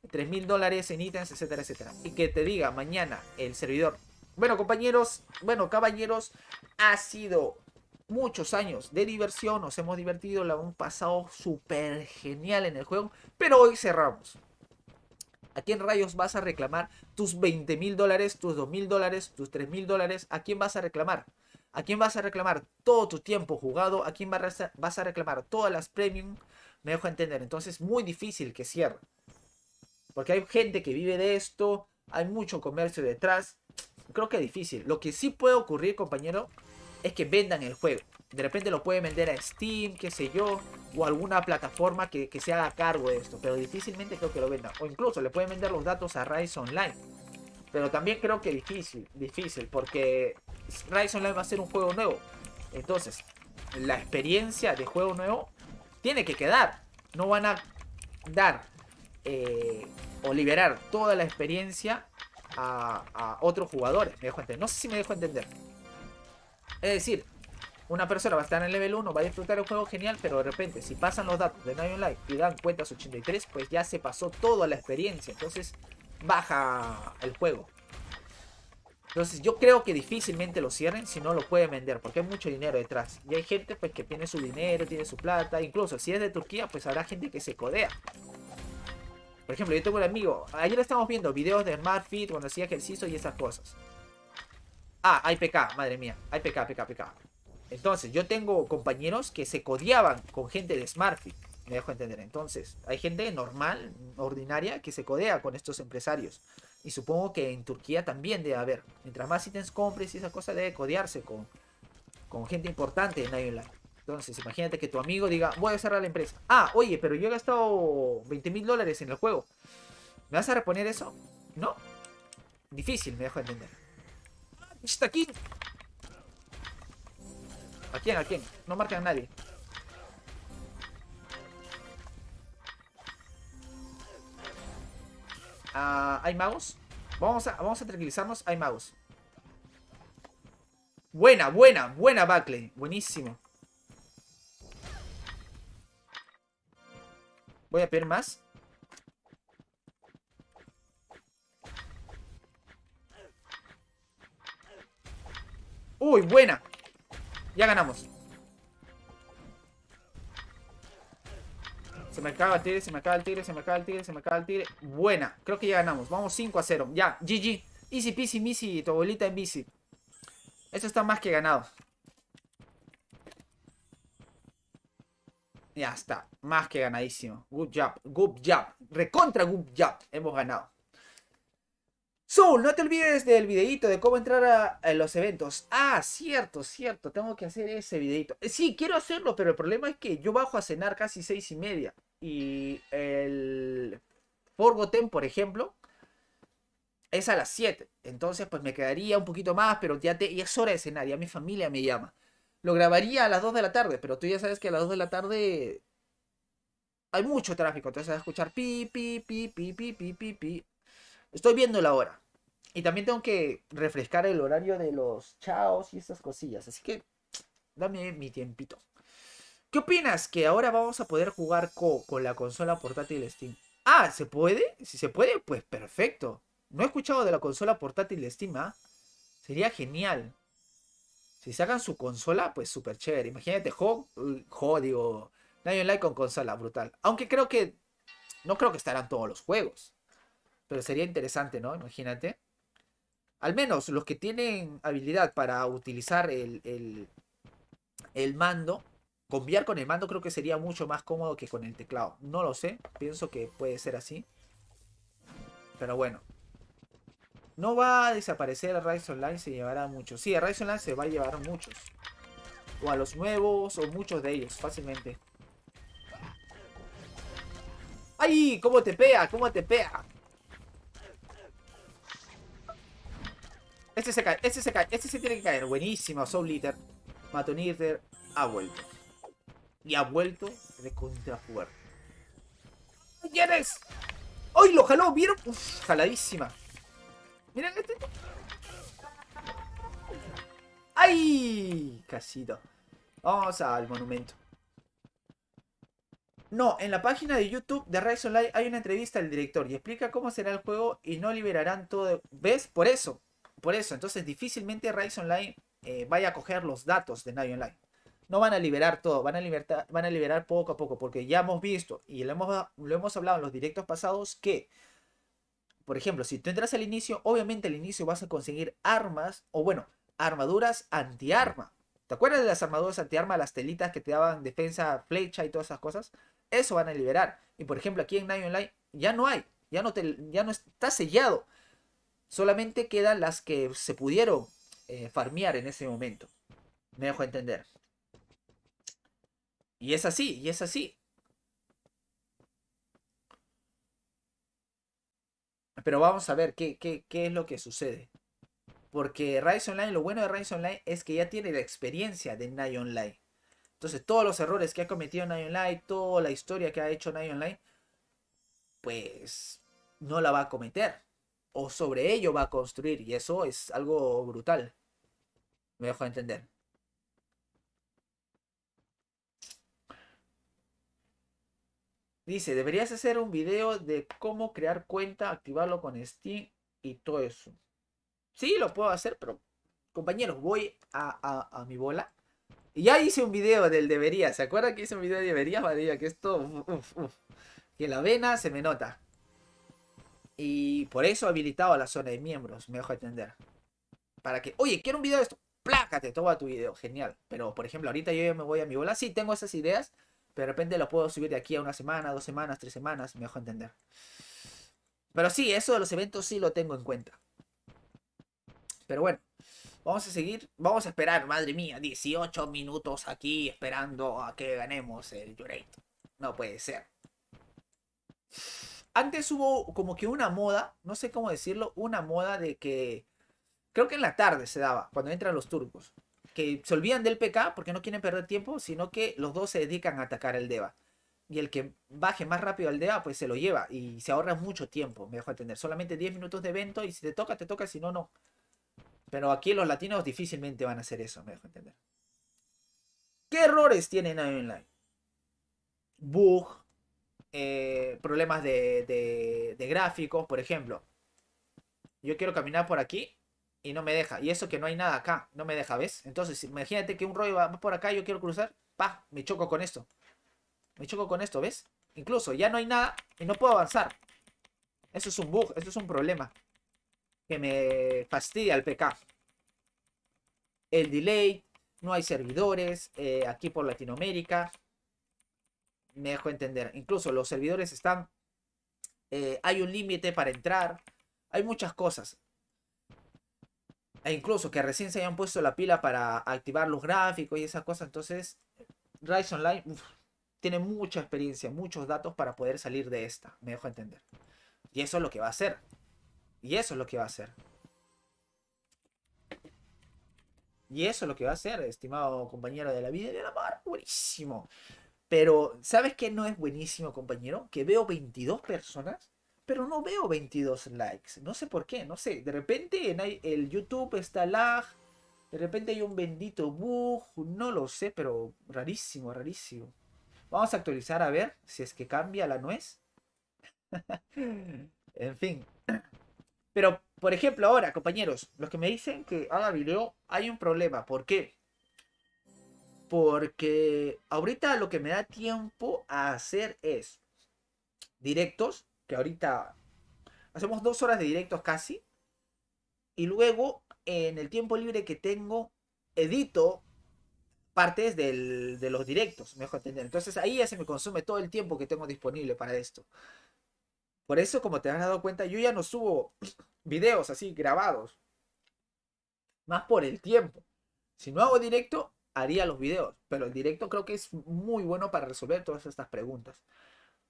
tres mil dólares en ítems, etcétera, etcétera. Y que te diga mañana el servidor. Bueno, compañeros, bueno, caballeros, ha sido muchos años de diversión, nos hemos divertido, la hemos pasado súper genial en el juego, pero hoy cerramos. ¿A quién rayos vas a reclamar tus 20 mil dólares, tus 2 mil dólares, tus 3 mil dólares? ¿A quién vas a reclamar? ¿A quién vas a reclamar todo tu tiempo jugado? ¿A quién vas a reclamar todas las premium? Me dejo entender. Entonces, muy difícil que cierre. Porque hay gente que vive de esto, hay mucho comercio detrás. Creo que es difícil. Lo que sí puede ocurrir, compañero, es que vendan el juego. De repente lo pueden vender a Steam, qué sé yo, o alguna plataforma que, se haga cargo de esto, pero difícilmente creo que lo vendan. O incluso le pueden vender los datos a Rise Online. Pero también creo que difícil, difícil, porque Rise Online va a ser un juego nuevo. Entonces, la experiencia de juego nuevo tiene que quedar. No van a dar eh, o liberar toda la experiencia a, otros jugadores. No sé si me dejo entender. Es decir, una persona va a estar en el level 1, va a disfrutar el juego genial, pero de repente si pasan los datos de Night online y dan cuentas 83, pues ya se pasó toda la experiencia, entonces baja el juego. Entonces yo creo que difícilmente lo cierren si no lo pueden vender, porque hay mucho dinero detrás. Y hay gente pues que tiene su dinero, tiene su plata, incluso si es de Turquía, pues habrá gente que se codea. Por ejemplo, yo tengo un amigo, ayer estamos viendo videos de Smart Fit cuando hacía ejercicio y esas cosas. Ah, hay PK, madre mía. Hay PK, PK, PK. Entonces, yo tengo compañeros que se codeaban con gente de Smartfit. Me dejo entender. Entonces, hay gente normal, ordinaria, que se codea con estos empresarios. Y supongo que en Turquía también debe haber. Mientras más ítems compres y esa cosa, debe codearse con, con gente importante en Ironline. Entonces, imagínate que tu amigo diga, voy a cerrar la empresa. Ah, oye, pero yo he gastado 20 mil dólares en el juego. ¿Me vas a reponer eso? No. Difícil, me dejo entender. ¿Está aquí? ¿A quién? ¿A quién? No marcan a nadie. Ah, ¿Hay magos? Vamos a, vamos a tranquilizarnos. Hay magos. Buena, buena, buena Buckley. Buenísimo. Voy a pedir más. Uy, buena. Ya ganamos. Se me acaba el tigre, se me acaba el tigre, se me acaba el tigre, se me acaba el tigre. Buena, creo que ya ganamos. Vamos 5 a 0. Ya, GG. Easy peasy, missy, tu abuelita en bici. Esto está más que ganado. Ya está, más que ganadísimo. Good job, good job. Recontra good job. Hemos ganado no te olvides del videito de cómo entrar a, los eventos. Ah, cierto, cierto, tengo que hacer ese videito. Eh, sí, quiero hacerlo, pero el problema es que yo bajo a cenar casi seis y media. Y el Forgoten, por ejemplo, es a las 7. Entonces, pues me quedaría un poquito más, pero ya, te, ya es hora de cenar, ya mi familia me llama. Lo grabaría a las 2 de la tarde, pero tú ya sabes que a las 2 de la tarde hay mucho tráfico. Entonces vas a escuchar pi, pi, pi, pi, pi, pi, pi, pi. Estoy viendo la hora. Y también tengo que refrescar el horario de los chaos y estas cosillas. Así que dame mi tiempito. ¿Qué opinas? Que ahora vamos a poder jugar con la consola portátil Steam. Ah, ¿se puede? Si se puede, pues perfecto. No he escuchado de la consola portátil Steam, ¿ah? Sería genial. Si sacan su consola, pues súper chévere. Imagínate, jo, jo digo, Nadie con consola, brutal. Aunque creo que, no creo que estarán todos los juegos. Pero sería interesante, ¿no? Imagínate al menos los que tienen habilidad para utilizar el, el, mando, Conviar con el mando creo que sería mucho más cómodo que con el teclado. No lo sé, pienso que puede ser así. Pero bueno. No va a desaparecer Rise Online, se llevará muchos. Sí, a Rise Online se va a llevar muchos. O a los nuevos, o muchos de ellos, fácilmente. ¡Ay! ¿Cómo te pega? ¿Cómo te pega? Este se cae, este se cae, este se tiene que caer. Buenísimo, Soul Litter. Maton ha vuelto. Y ha vuelto de contrafuerte. es? ¡Ay, lo jaló! ¿Vieron? Uf, jaladísima. Miren este. ¡Ay! Casito. Vamos al monumento. No, en la página de YouTube de Rise Online hay una entrevista al director y explica cómo será el juego y no liberarán todo. ¿Ves? Por eso. Por eso, entonces difícilmente Rise Online eh, vaya a coger los datos de Night Online. No van a liberar todo, van a, van a liberar poco a poco, porque ya hemos visto y lo hemos, hemos hablado en los directos pasados que, por ejemplo, si tú entras al inicio, obviamente al inicio vas a conseguir armas, o bueno, armaduras antiarma. ¿Te acuerdas de las armaduras antiarma, las telitas que te daban defensa, flecha y todas esas cosas? Eso van a liberar. Y por ejemplo, aquí en Night Online ya no hay, ya no, te, ya no está sellado. Solamente quedan las que se pudieron eh, farmear en ese momento. Me dejo entender. Y es así, y es así. Pero vamos a ver qué, qué, qué es lo que sucede. Porque Rise Online, lo bueno de Rise Online es que ya tiene la experiencia de Night Online. Entonces, todos los errores que ha cometido Night Online, toda la historia que ha hecho Night Online, pues no la va a cometer o sobre ello va a construir y eso es algo brutal. Me dejo entender. Dice, deberías hacer un video de cómo crear cuenta, activarlo con Steam y todo eso. Sí, lo puedo hacer, pero compañeros, voy a, mi bola. Y ya hice un video del debería. ¿Se acuerda que hice un video de debería? que esto... que la vena se me nota. Y por eso he habilitado la zona de miembros, me dejo entender. Para que, oye, quiero un video de esto. Plácate, toma tu video, genial. Pero, por ejemplo, ahorita yo ya me voy a mi bola. Sí, tengo esas ideas, pero de repente lo puedo subir de aquí a una semana, dos semanas, tres semanas, me dejo entender. Pero sí, eso de los eventos sí lo tengo en cuenta. Pero bueno, vamos a seguir, vamos a esperar, madre mía, 18 minutos aquí esperando a que ganemos el Jurate. No puede ser antes hubo como que una moda, no sé cómo decirlo, una moda de que creo que en la tarde se daba, cuando entran los turcos, que se olvidan del PK porque no quieren perder tiempo, sino que los dos se dedican a atacar al DEVA. Y el que baje más rápido al DEVA, pues se lo lleva y se ahorra mucho tiempo, me dejo entender. Solamente 10 minutos de evento y si te toca, te toca, si no, no. Pero aquí los latinos difícilmente van a hacer eso, me dejo entender. ¿Qué errores tiene Nine Online? Bug, eh, problemas de, de, gráficos, por ejemplo. Yo quiero caminar por aquí y no me deja. Y eso que no hay nada acá, no me deja, ¿ves? Entonces, imagínate que un rollo va por acá, yo quiero cruzar, pa, me choco con esto. Me choco con esto, ¿ves? Incluso ya no hay nada y no puedo avanzar. Eso es un bug, eso es un problema. Que me fastidia el PK. El delay, no hay servidores, eh, aquí por Latinoamérica me dejo entender. Incluso los servidores están, eh, hay un límite para entrar, hay muchas cosas. E incluso que recién se hayan puesto la pila para activar los gráficos y esas cosas. Entonces, Rise Online tiene mucha experiencia, muchos datos para poder salir de esta, me dejo entender. Y eso es lo que va a hacer. Y eso es lo que va a hacer. Y eso es lo que va a hacer, estimado compañero de la vida y del amor. Buenísimo. Pero, ¿sabes qué no es buenísimo, compañero? Que veo 22 personas, pero no veo 22 likes. No sé por qué, no sé. De repente en el YouTube está lag, de repente hay un bendito bug, no lo sé, pero rarísimo, rarísimo. Vamos a actualizar a ver si es que cambia la nuez. en fin. Pero, por ejemplo, ahora, compañeros, los que me dicen que haga ah, video, hay un problema. ¿Por qué? Porque ahorita lo que me da tiempo a hacer es directos, que ahorita hacemos dos horas de directos casi. Y luego, en el tiempo libre que tengo, edito partes de los directos, mejor entender. Entonces ahí ya se me consume todo el tiempo que tengo disponible para esto. Por eso, como te has dado cuenta, yo ya no subo videos así grabados. Más por el tiempo. Si no hago directo, haría los videos, pero el directo creo que es muy bueno para resolver todas estas preguntas.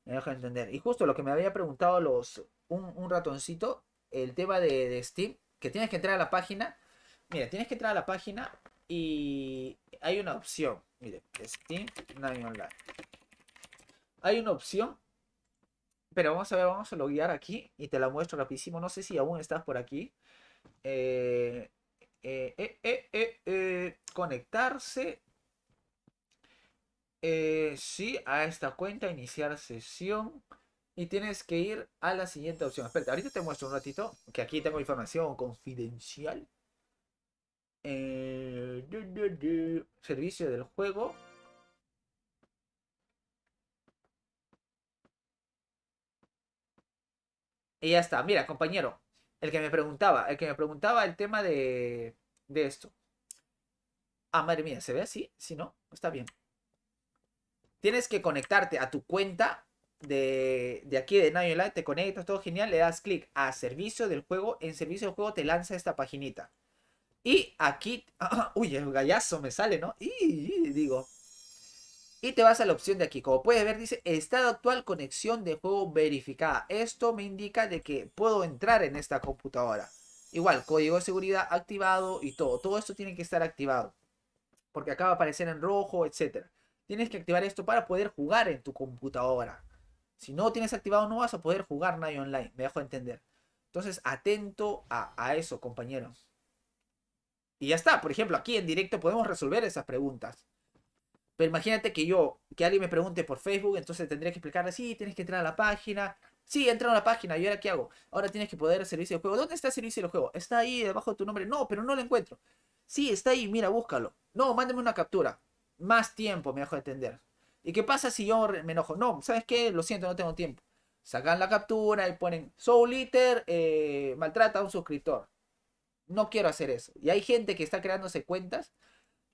Me deja entender. Y justo lo que me había preguntado los un, ratoncito, el tema de, Steam, que tienes que entrar a la página. Mira, tienes que entrar a la página y hay una opción. Mire, Steam Nine Online. Hay una opción. Pero vamos a ver, vamos a loguear aquí y te la muestro rapidísimo. No sé si aún estás por aquí. Eh, eh, eh, eh, conectarse sí a esta cuenta, iniciar sesión. Y tienes que ir a la siguiente opción. Espera, ahorita te muestro un ratito. Que aquí tengo información confidencial. servicio del juego. Y ya está. Mira, compañero el que me preguntaba, el que me preguntaba el tema de, de esto. Ah, madre mía, ¿se ve así? Si no, está bien. Tienes que conectarte a tu cuenta de, de aquí de Nine Light, te conectas, todo genial, le das clic a servicio del juego, en servicio del juego te lanza esta paginita. Y aquí, uy, el gallazo me sale, ¿no? y digo, y te vas a la opción de aquí. Como puedes ver, dice estado actual, conexión de juego verificada. Esto me indica de que puedo entrar en esta computadora. Igual, código de seguridad activado y todo. Todo esto tiene que estar activado. Porque acaba de aparecer en rojo, etcétera Tienes que activar esto para poder jugar en tu computadora. Si no tienes activado, no vas a poder jugar nadie online. Me dejo entender. Entonces, atento a, a eso, compañeros. Y ya está. Por ejemplo, aquí en directo podemos resolver esas preguntas. Pero imagínate que yo, que alguien me pregunte por Facebook, entonces tendría que explicarle, sí, tienes que entrar a la página. Sí, entra a la página, ¿y ahora qué hago? Ahora tienes que poder servicio de juego. ¿Dónde está el servicio de juego? Está ahí debajo de tu nombre. No, pero no lo encuentro. Sí, está ahí, mira, búscalo. No, mándame una captura. Más tiempo me dejo de entender. ¿Y qué pasa si yo me enojo? No, ¿sabes qué? Lo siento, no tengo tiempo. Sacan la captura y ponen Soul Eater eh, maltrata a un suscriptor. No quiero hacer eso. Y hay gente que está creándose cuentas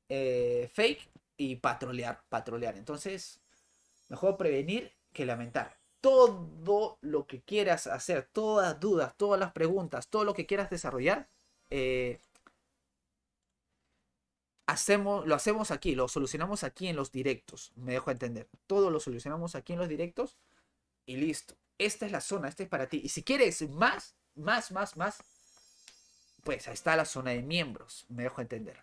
eh, fake y patrolear, patrolear. Entonces, mejor prevenir que lamentar. Todo lo que quieras hacer, todas dudas, todas las preguntas, todo lo que quieras desarrollar, eh, hacemos, lo hacemos aquí, lo solucionamos aquí en los directos. Me dejo entender. Todo lo solucionamos aquí en los directos y listo. Esta es la zona, esta es para ti. Y si quieres más, más, más, más, pues ahí está la zona de miembros. Me dejo entender.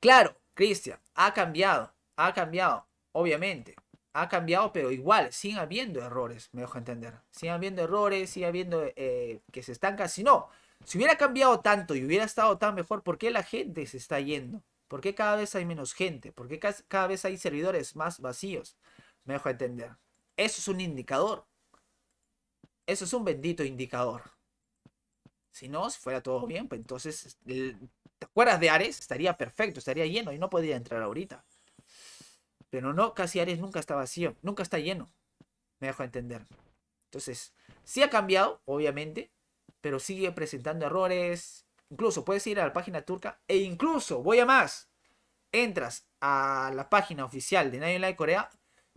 Claro, Cristian, ha cambiado, ha cambiado, obviamente. Ha cambiado, pero igual, siguen habiendo errores, me dejo entender. Sigue habiendo errores, sigue habiendo eh, que se estanca. Si no, si hubiera cambiado tanto y hubiera estado tan mejor, ¿por qué la gente se está yendo? ¿Por qué cada vez hay menos gente? ¿Por qué cada vez hay servidores más vacíos? Me dejo entender. Eso es un indicador. Eso es un bendito indicador. Si no, si fuera todo bien, pues entonces ¿Te acuerdas de Ares? Estaría perfecto, estaría lleno y no podría entrar ahorita. Pero no, casi Ares nunca está vacío, nunca está lleno. Me dejo entender. Entonces, sí ha cambiado, obviamente, pero sigue presentando errores. Incluso puedes ir a la página turca e incluso, voy a más, entras a la página oficial de Nine Live Corea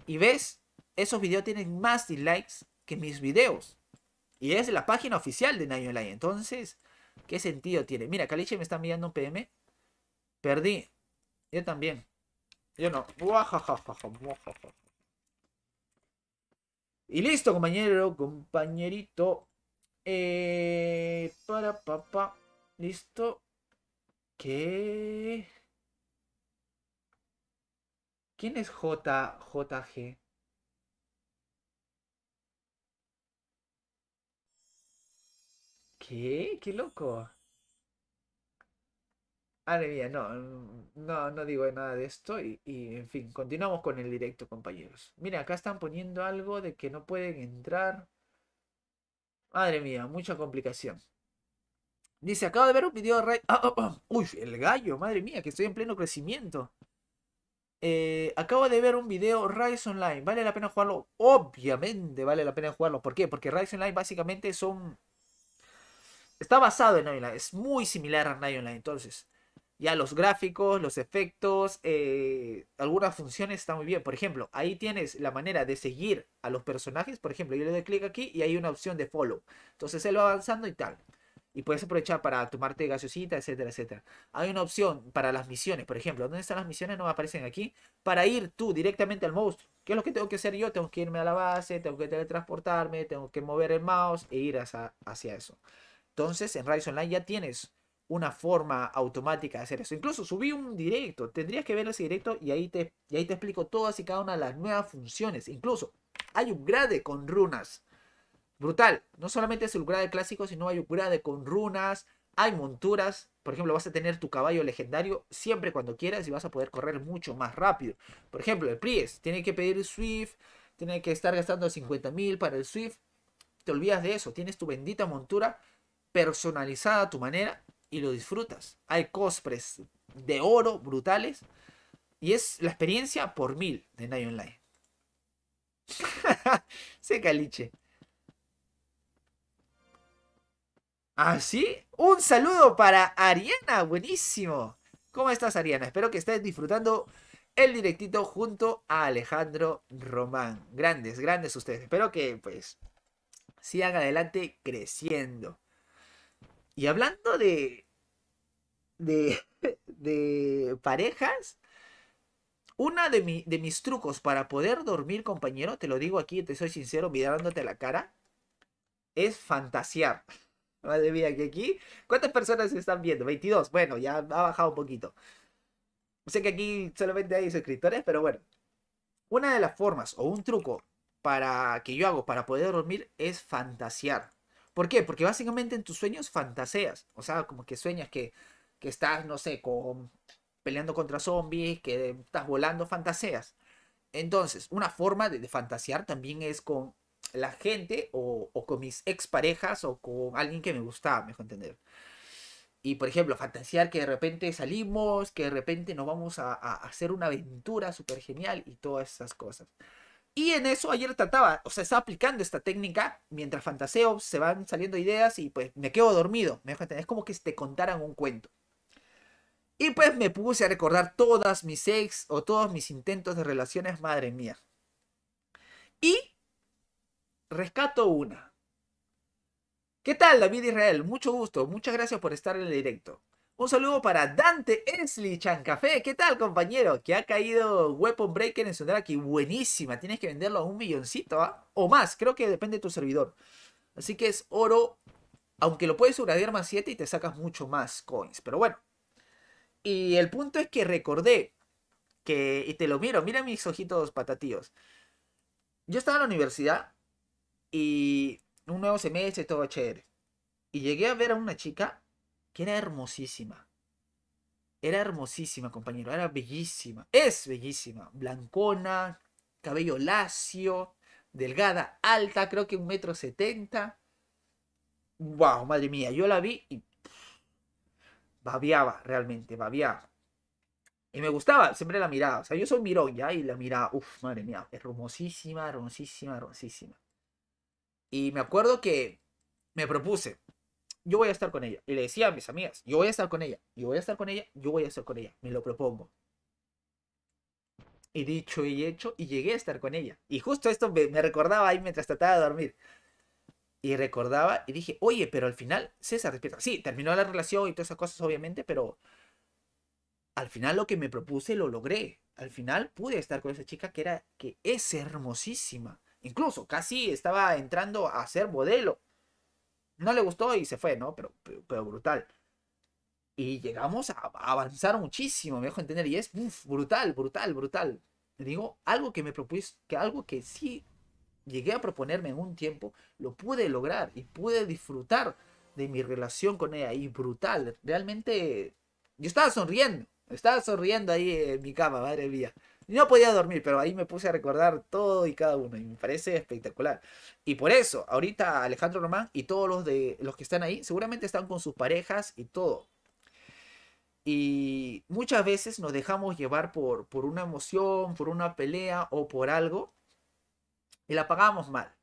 y ves, esos videos tienen más dislikes que mis videos. Y es la página oficial de Nine Live. Entonces, ¿Qué sentido tiene? Mira, Caliche me está enviando un PM. Perdí. Yo también. Yo no. Y listo, compañero, compañerito. Eh, para papá. Listo. ¿Qué? ¿Quién es JJG? ¿Qué? ¡Qué loco! Madre mía, no, no, no digo nada de esto y, en fin, continuamos con el directo, compañeros. Mira, acá están poniendo algo de que no pueden entrar. Madre mía, mucha complicación. Dice, acabo de ver un video de ah, ah, ah, Uy, el gallo, madre mía, que estoy en pleno crecimiento. Eh, acabo de ver un video Rise Online. ¿Vale la pena jugarlo? Obviamente vale la pena jugarlo. ¿Por qué? Porque Rise Online básicamente son Está basado en Online, es muy similar a Online. entonces. Ya los gráficos, los efectos, eh, algunas funciones están muy bien. Por ejemplo, ahí tienes la manera de seguir a los personajes. Por ejemplo, yo le doy clic aquí y hay una opción de follow. Entonces él va avanzando y tal. Y puedes aprovechar para tomarte gaseosita, etcétera, etcétera. Hay una opción para las misiones, por ejemplo. ¿Dónde están las misiones? No aparecen aquí. Para ir tú directamente al monstruo. ¿Qué es lo que tengo que hacer yo? Tengo que irme a la base, tengo que teletransportarme, tengo que mover el mouse e ir hacia eso. Entonces en Rise Online ya tienes una forma automática de hacer eso. Incluso subí un directo, tendrías que ver ese directo y ahí te, ahí te explico todas y cada una de las nuevas funciones. Incluso hay un grade con runas. Brutal. No solamente es el grade clásico, sino hay un grade con runas, hay monturas. Por ejemplo, vas a tener tu caballo legendario siempre cuando quieras y vas a poder correr mucho más rápido. Por ejemplo, el Priest. tiene que pedir Swift, tiene que estar gastando 50.000 para el Swift. Te olvidas de eso, tienes tu bendita montura personalizada a tu manera y lo disfrutas. Hay cospres de oro brutales y es la experiencia por mil de Night Online. Se caliche. Así, ¿Ah, un saludo para Ariana, buenísimo. ¿Cómo estás, Ariana? Espero que estés disfrutando el directito junto a Alejandro Román. Grandes, grandes ustedes. Espero que pues sigan adelante creciendo. Y hablando de, de, parejas, una de, mis trucos para poder dormir, compañero, te lo digo aquí, te soy sincero, mirándote la cara, es fantasear. Madre mía, que aquí. ¿Cuántas personas están viendo? 22. Bueno, ya ha bajado un poquito. Sé que aquí solamente hay suscriptores, pero bueno. Una de las formas o un truco para que yo hago para poder dormir es fantasear. ¿Por qué? Porque básicamente en tus sueños fantaseas, o sea, como que sueñas que, estás, no sé, con, peleando contra zombies, que estás volando, fantaseas. Entonces, una forma de, fantasear también es con la gente o, con mis exparejas o con alguien que me gustaba, mejor entender. Y por ejemplo, fantasear que de repente salimos, que de repente nos vamos a, a hacer una aventura súper genial y todas esas cosas. Y en eso ayer trataba, o sea, estaba aplicando esta técnica mientras fantaseo, se van saliendo ideas y pues me quedo dormido. Me Es como que te contaran un cuento. Y pues me puse a recordar todas mis ex o todos mis intentos de relaciones, madre mía. Y rescato una. ¿Qué tal, David Israel? Mucho gusto, muchas gracias por estar en el directo. Un saludo para Dante Esli Chancafé. ¿Qué tal, compañero? Que ha caído Weapon Breaker en Que Buenísima. Tienes que venderlo a un milloncito, ¿ah? O más. Creo que depende de tu servidor. Así que es oro. Aunque lo puedes subrayar más 7 y te sacas mucho más coins. Pero bueno. Y el punto es que recordé que. Y te lo miro. Mira mis ojitos patatíos. Yo estaba en la universidad. Y un nuevo semestre, todo chévere. Y llegué a ver a una chica que era hermosísima. Era hermosísima, compañero, era bellísima. Es bellísima, blancona, cabello lacio, delgada, alta, creo que un metro setenta. ¡Wow! Madre mía, yo la vi y babiaba, realmente, babiaba. Y me gustaba, siempre la miraba. O sea, yo soy mirón ya y la miraba. Uf, madre mía, hermosísima, hermosísima, hermosísima. Y me acuerdo que me propuse, yo voy a estar con ella. Y le decía a mis amigas, yo voy a estar con ella, yo voy a estar con ella, yo voy a estar con ella, me lo propongo. Y dicho y hecho, y llegué a estar con ella. Y justo esto me, recordaba ahí mientras trataba de dormir. Y recordaba y dije, oye, pero al final César respeta. Sí, terminó la relación y todas esas cosas, obviamente, pero al final lo que me propuse lo logré. Al final pude estar con esa chica que era que es hermosísima. Incluso casi estaba entrando a ser modelo no le gustó y se fue, ¿no? Pero, pero, brutal. Y llegamos a avanzar muchísimo, me dejo entender, y es brutal, brutal, brutal. digo, algo que me propuse, que algo que sí llegué a proponerme en un tiempo, lo pude lograr y pude disfrutar de mi relación con ella, y brutal, realmente, yo estaba sonriendo, estaba sonriendo ahí en mi cama, madre mía no podía dormir, pero ahí me puse a recordar todo y cada uno y me parece espectacular. Y por eso, ahorita Alejandro Román y todos los, de, los que están ahí seguramente están con sus parejas y todo. Y muchas veces nos dejamos llevar por, por una emoción, por una pelea o por algo y la pagamos mal.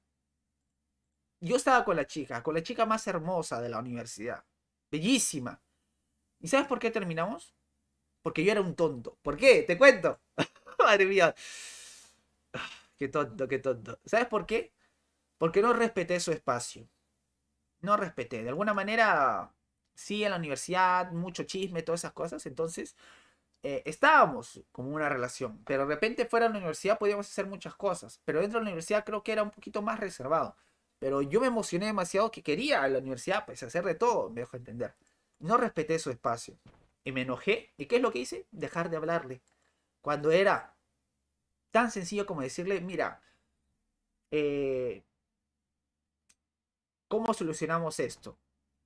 Yo estaba con la chica, con la chica más hermosa de la universidad. Bellísima. ¿Y sabes por qué terminamos? Porque yo era un tonto. ¿Por qué? Te cuento. Madre mía. Qué tonto, qué tonto. ¿Sabes por qué? Porque no respeté su espacio. No respeté. De alguna manera, sí, en la universidad, mucho chisme, todas esas cosas. Entonces, eh, estábamos como una relación. Pero de repente fuera de la universidad podíamos hacer muchas cosas. Pero dentro de la universidad creo que era un poquito más reservado. Pero yo me emocioné demasiado que quería a la universidad, pues hacer de todo, me dejó entender. No respeté su espacio. Y me enojé. ¿Y qué es lo que hice? Dejar de hablarle. Cuando era tan sencillo como decirle, mira, eh, ¿cómo solucionamos esto?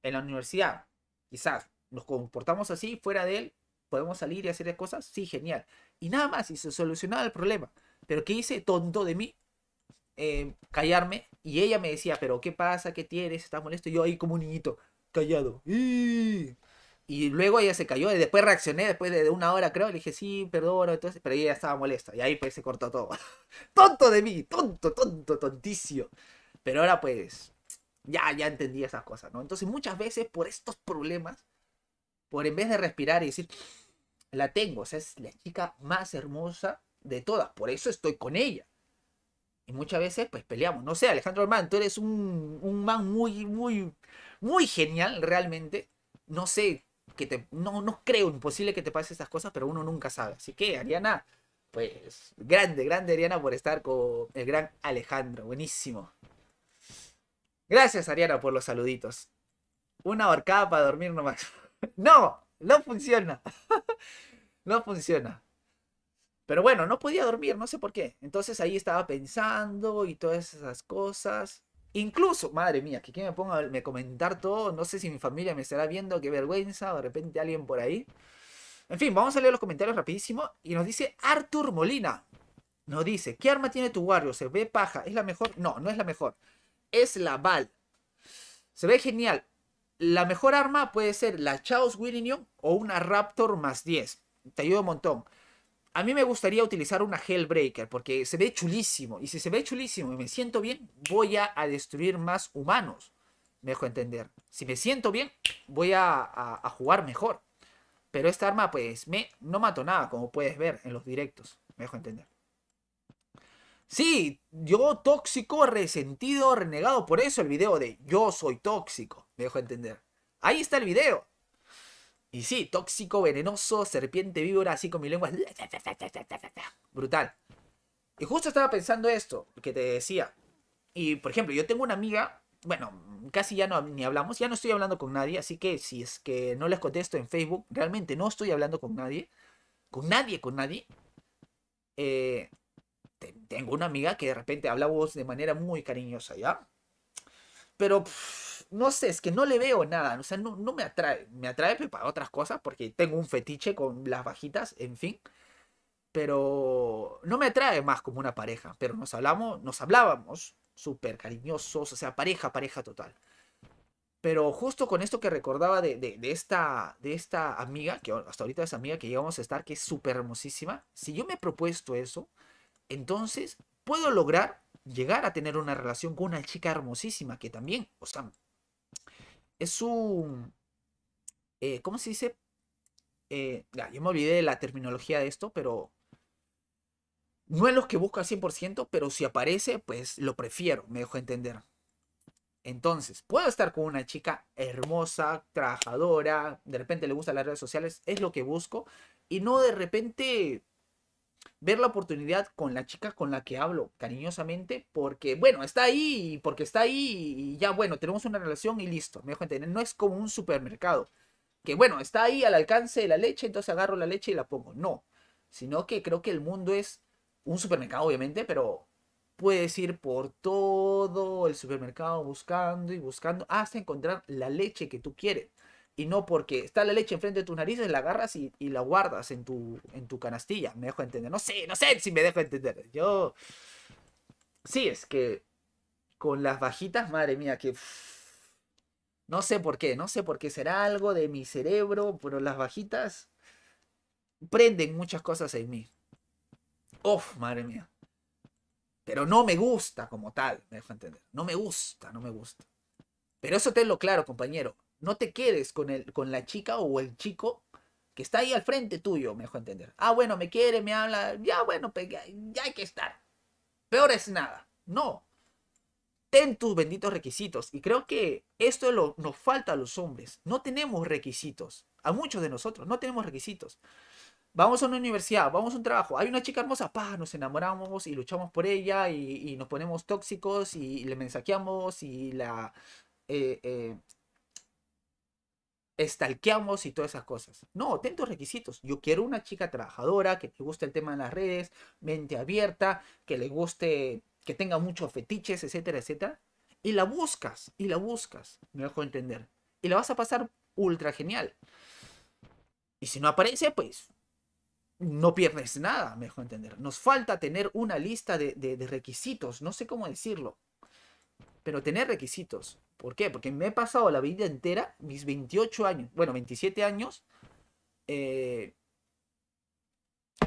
En la universidad, quizás nos comportamos así, fuera de él, podemos salir y hacer cosas, sí, genial. Y nada más, y se solucionaba el problema. Pero ¿qué hice tonto de mí? Em, callarme. Y ella me decía, pero ¿qué pasa? ¿Qué tienes? ¿Estás molesto? Y yo ahí como un niñito, callado. Y luego ella se cayó y después reaccioné, después de una hora creo, le dije, sí, perdón, entonces, pero ella estaba molesta. Y ahí pues se cortó todo. tonto de mí, tonto, tonto, tonticio. Pero ahora pues ya, ya entendí esas cosas, ¿no? Entonces muchas veces por estos problemas, por en vez de respirar y decir, la tengo, o sea, es la chica más hermosa de todas, por eso estoy con ella. Y muchas veces pues peleamos. No sé, Alejandro Hermán, tú eres un, un man muy, muy, muy genial realmente. No sé, que te, no, no creo imposible que te pase estas cosas, pero uno nunca sabe. Así que, Ariana, pues grande, grande Ariana por estar con el gran Alejandro. Buenísimo. Gracias, Ariana, por los saluditos. Una horcada para dormir nomás. No, no funciona. No funciona. Pero bueno, no podía dormir, no sé por qué. Entonces ahí estaba pensando y todas esas cosas. Incluso, madre mía, que quien me ponga a comentar todo, no sé si mi familia me estará viendo, qué vergüenza, de repente alguien por ahí. En fin, vamos a leer los comentarios rapidísimo y nos dice Arthur Molina. Nos dice, ¿qué arma tiene tu barrio, ¿Se ve paja? ¿Es la mejor? No, no es la mejor. Es la Val. Se ve genial. La mejor arma puede ser la Chaos Neon o una Raptor más 10. Te ayuda un montón. A mí me gustaría utilizar una Hellbreaker porque se ve chulísimo. Y si se ve chulísimo y me siento bien, voy a, destruir más humanos. Me dejo entender. Si me siento bien, voy a, jugar mejor. Pero esta arma, pues, me, no mato nada, como puedes ver en los directos. Me dejo entender. Sí, yo tóxico, resentido, renegado. Por eso el video de yo soy tóxico. Me dejo entender. Ahí está el video. Y sí, tóxico, venenoso, serpiente víbora, así con mi lengua. Brutal. Y justo estaba pensando esto, que te decía. Y por ejemplo, yo tengo una amiga, bueno, casi ya no ni hablamos, ya no estoy hablando con nadie, así que si es que no les contesto en Facebook, realmente no estoy hablando con nadie. Con nadie, con nadie. Eh, tengo una amiga que de repente habla vos de manera muy cariñosa, ¿ya? Pero no sé, es que no le veo nada, o sea, no, me atrae, me atrae para otras cosas, porque tengo un fetiche con las bajitas, en fin, pero no me atrae más como una pareja, pero nos hablamos, nos hablábamos, súper cariñosos, o sea, pareja, pareja total. Pero justo con esto que recordaba de, esta, de esta amiga, que hasta ahorita es amiga que llegamos a estar, que es súper hermosísima, si yo me he propuesto eso, entonces puedo lograr llegar a tener una relación con una chica hermosísima que también, o sea, es un... Eh, ¿Cómo se dice? Eh, ya, yo me olvidé de la terminología de esto, pero... No es lo que busco al 100%, pero si aparece, pues lo prefiero, me dejo entender. Entonces, puedo estar con una chica hermosa, trabajadora, de repente le gustan las redes sociales, es lo que busco, y no de repente ver la oportunidad con la chica con la que hablo cariñosamente, porque, bueno, está ahí, porque está ahí y ya, bueno, tenemos una relación y listo. Me dejo entender, no es como un supermercado, que, bueno, está ahí al alcance de la leche, entonces agarro la leche y la pongo. No, sino que creo que el mundo es un supermercado, obviamente, pero puedes ir por todo el supermercado buscando y buscando hasta encontrar la leche que tú quieres y no porque está la leche enfrente de tus narices, la agarras y, la guardas en tu, en tu canastilla. Me dejo entender. No sé, no sé si me dejo entender. Yo. Sí, es que con las bajitas, madre mía, que. No sé por qué, no sé por qué será algo de mi cerebro, pero las bajitas prenden muchas cosas en mí. Uf, madre mía. Pero no me gusta como tal, me dejo entender. No me gusta, no me gusta. Pero eso tenlo claro, compañero. No te quedes con, el, con la chica o el chico que está ahí al frente tuyo, me dejó entender. Ah, bueno, me quiere, me habla, ya bueno, pues ya, hay que estar. Peor es nada. No. Ten tus benditos requisitos. Y creo que esto lo, nos falta a los hombres. No tenemos requisitos. A muchos de nosotros no tenemos requisitos. Vamos a una universidad, vamos a un trabajo, hay una chica hermosa, pa, nos enamoramos y luchamos por ella y, nos ponemos tóxicos y, le mensajeamos y la... Eh, eh, estalqueamos y todas esas cosas. No, ten tus requisitos. Yo quiero una chica trabajadora, que te guste el tema de las redes, mente abierta, que le guste, que tenga muchos fetiches, etcétera, etcétera. Y la buscas, y la buscas, me dejo entender. Y la vas a pasar ultra genial. Y si no aparece, pues no pierdes nada, me dejo entender. Nos falta tener una lista de, de requisitos, no sé cómo decirlo pero tener requisitos. ¿Por qué? Porque me he pasado la vida entera, mis 28 años, bueno, 27 años, eh,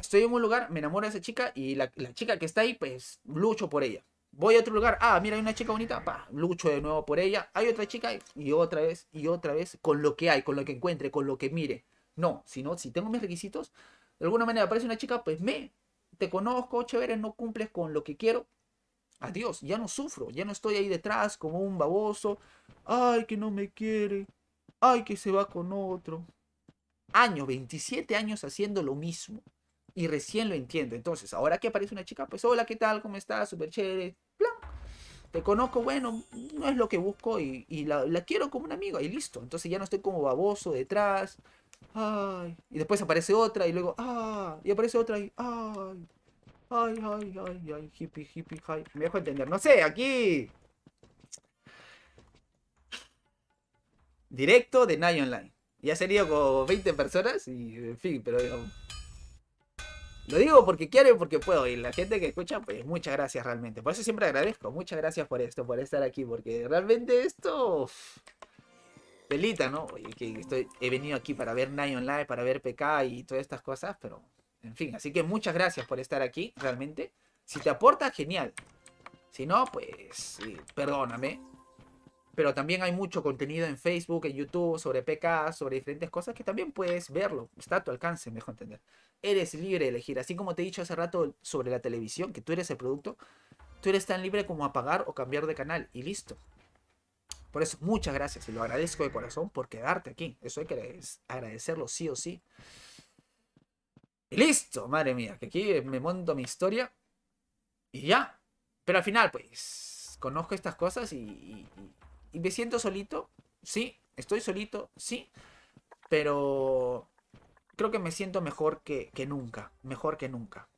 estoy en un lugar, me enamoro de esa chica y la, chica que está ahí, pues lucho por ella. Voy a otro lugar, ah, mira, hay una chica bonita, pa, lucho de nuevo por ella. Hay otra chica y otra vez y otra vez con lo que hay, con lo que encuentre, con lo que mire. No, sino si tengo mis requisitos, de alguna manera aparece una chica, pues me, te conozco, chévere, no cumples con lo que quiero, Adiós, ya no sufro, ya no estoy ahí detrás como un baboso. Ay, que no me quiere. Ay, que se va con otro. Año, 27 años haciendo lo mismo. Y recién lo entiendo. Entonces, ahora que aparece una chica, pues hola, ¿qué tal? ¿Cómo estás? Super chévere. Plan. Te conozco, bueno, no es lo que busco y, la, quiero como una amiga y listo. Entonces ya no estoy como baboso detrás. Ay. Y después aparece otra y luego, ah. Y aparece otra y, ay. Ay, ay, ay, ay, hippie, hippie, hi Me dejo entender. No sé, aquí. Directo de Night Online. Ya sería como 20 personas y en fin, pero digamos. Lo digo porque quiero y porque puedo. Y la gente que escucha, pues muchas gracias realmente. Por eso siempre agradezco. Muchas gracias por esto, por estar aquí. Porque realmente esto. pelita, ¿no? Oye, que estoy, he venido aquí para ver Night Online, para ver PK y todas estas cosas, pero en fin, así que muchas gracias por estar aquí, realmente. Si te aporta, genial. Si no, pues perdóname. Pero también hay mucho contenido en Facebook, en YouTube, sobre PK, sobre diferentes cosas que también puedes verlo. Está a tu alcance, mejor entender. Eres libre de elegir. Así como te he dicho hace rato sobre la televisión, que tú eres el producto, tú eres tan libre como apagar o cambiar de canal y listo. Por eso, muchas gracias y lo agradezco de corazón por quedarte aquí. Eso hay que agradecerlo sí o sí. Y listo, madre mía, que aquí me monto mi historia y ya. Pero al final, pues, conozco estas cosas y, me siento solito, sí, estoy solito, sí, pero creo que me siento mejor que, que nunca, mejor que nunca.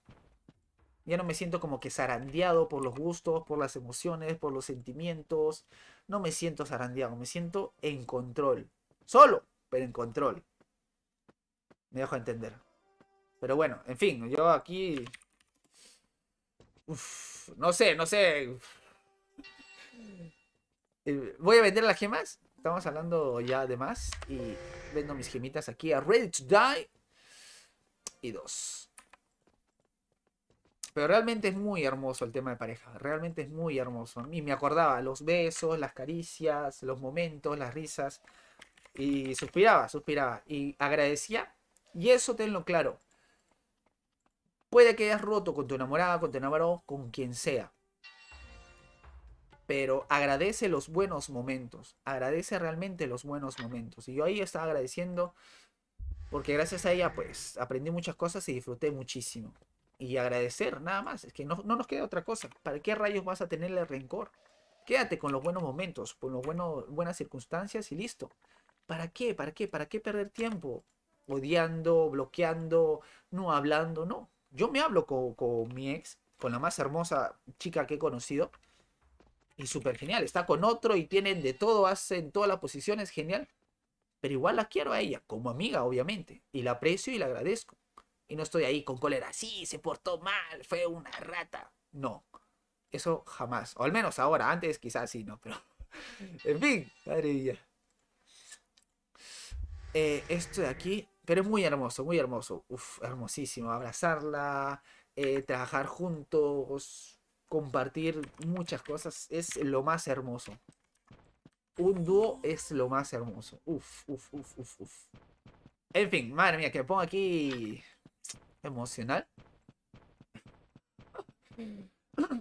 Ya no me siento como que zarandeado por los gustos, por las emociones, por los sentimientos. No me siento zarandeado, me siento en control. Solo, pero en control. Me dejo entender. Pero bueno, en fin, yo aquí... no sé, no sé. Eh, voy a vender las gemas. Estamos hablando ya de más. Y vendo mis gemitas aquí a Ready to Die. Y dos. Pero realmente es muy hermoso el tema de pareja. Realmente es muy hermoso. Y me acordaba los besos, las caricias, los momentos, las risas. Y suspiraba, suspiraba. Y agradecía. Y eso tenlo claro. Puede que hayas roto con tu enamorada, con tu enamorado, con quien sea. Pero agradece los buenos momentos. Agradece realmente los buenos momentos. Y yo ahí estaba agradeciendo porque gracias a ella pues aprendí muchas cosas y disfruté muchísimo. Y agradecer nada más. Es que no, nos queda otra cosa. ¿Para qué rayos vas a tenerle rencor? Quédate con los buenos momentos, con las buenas circunstancias y listo. ¿Para qué? ¿Para qué? ¿Para qué perder tiempo? Odiando, bloqueando, no hablando, no yo me hablo con, mi ex, con la más hermosa chica que he conocido, y súper genial. Está con otro y tienen de todo, hacen todas las posiciones, genial. Pero igual la quiero a ella, como amiga, obviamente. Y la aprecio y la agradezco. Y no estoy ahí con cólera. Sí, se portó mal, fue una rata. No, eso jamás. O al menos ahora, antes quizás sí, no, pero. en fin, madre mía. Eh, esto de aquí pero es muy hermoso, muy hermoso. Uf, hermosísimo. Abrazarla, eh, trabajar juntos, compartir muchas cosas. Es lo más hermoso. Un dúo es lo más hermoso. Uf, uf, uf, uf, uf. En fin, madre mía, que me pongo aquí emocional. Mm.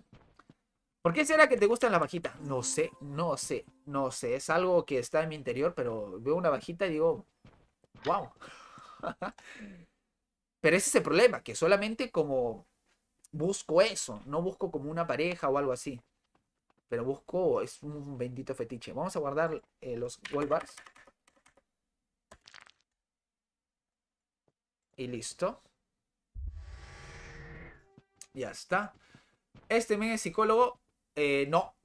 ¿Por qué será que te gustan las bajitas? No sé, no sé, no sé. Es algo que está en mi interior, pero veo una bajita y digo, wow. Pero ese es el problema, que solamente como busco eso, no busco como una pareja o algo así. Pero busco, es un bendito fetiche. Vamos a guardar eh, los wall bars. Y listo. Ya está. Este men es psicólogo. Eh, no.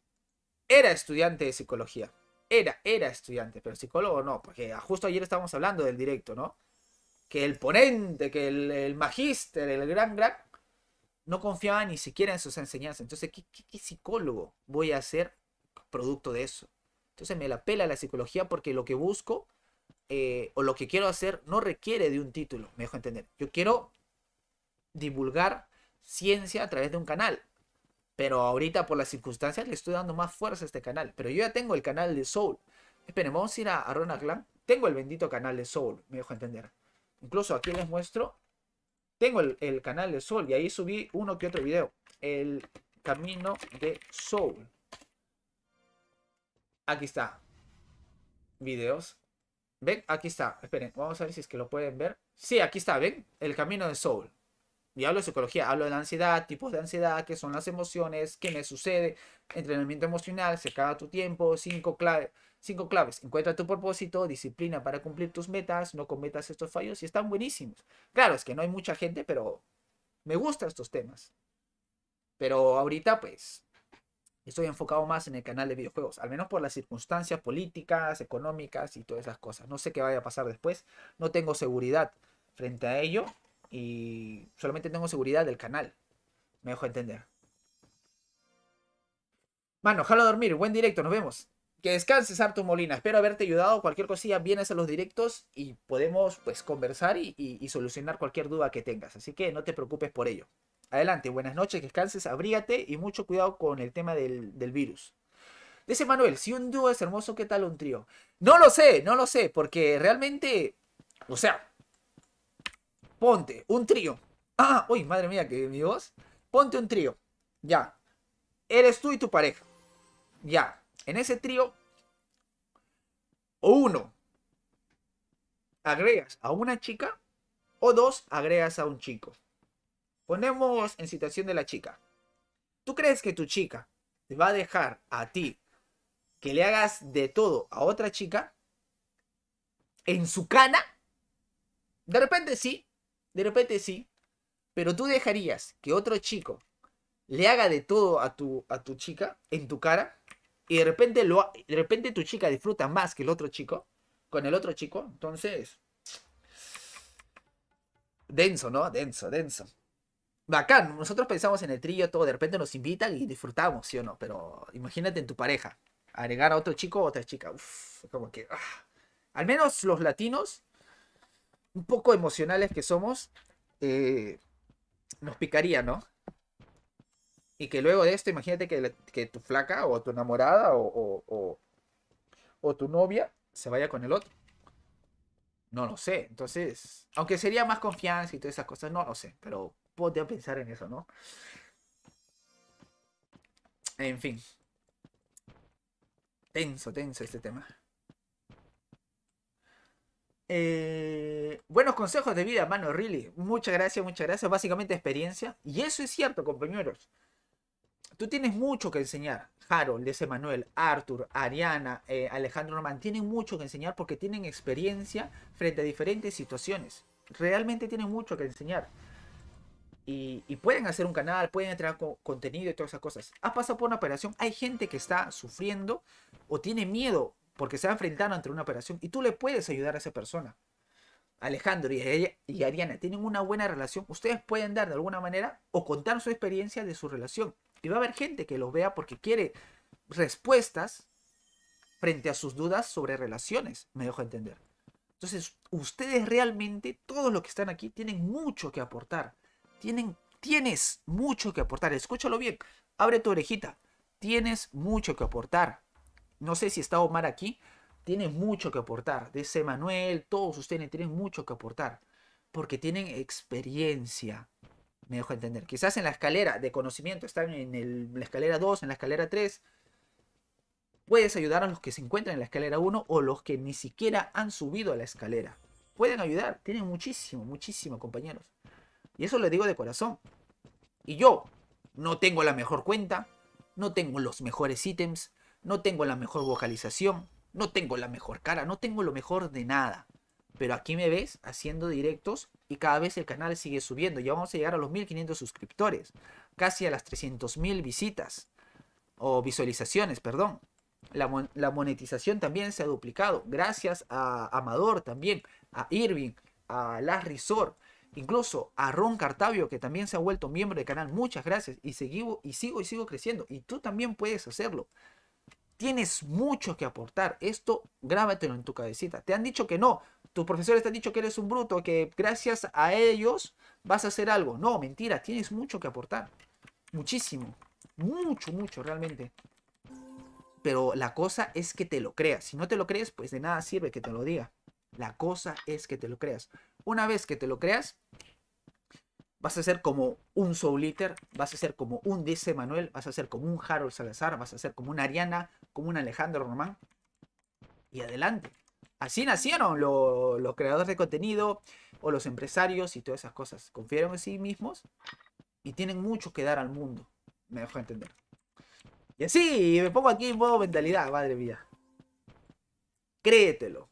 Era estudiante de psicología. Era, era estudiante, pero psicólogo no, porque ah, justo ayer estábamos hablando del directo, ¿no? que el ponente, que el, magíster, el gran, gran, no confiaba ni siquiera en sus enseñanzas. Entonces, ¿qué, psicólogo voy a ser producto de eso? Entonces me la pela la psicología porque lo que busco eh, o lo que quiero hacer no requiere de un título, me dejo entender. Yo quiero divulgar ciencia a través de un canal, pero ahorita por las circunstancias le estoy dando más fuerza a este canal. Pero yo ya tengo el canal de Soul. Esperen, vamos a ir a, a Ronald Clan. Tengo el bendito canal de Soul, me dejo entender. Incluso aquí les muestro. Tengo el, canal de Sol y ahí subí uno que otro video. El camino de Soul. Aquí está. Videos. ¿Ven? Aquí está. Esperen, vamos a ver si es que lo pueden ver. Sí, aquí está, ¿ven? El camino de Soul. Y hablo de psicología, hablo de la ansiedad, tipos de ansiedad, qué son las emociones, qué me sucede, entrenamiento emocional, se acaba tu tiempo, cinco claves. Cinco claves. Encuentra tu propósito, disciplina para cumplir tus metas, no cometas estos fallos y están buenísimos. Claro, es que no hay mucha gente, pero me gustan estos temas. Pero ahorita, pues, estoy enfocado más en el canal de videojuegos, al menos por las circunstancias políticas, económicas y todas esas cosas. No sé qué vaya a pasar después, no tengo seguridad frente a ello y solamente tengo seguridad del canal. Me dejo entender. Mano, jalo dormir, buen directo, nos vemos. Que descanses, Arto Molina. Espero haberte ayudado. Cualquier cosilla, vienes a los directos y podemos pues conversar y, solucionar cualquier duda que tengas. Así que no te preocupes por ello. Adelante, buenas noches, que descanses, abrígate y mucho cuidado con el tema del, virus. Dice Manuel, si un dúo es hermoso, ¿qué tal un trío? No lo sé, no lo sé, porque realmente, o sea, ponte un trío. Ah, uy, madre mía, que mi voz. Ponte un trío. Ya. Eres tú y tu pareja. Ya en ese trío, o uno, agregas a una chica, o dos, agregas a un chico. Ponemos en situación de la chica. ¿Tú crees que tu chica te va a dejar a ti que le hagas de todo a otra chica? ¿En su cara? De repente sí, de repente sí, pero tú dejarías que otro chico le haga de todo a tu, a tu chica en tu cara? y de repente, lo, de repente tu chica disfruta más que el otro chico, con el otro chico, entonces... Denso, ¿no? Denso, denso. Bacán, nosotros pensamos en el trío todo, de repente nos invitan y disfrutamos, ¿sí o no? Pero imagínate en tu pareja, agregar a otro chico o otra chica, uff, como que... Ah. Al menos los latinos, un poco emocionales que somos, eh, nos picaría, ¿no? Y que luego de esto, imagínate que, tu flaca o tu enamorada o, tu novia se vaya con el otro. No lo sé. Entonces, aunque sería más confianza y todas esas cosas, no lo sé. Pero ponte pensar en eso, ¿no? En fin. Tenso, tenso este tema. Eh, buenos consejos de vida, mano, really. Muchas gracias, muchas gracias. Básicamente experiencia. Y eso es cierto, compañeros tú tienes mucho que enseñar. Harold, ese Manuel, Arthur, Ariana, eh, Alejandro Norman, tienen mucho que enseñar porque tienen experiencia frente a diferentes situaciones. Realmente tienen mucho que enseñar. Y, pueden hacer un canal, pueden entregar contenido y todas esas cosas. Has pasado por una operación, hay gente que está sufriendo o tiene miedo porque se va a ante una operación y tú le puedes ayudar a esa persona. Alejandro y Ariana tienen una buena relación, ustedes pueden dar de alguna manera o contar su experiencia de su relación y va a haber gente que los vea porque quiere respuestas frente a sus dudas sobre relaciones, me dejo entender. Entonces, ustedes realmente, todos los que están aquí, tienen mucho que aportar. Tienen, tienes mucho que aportar. Escúchalo bien. Abre tu orejita. Tienes mucho que aportar. No sé si está Omar aquí. Tiene mucho que aportar. Dice Manuel, todos ustedes tienen mucho que aportar. Porque tienen experiencia. Me dejo entender. Quizás en la escalera de conocimiento están en, la escalera 2, en la escalera 3. Puedes ayudar a los que se encuentran en la escalera 1 o los que ni siquiera han subido a la escalera. Pueden ayudar, tienen muchísimo, muchísimo, compañeros. Y eso lo digo de corazón. Y yo no tengo la mejor cuenta, no tengo los mejores ítems, no tengo la mejor vocalización, no tengo la mejor cara, no tengo lo mejor de nada. Pero aquí me ves haciendo directos y cada vez el canal sigue subiendo. Ya vamos a llegar a los 1500 suscriptores. Casi a las 300.000 visitas. O visualizaciones, perdón. La, monetización también se ha duplicado. Gracias a Amador también. A Irving. A Larry Resort incluso a Ron Cartavio, que también se ha vuelto miembro del canal, muchas gracias. Y, seguivo, y sigo y sigo creciendo. Y tú también puedes hacerlo. Tienes mucho que aportar. Esto grábatelo en tu cabecita. Te han dicho que no tus profesores te han dicho que eres un bruto, que gracias a ellos vas a hacer algo. No, mentira, tienes mucho que aportar. Muchísimo. Mucho, mucho, realmente. Pero la cosa es que te lo creas. Si no te lo crees, pues de nada sirve que te lo diga. La cosa es que te lo creas. Una vez que te lo creas, vas a ser como un Soul Eater, vas a ser como un DC Manuel, vas a ser como un Harold Salazar, vas a ser como una Ariana, como un Alejandro Román. Y adelante. Así nacieron los creadores de contenido o los empresarios y todas esas cosas. Confiaron en sí mismos y tienen mucho que dar al mundo. Me dejó entender. Y así, me pongo aquí en modo mentalidad, madre mía. Créetelo.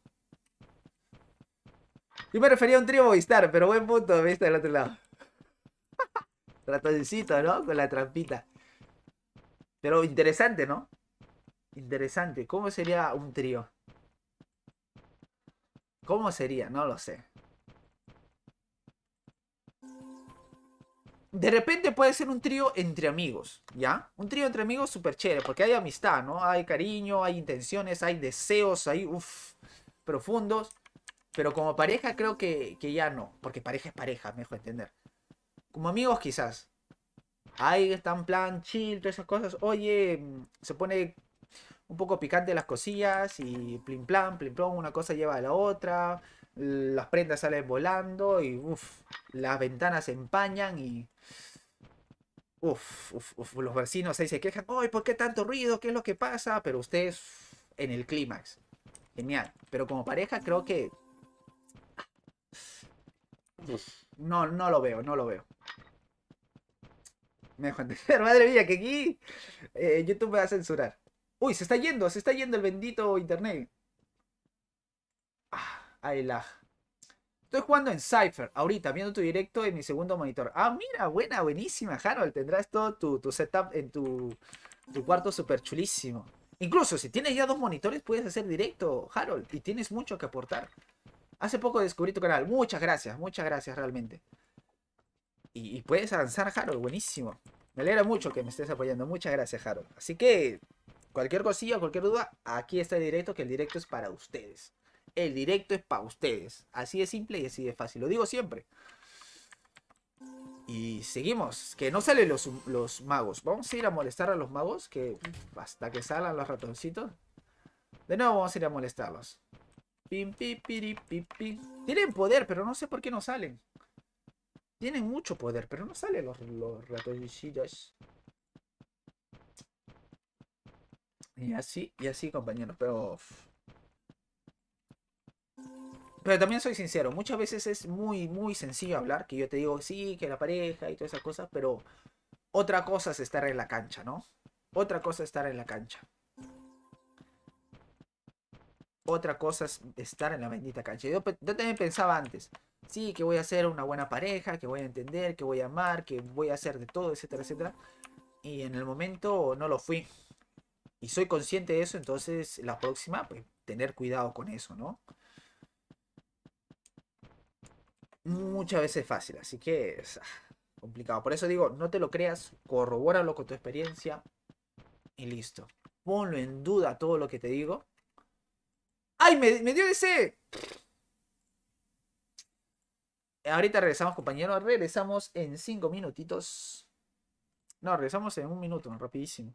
Yo me refería a un trío Movistar, pero buen punto viste del otro lado. Ratoncito, ¿no? Con la trampita. Pero interesante, ¿no? Interesante. ¿Cómo sería un trío? ¿Cómo sería? No lo sé. De repente puede ser un trío entre amigos, ¿ya? Un trío entre amigos súper chévere, porque hay amistad, ¿no? Hay cariño, hay intenciones, hay deseos, hay, uff, profundos. Pero como pareja creo que, que, ya no, porque pareja es pareja, mejor entender. Como amigos quizás. Ahí están plan chill, todas esas cosas. Oye, mm, se pone un poco picante las cosillas y plin plan, plin plom. una cosa lleva a la otra, las prendas salen volando y uff, las ventanas se empañan y... Uf, los vecinos ahí se quejan, ¡ay, por qué tanto ruido! ¿Qué es lo que pasa? Pero ustedes en el clímax. Genial. Pero como pareja creo que... No, no lo veo, no lo veo. Me dejo entender, madre mía, que aquí eh, YouTube me va a censurar. Uy, se está yendo, se está yendo el bendito internet. Ah, ay, la... Estoy jugando en Cypher, ahorita, viendo tu directo en mi segundo monitor. Ah, mira, buena, buenísima, Harold. Tendrás todo tu, setup en tu, cuarto súper chulísimo. Incluso si tienes ya dos monitores, puedes hacer directo, Harold, y tienes mucho que aportar. Hace poco descubrí tu canal. Muchas gracias, muchas gracias realmente. Y, y puedes avanzar, Harold, buenísimo. Me alegra mucho que me estés apoyando. Muchas gracias, Harold. Así que Cualquier cosilla, cualquier duda, aquí está el directo, que el directo es para ustedes. El directo es para ustedes. Así de simple y así de fácil. Lo digo siempre. Y seguimos. Que no salen los, los magos. Vamos a ir a molestar a los magos. Que hasta que salgan los ratoncitos. De nuevo vamos a ir a molestarlos. Pim, pim, pim, pim. Tienen poder, pero no sé por qué no salen. Tienen mucho poder, pero no salen los, los Y así, y así, compañeros, pero... Pero también soy sincero, muchas veces es muy, muy sencillo hablar, que yo te digo, sí, que la pareja y todas esas cosas, pero otra cosa es estar en la cancha, ¿no? Otra cosa es estar en la cancha. Otra cosa es estar en la bendita cancha. Yo, yo también pensaba antes, sí, que voy a ser una buena pareja, que voy a entender, que voy a amar, que voy a hacer de todo, etcétera, etcétera. Y en el momento no lo fui y soy consciente de eso, entonces la próxima, pues, tener cuidado con eso, ¿no? Muchas veces es fácil, así que es ah, complicado. Por eso digo, no te lo creas, corrobóralo con tu experiencia y listo. Ponlo en duda todo lo que te digo. ¡Ay, me, dio ese! Ahorita regresamos, compañero. Regresamos en cinco minutitos. No, regresamos en un minuto, rapidísimo.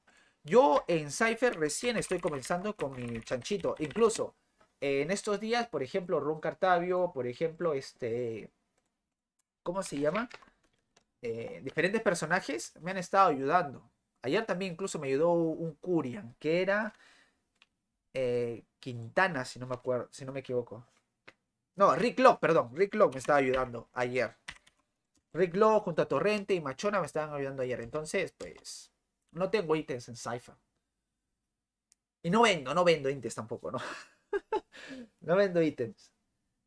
Yo en Cypher recién estoy comenzando con mi chanchito. Incluso en estos días, por ejemplo, Ron Cartavio, por ejemplo, este... ¿Cómo se llama? Eh, diferentes personajes me han estado ayudando. Ayer también incluso me ayudó un Kurian que era eh, Quintana, si no me acuerdo, si no me equivoco. No, Rick Lowe, perdón, Rick me estaba ayudando ayer. Rick junto a Torrente y Machona me estaban ayudando ayer. Entonces, pues, no tengo ítems en Cypher. Y no vendo, no vendo ítems tampoco, ¿no? no vendo ítems.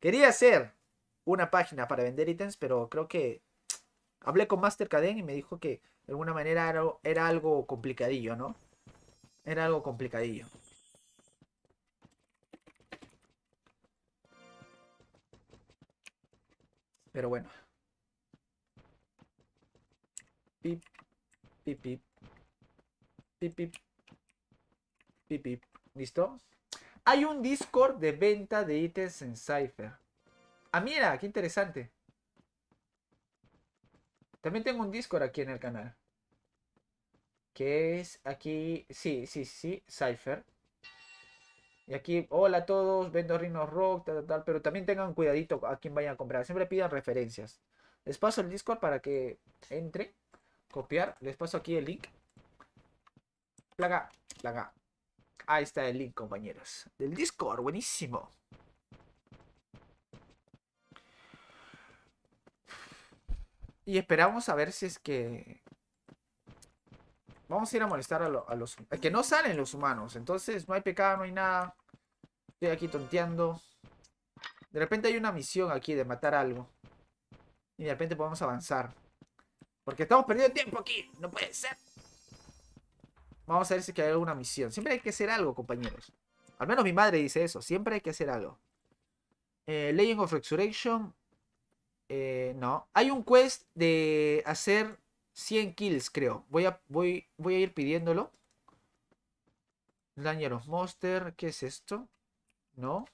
Quería hacer una página para vender ítems, pero creo que hablé con Master y me dijo que de alguna manera era, era algo complicadillo, ¿no? Era algo complicadillo. Pero bueno. Pip, pip, pip. Pip, pip. ¿Listo? Hay un Discord de venta de ítems en Cypher. Ah, mira, qué interesante. También tengo un Discord aquí en el canal. Que es aquí... Sí, sí, sí, Cypher. Y aquí, hola a todos, vendo Rhinos Rock, tal, pero también tengan cuidadito a quién vayan a comprar. Siempre pidan referencias. Les paso el Discord para que entre copiar, les paso aquí el link Plaga, plaga. Ahí está el link, compañeros. Del Discord, buenísimo. Y esperamos a ver si es que... Vamos a ir a molestar a, a los... que no salen los humanos. Entonces no hay pecado, no hay nada. Estoy aquí tonteando. De repente hay una misión aquí de matar algo. Y de repente podemos avanzar. Porque estamos perdiendo tiempo aquí. No puede ser. Vamos a ver si hay alguna misión. Siempre hay que hacer algo, compañeros. Al menos mi madre dice eso. Siempre hay que hacer algo. Eh, Legend of Resurrection. Eh, no. Hay un quest de hacer 100 kills, creo. Voy a, voy, voy a ir pidiéndolo. Danger of Monster. ¿Qué es esto? No.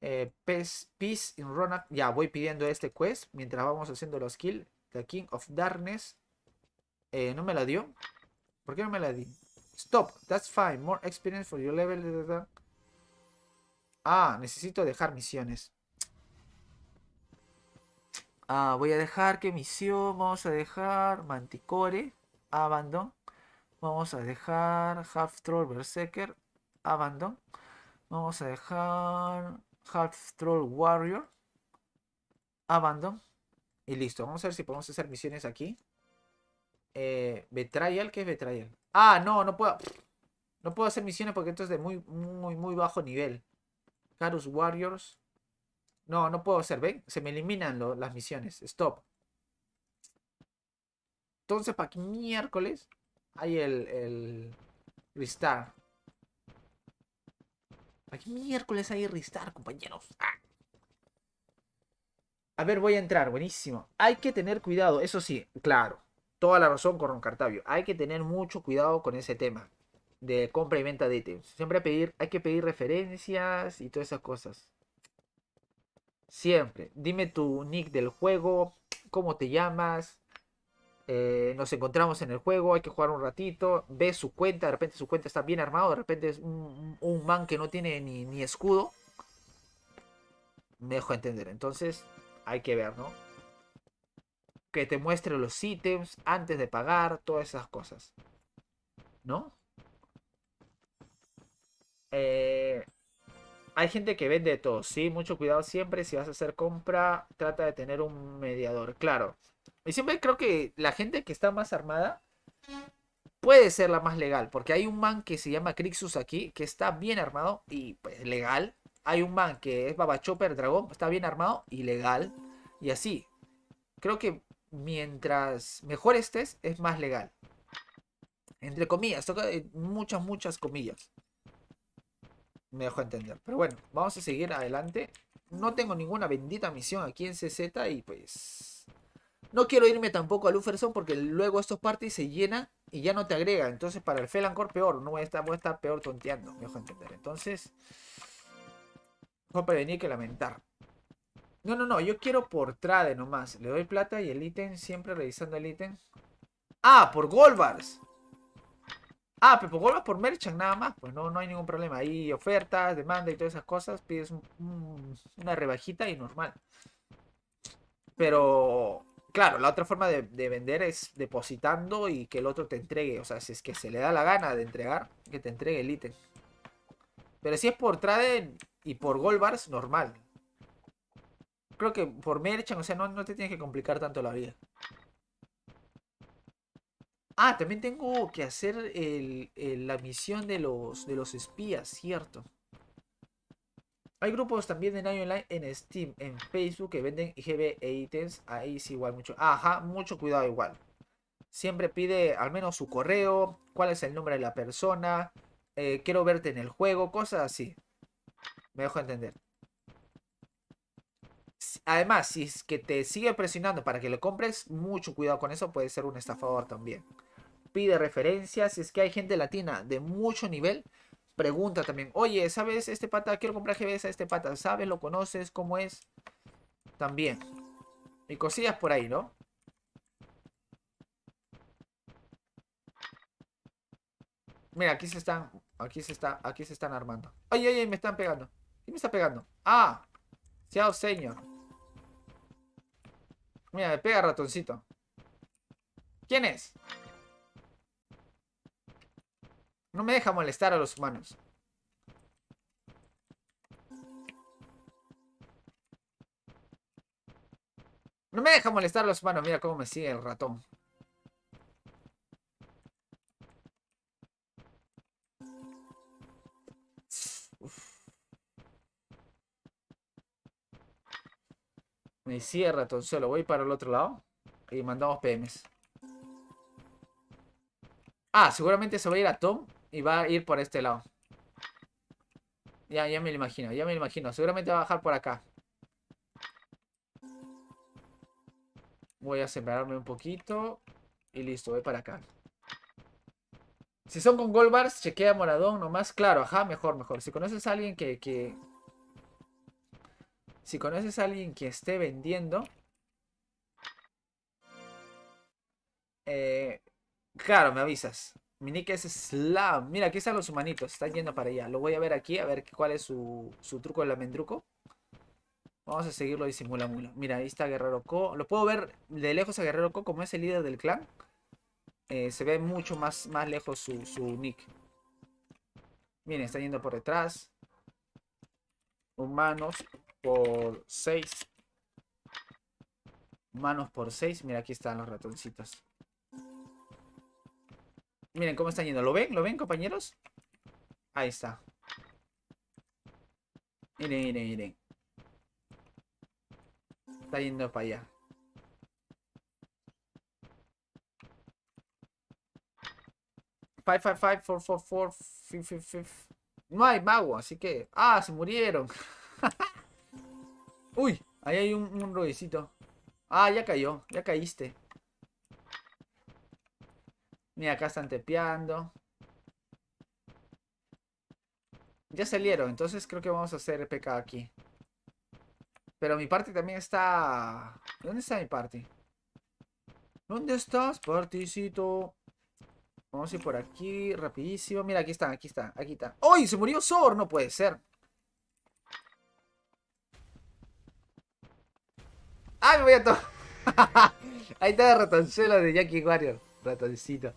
Eh, Peace, in Ronak. Ya, voy pidiendo este quest mientras vamos haciendo los kills. The King of Darkness. no me la dio. ¿Por qué no me la di? Stop, that's fine. More experience for your level. Ah, necesito dejar misiones. Ah, voy a dejar ¿qué misión. Vamos a dejar Manticore. Abandon. Vamos a dejar Half Troll Berserker. Abandon. Vamos a dejar Half Troll Warrior. Abandon. Y listo. Vamos a ver si podemos hacer misiones aquí. Eh, betrayal, ¿qué es Betrayal? Ah, no, no puedo. No puedo hacer misiones porque esto es de muy, muy, muy bajo nivel. Carus Warriors. No, no puedo hacer, ¿ven? Se me eliminan las misiones. Stop. Entonces, para que miércoles hay el, el Ristar. ¿Para miércoles hay Ristar, compañeros? Ah. A ver, voy a entrar. Buenísimo. Hay que tener cuidado, eso sí, claro toda la razón con Ron Cartavio. Hay que tener mucho cuidado con ese tema de compra y venta de ítems. Siempre hay que pedir referencias y todas esas cosas. Siempre. Dime tu nick del juego, cómo te llamas. Eh, nos encontramos en el juego, hay que jugar un ratito. Ve su cuenta, de repente su cuenta está bien armado, de repente es un, man que no tiene ni, ni escudo. Me dejo entender. Entonces, hay que ver, ¿no? que te muestre los ítems antes de pagar, todas esas cosas. ¿No? Eh, hay gente que vende todo, sí, mucho cuidado siempre. Si vas a hacer compra, trata de tener un mediador, claro. Y siempre creo que la gente que está más armada puede ser la más legal, porque hay un man que se llama Crixus aquí, que está bien armado y pues, legal. Hay un man que es Chopper Dragón, está bien armado y legal. Y así. Creo que mientras mejor estés, es más legal. Entre comillas, toca eh, muchas, muchas comillas. Me dejo entender. Pero bueno, vamos a seguir adelante. No tengo ninguna bendita misión aquí en CZ y pues... No quiero irme tampoco a Luferson porque luego estos parties se llenan y ya no te agrega. Entonces para el Felancor peor, no voy a estar, voy a estar peor tonteando, me dejo entender. Entonces, mejor prevenir que lamentar. No, no, no, yo quiero por trade nomás. Le doy plata y el ítem, siempre revisando el ítem. Ah, por Goldbars. Ah, pero por gold por merchant nada más. Pues no, no hay ningún problema. Hay ofertas, demanda y todas esas cosas. Pides una rebajita y normal. Pero, claro, la otra forma de, vender es depositando y que el otro te entregue. O sea, si es que se le da la gana de entregar, que te entregue el ítem. Pero si es por trade y por Goldbars, normal creo que por merchan, o sea, no, te tienes que complicar tanto la vida. Ah, también tengo que hacer la misión de los, de los espías, cierto. Hay grupos también en Online, en Steam, en Facebook que venden IGB e ítems. Ahí sí igual mucho. Ajá, mucho cuidado igual. Siempre pide al menos su correo, cuál es el nombre de la persona, eh, quiero verte en el juego, cosas así. Me dejo entender. Además, si es que te sigue presionando para que lo compres, mucho cuidado con eso, puede ser un estafador mm. también. Pide referencias, si es que hay gente latina de mucho nivel, pregunta también, oye, ¿sabes este pata? Quiero comprar GBS a este pata, ¿sabes? ¿Lo conoces? ¿Cómo es? También. Y cosillas por ahí, ¿no? Mira, aquí se están, aquí se está, aquí se están armando. Ay, ay, ay, me están pegando. ¿Quién me está pegando? Ah, ¡Ciao, señor. Mira, me pega ratoncito. ¿Quién es? No me deja molestar a los humanos. No me deja molestar a los humanos. Mira cómo me sigue el ratón. Me cierra, entonces lo voy para el otro lado y mandamos PMs. Ah, seguramente se va a ir a Tom y va a ir por este lado. Ya, ya me lo imagino, ya me lo imagino. Seguramente va a bajar por acá. Voy a separarme un poquito. Y listo, voy para acá. Si son con gold bars, chequea moradón nomás. Claro, ajá, mejor, mejor. Si conoces a alguien que, que, si conoces a alguien que esté vendiendo... Eh, claro, me avisas. Mi nick es Slam. Mira, aquí están los humanitos. Están yendo para allá. Lo voy a ver aquí, a ver cuál es su, su truco la Mendruco. Vamos a seguirlo y Mira, ahí está Guerrero Co. Lo puedo ver de lejos a Guerrero Co como es el líder del clan. Eh, se ve mucho más, más lejos su, su nick. Miren, está yendo por detrás. Humanos por 6. Manos por 6. Mira, aquí están los ratoncitos. Miren cómo están yendo. ¿Lo ven? ¿Lo ven, compañeros? Ahí está. Miren, miren, miren. Está yendo para allá. Five, five, No hay mago, así que... ¡Ah, se murieron! Uy, ahí hay un, un Ah, ya cayó, ya caíste. Mira, acá están tepeando. Ya salieron, entonces creo que vamos a hacer PK aquí. Pero mi parte también está... ¿Dónde está mi parte? ¿Dónde estás, particito? Vamos a ir por aquí, rapidísimo. Mira, aquí están, aquí está, aquí está. ¡Uy! Se murió Sor, no puede ser. ¡Ah, me voy a tomar! Ahí está el ratoncelo de Jackie Warrior. Ratoncito.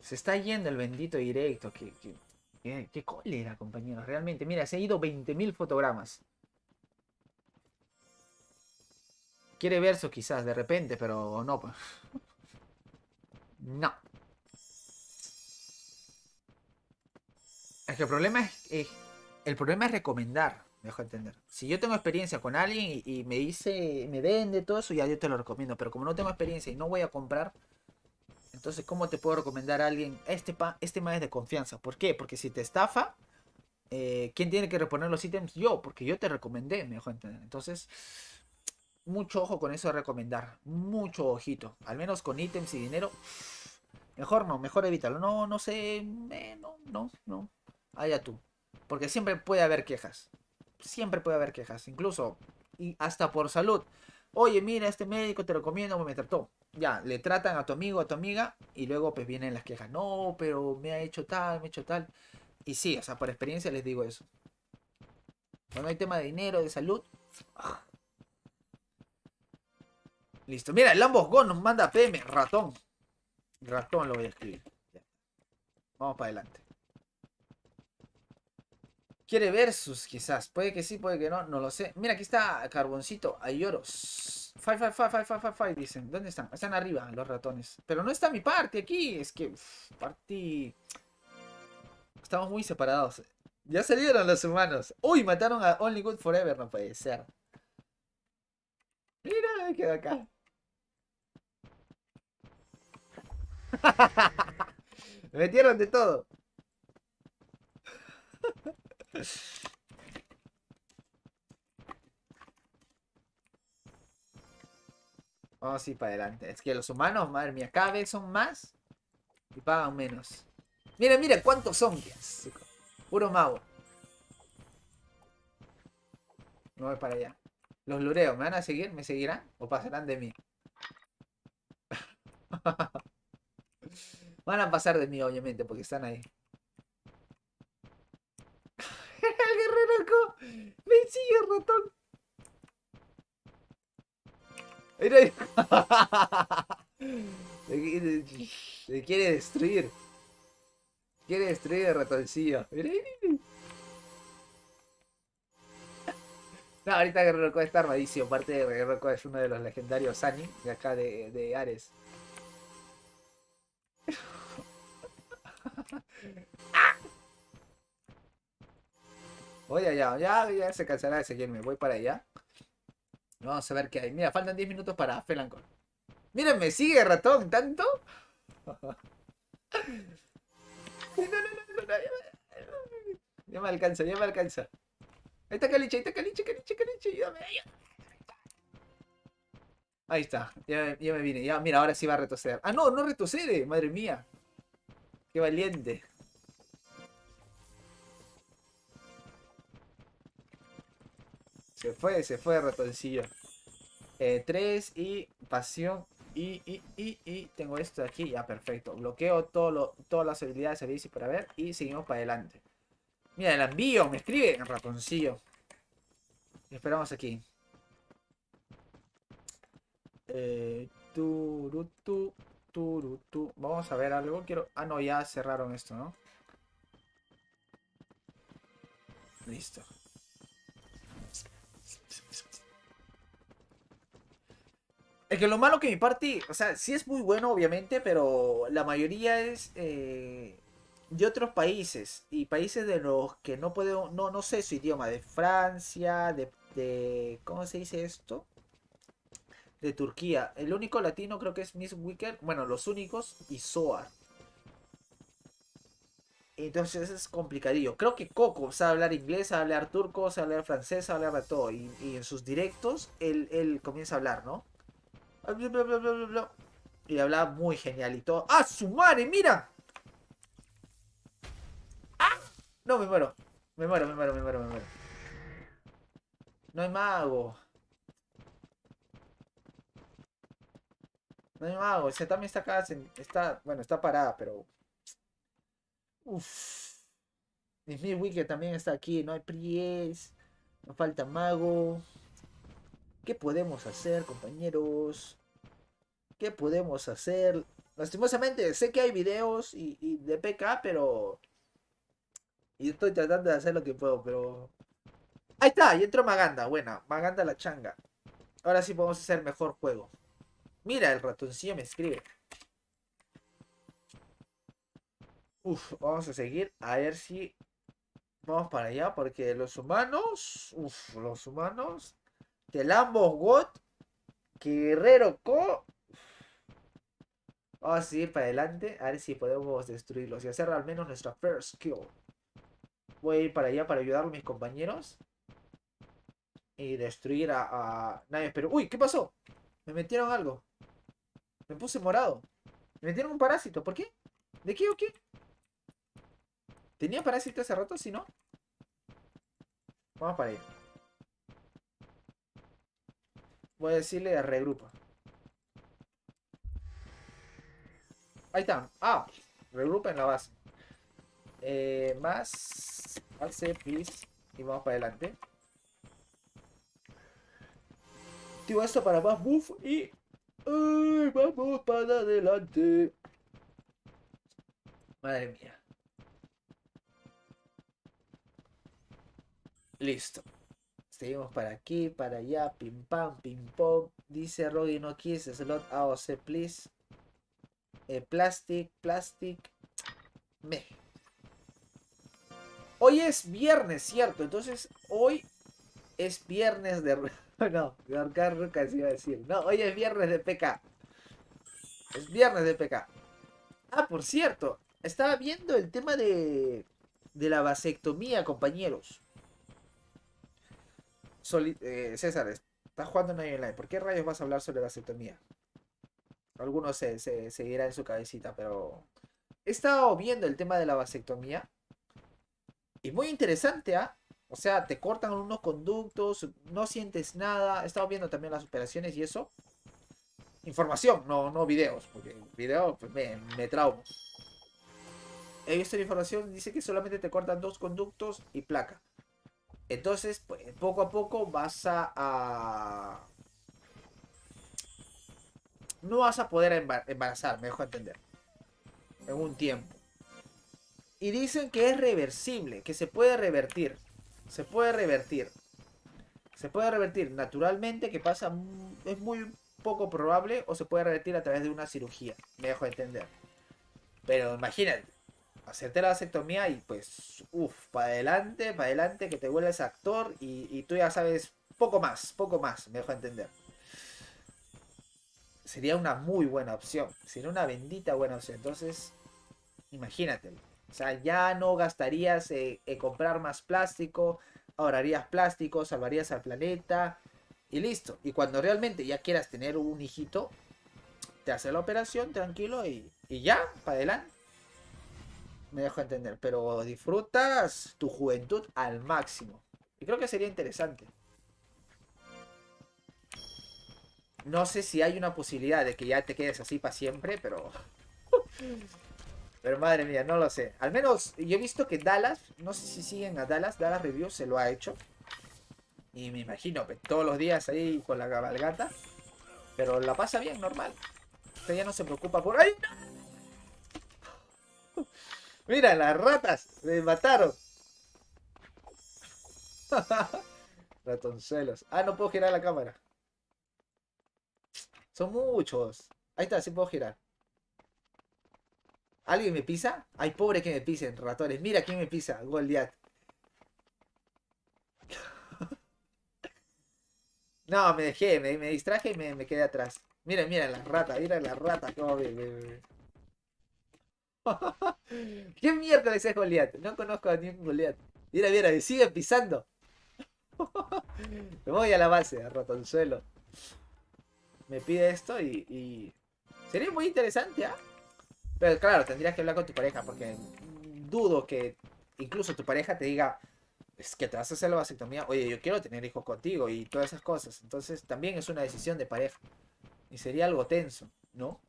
Se está yendo el bendito directo. Qué, qué, qué, cólera, compañeros. Realmente, mira, se han ido 20.000 fotogramas. Quiere verso quizás, de repente, pero no. Pues. No. Es que el problema es, es el problema es recomendar, me dejo entender. Si yo tengo experiencia con alguien y, me dice, me vende todo eso, ya yo te lo recomiendo. Pero como no tengo experiencia y no voy a comprar, entonces, ¿cómo te puedo recomendar a alguien? Este, pa, este man es de confianza. ¿Por qué? Porque si te estafa, eh, ¿quién tiene que reponer los ítems? Yo, porque yo te recomendé, me dejo entender. Entonces, mucho ojo con eso de recomendar. Mucho ojito. Al menos con ítems y dinero. Mejor no, mejor evítalo. No, no sé. Eh, no, no, no. Allá tú. Porque siempre puede haber quejas. Siempre puede haber quejas. Incluso y hasta por salud. Oye, mira, este médico te recomiendo, me trató. Ya, le tratan a tu amigo, a tu amiga, y luego pues vienen las quejas. No, pero me ha hecho tal, me ha hecho tal. Y sí, o sea, por experiencia les digo eso. Cuando hay tema de dinero, de salud. Ah. Listo. Mira, el ambos Go nos manda PM, ratón. Ratón lo voy a escribir. Vamos para adelante. Quiere versus, quizás. Puede que sí, puede que no, no lo sé. Mira, aquí está Carboncito, Hay oros. Five, five, five, five, five, five, dicen. ¿Dónde están? Están arriba los ratones. Pero no está mi parte aquí. Es que, uff, Estamos muy separados. Ya salieron los humanos. Uy, mataron a Only Good Forever. No puede ser. Mira, me quedo acá. me metieron de todo. Vamos oh, sí, para adelante. Es que los humanos, madre mía, cada vez son más y pagan menos. Miren, mira cuántos zombies. Puro mago. No voy para allá. Los lureos ¿me van a seguir? ¿Me seguirán? ¿O pasarán de mí? van a pasar de mí, obviamente, porque están ahí. loco. Me sigue el ratón. Se quiere destruir. Quiere destruir el ratoncillo. No, ahorita Guerrero está armadísimo. Parte de Guerrero es uno de los legendarios Sani de acá de, de Ares. ¡Ah! Voy allá, ya, ya se cansará de seguirme, voy para allá. Vamos a ver qué hay. Mira, faltan 10 minutos para Felancor. Miren, me sigue ratón, ¿tanto? no, no, no, no, ya, me alcanza, ya me alcanza. Ahí está Caliche, ahí está Caliche, Caliche, Caliche, ayúdame, ayúdame. Ahí está, ya, ya me vine, ya, mira, ahora sí va a retroceder. Ah, no, no retrocede, madre mía. Qué valiente. Se fue, se fue, ratoncillo. 3 eh, y pasión. Y, y, y, y tengo esto de aquí. Ya, perfecto. Bloqueo todo lo, todas las habilidades de bici para ver. Y seguimos para adelante. Mira, el envío. Me escribe, ratoncillo. Esperamos aquí. Eh, turu, Vamos a ver algo. Quiero. Ah, no, ya cerraron esto, ¿no? Listo. Es que lo malo que mi party, o sea, sí es muy bueno, obviamente, pero la mayoría es eh, de otros países. Y países de los que no puedo, no, no sé su idioma, de Francia, de, de ¿cómo se dice esto? De Turquía. El único latino creo que es Miss Wicker. Bueno, los únicos y Soar. Entonces es complicadillo. Creo que Coco sabe hablar inglés, sabe hablar turco, sabe hablar francés, sabe hablar de todo. Y, en sus directos él, comienza a hablar, ¿no? Ah, y habla muy genial y todo. ¡Ah, su madre! ¡Mira! ¡Ah! No, me muero. Me muero, me muero, me muero, me muero. No hay mago. No hay mago. O también está acá. Está, bueno, está parada, pero Uff. Mi wiki también está aquí. No hay Pries. No falta Mago. ¿Qué podemos hacer, compañeros? ¿Qué podemos hacer? Lastimosamente, sé que hay videos y, de PK, pero... Y estoy tratando de hacer lo que puedo, pero... Ahí está, y entró Maganda. Buena, Maganda la changa. Ahora sí podemos hacer mejor juego. Mira, el ratoncillo me escribe. Uf, vamos a seguir a ver si vamos para allá. Porque los humanos, uf, los humanos, Telambos God, Guerrero Co. Vamos a seguir para adelante, a ver si podemos destruirlos y hacer al menos nuestra first kill. Voy a ir para allá para ayudar a mis compañeros. Y destruir a, a nadie. Pero, uy, ¿qué pasó? Me metieron algo. Me puse morado. Me metieron un parásito. ¿Por qué? ¿De qué o qué? Tenía para decirte hace rato, si no. Vamos para allá. Voy a decirle regrupa. Ahí están. Ah, regrupa en la base. Eh, más. Alce, Y vamos para adelante. Tío, esto para más buff y. ¡Ay, vamos para adelante! Madre mía. Listo. Seguimos para aquí, para allá, pim pam, pim pong. Dice Rogi no kiss, slot AOC, please. Eh, plastic, plastic. Me. Hoy es viernes, ¿cierto? Entonces, hoy es viernes de. no, de iba a decir. No, hoy es viernes de PK. Es viernes de PK. Ah, por cierto, estaba viendo el tema de. de la vasectomía, compañeros. Eh, César, estás jugando en online. ¿Por qué rayos vas a hablar sobre la vasectomía? Algunos se, se, en su cabecita, pero he estado viendo el tema de la vasectomía. Y muy interesante, ¿ah? O sea, te cortan unos conductos, no sientes nada. He estado viendo también las operaciones y eso. Información, no, no videos, porque videos pues, me, me traumo. He visto la información, dice que solamente te cortan dos conductos y placa. Entonces, pues, poco a poco vas a, No vas a poder embarazar, me dejo entender. En un tiempo. Y dicen que es reversible, que se puede revertir. Se puede revertir. Se puede revertir naturalmente, que pasa... Mm, es muy poco probable o se puede revertir a través de una cirugía. Me dejo entender. Pero imagínate, hacerte la vasectomía y pues, uff, para adelante, para adelante, que te vuelves actor y, tú ya sabes poco más, poco más, me dejo entender. Sería una muy buena opción, sería una bendita buena opción. Entonces, imagínate, O sea, ya no gastarías en, comprar más plástico, ahorrarías plástico, salvarías al planeta y listo. Y cuando realmente ya quieras tener un hijito, te hace la operación tranquilo y ya, para adelante me dejo entender, pero disfrutas tu juventud al máximo. Y creo que sería interesante. No sé si hay una posibilidad de que ya te quedes así para siempre, pero... pero madre mía, no lo sé. Al menos yo he visto que Dallas, no sé si siguen a Dallas, Dallas Review se lo ha hecho. Y me imagino, que pues, todos los días ahí con la cabalgata. Pero la pasa bien, normal. Usted ya no se preocupa por... ¡Ay, Mira, las ratas me mataron. Ratoncelos. Ah, no puedo girar la cámara. Son muchos. Ahí está, sí puedo girar. ¿Alguien me pisa? Ay, pobre que me pisen, ratones. Mira quién me pisa, Goliath. no, me dejé, me, distraje y me, quedé atrás. ¡Mira, mira las ratas, ¡Mira las ratas. Como ¿Qué miércoles es Goliath? No conozco a ningún Goliath. Mira, mira, sigue pisando. me voy a la base, a ratonzuelo Me pide esto y, Sería muy interesante, ¿ah? Pero claro, tendrías que hablar con tu pareja porque dudo que incluso tu pareja te diga es que te vas a hacer la vasectomía, oye, yo quiero tener hijos contigo y todas esas cosas. Entonces también es una decisión de pareja. Y sería algo tenso, ¿no?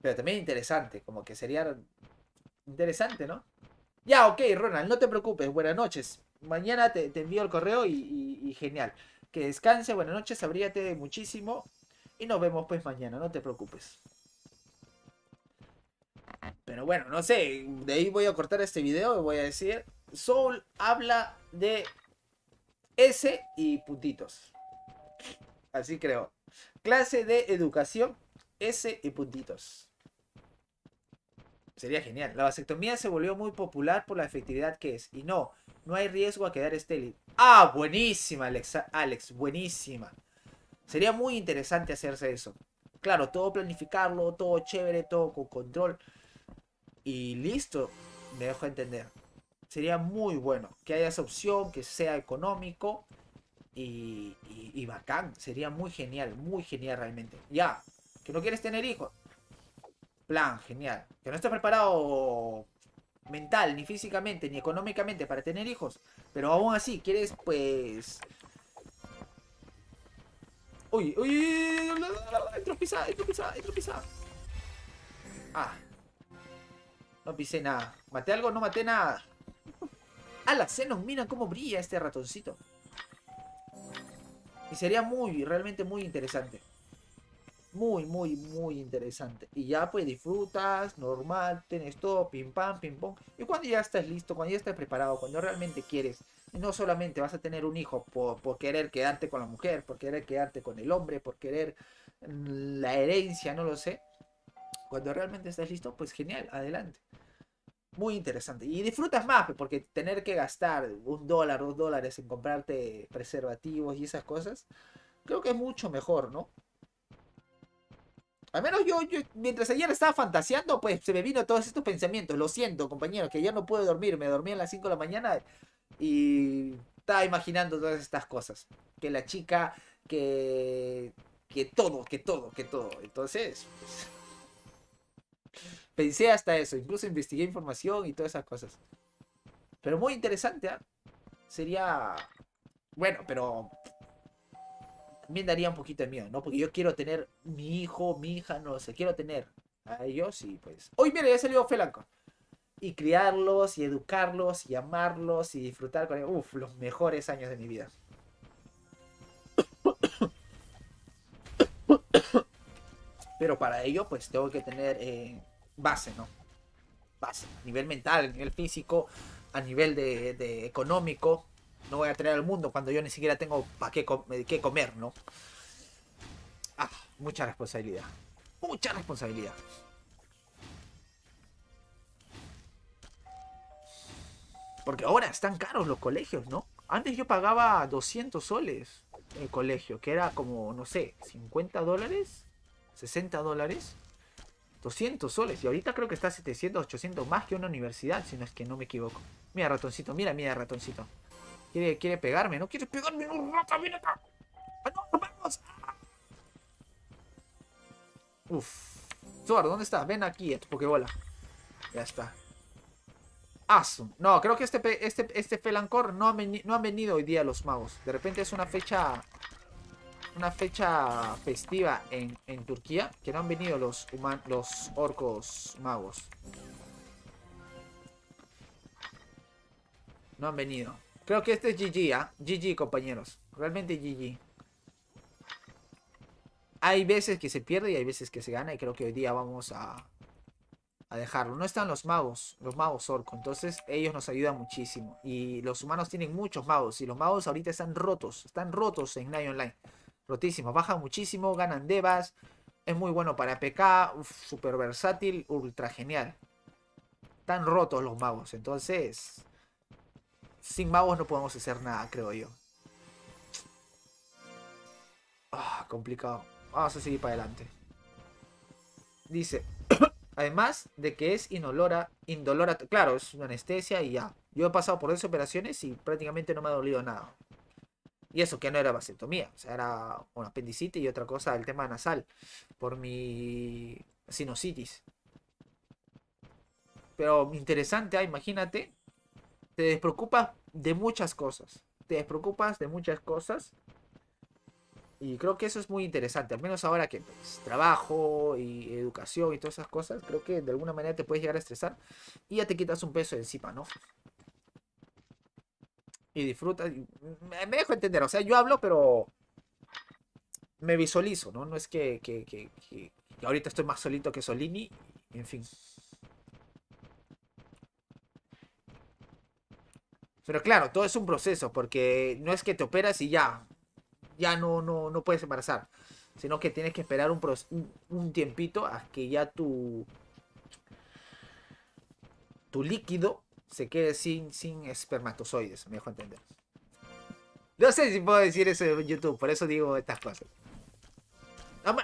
Pero también interesante, como que sería interesante, ¿no? Ya, ok, Ronald, no te preocupes, buenas noches. Mañana te, envío el correo y, genial. Que descanse, buenas noches, abríate muchísimo. Y nos vemos pues mañana, no te preocupes. Pero bueno, no sé, de ahí voy a cortar este video voy a decir, Soul habla de S y puntitos. Así creo. Clase de educación, S y puntitos. Sería genial. La vasectomía se volvió muy popular por la efectividad que es. Y no, no hay riesgo a quedar estéril. Ah, buenísima, Alex, buenísima. Sería muy interesante hacerse eso. Claro, todo planificarlo, todo chévere, todo con control. Y listo, me dejo entender. Sería muy bueno que haya esa opción, que sea económico y, y, y bacán. Sería muy genial, muy genial realmente. Ya, que no quieres tener hijos, plan genial, que no está preparado mental, ni físicamente, ni económicamente para tener hijos, pero aún así quieres, pues... Uy, uy, pisada, entro Ah. No pisé nada. ¿Maté algo? No maté nada. ¡Hala! Se nos mira cómo brilla este ratoncito. Y sería muy, realmente muy interesante. Muy, muy, muy interesante. Y ya pues disfrutas, normal, tienes todo, pim pam, pim pong. Y cuando ya estás listo, cuando ya estás preparado, cuando realmente quieres, no solamente vas a tener un hijo por, por querer quedarte con la mujer, por querer quedarte con el hombre, por querer mm, la herencia, no lo sé. Cuando realmente estás listo, pues genial, adelante muy interesante. Y disfrutas más, pues, porque tener que gastar un dólar, dos dólares en comprarte preservativos y esas cosas, creo que es mucho mejor, ¿no? Al menos yo, mientras ayer estaba fantaseando, pues se me vino todos estos pensamientos. Lo siento, compañero, que ya no puedo dormir. Me dormí a las 5 de la mañana y estaba imaginando todas estas cosas. Que la chica, que. que todo, que todo, que todo. Entonces. Pues, pensé hasta eso. Incluso investigué información y todas esas cosas. Pero muy interesante, ¿eh? Sería. Bueno, pero también daría un poquito de miedo, ¿no? Porque yo quiero tener mi hijo, mi hija, no sé, quiero tener a ellos y pues... hoy mire! mira, ya salió Felanco! Y criarlos, y educarlos, y amarlos, y disfrutar con ellos. Uf, los mejores años de mi vida. Pero para ello, pues tengo que tener eh, base, ¿no? Base, a nivel mental, a nivel físico, a nivel de, de económico, no voy a traer al mundo cuando yo ni siquiera tengo para qué, comer, ¿no? Ah, mucha responsabilidad. Mucha responsabilidad. Porque ahora están caros los colegios, ¿no? Antes yo pagaba 200 soles el colegio, que era como, no sé, 50 dólares, 60 dólares. 200 soles. Y ahorita creo que está 700, 800 más que una universidad, si no es que no me equivoco. Mira, ratoncito, mira, mira, ratoncito. Quiere, quiere pegarme, no quiere pegarme, no, rata, ven acá. no, vamos. Uf. ¿dónde está? Ven aquí, a tu pokebola. Ya está. ¡Asum! No, creo que este, este, este Felancor no, no han venido hoy día los magos. De repente es una fecha una fecha festiva en, en, Turquía que no han venido los, los orcos magos. No han venido. Creo que este es GG, ¿eh? ¿ah? GG, compañeros. Realmente GG. Hay veces que se pierde y hay veces que se gana. Y creo que hoy día vamos a, dejarlo. No están los magos, los magos orco. Entonces ellos nos ayudan muchísimo. Y los humanos tienen muchos magos. Y los magos ahorita están rotos. Están rotos en Night Online. Rotísimos. Bajan muchísimo, ganan devas. Es muy bueno para PK. Súper versátil, ultra genial. Están rotos los magos. Entonces sin magos no podemos hacer nada, creo yo. Ah, complicado. Vamos a seguir para adelante. Dice, además de que es inolora, indolora, claro, es una anestesia y ya. Yo he pasado por dos operaciones y prácticamente no me ha dolido nada. Y eso que no era vasectomía, o sea, era un apendicitis y otra cosa, el tema nasal, por mi sinusitis. Pero interesante, ah, imagínate, te despreocupas de muchas cosas. Te despreocupas de muchas cosas. Y creo que eso es muy interesante, al menos ahora que pues, trabajo y educación y todas esas cosas, creo que de alguna manera te puedes llegar a estresar y ya te quitas un peso de encima, ¿no? Y disfrutas, me dejo entender, o sea, yo hablo, pero me visualizo, ¿no? No es que ahorita estoy más solito que Solini, en fin. Pero claro, todo es un proceso, porque no es que te operas y ya, ya no, no, no puedes embarazar, sino que tienes que esperar un, un, tiempito Hasta que ya tu, tu líquido se quede sin, sin espermatozoides, me dejo entender. No sé si puedo decir eso en YouTube, por eso digo estas cosas.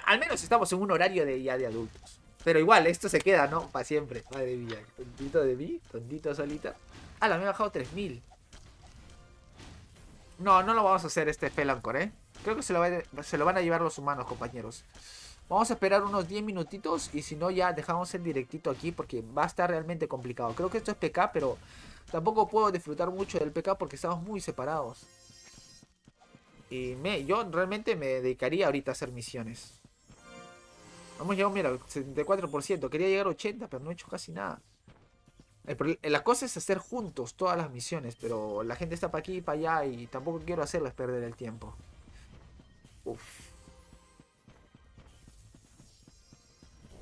Al menos estamos en un horario de ya de adultos. Pero igual, esto se queda, ¿no? Para siempre. Madre mía, tontito de mí, tontito solita. Ah, la me he bajado 3000. No, no lo vamos a hacer este Felancor, ¿eh? Creo que se lo, van a llevar los humanos, compañeros. Vamos a esperar unos 10 minutitos y si no ya dejamos el directito aquí porque va a estar realmente complicado. Creo que esto es PK, pero tampoco puedo disfrutar mucho del PK porque estamos muy separados. Y me, yo realmente me dedicaría ahorita a hacer misiones. Vamos llegado, mira, 74%. Quería llegar a 80, pero no he hecho casi nada la cosa es hacer juntos todas las misiones, pero la gente está para aquí y para allá y tampoco quiero hacerles perder el tiempo.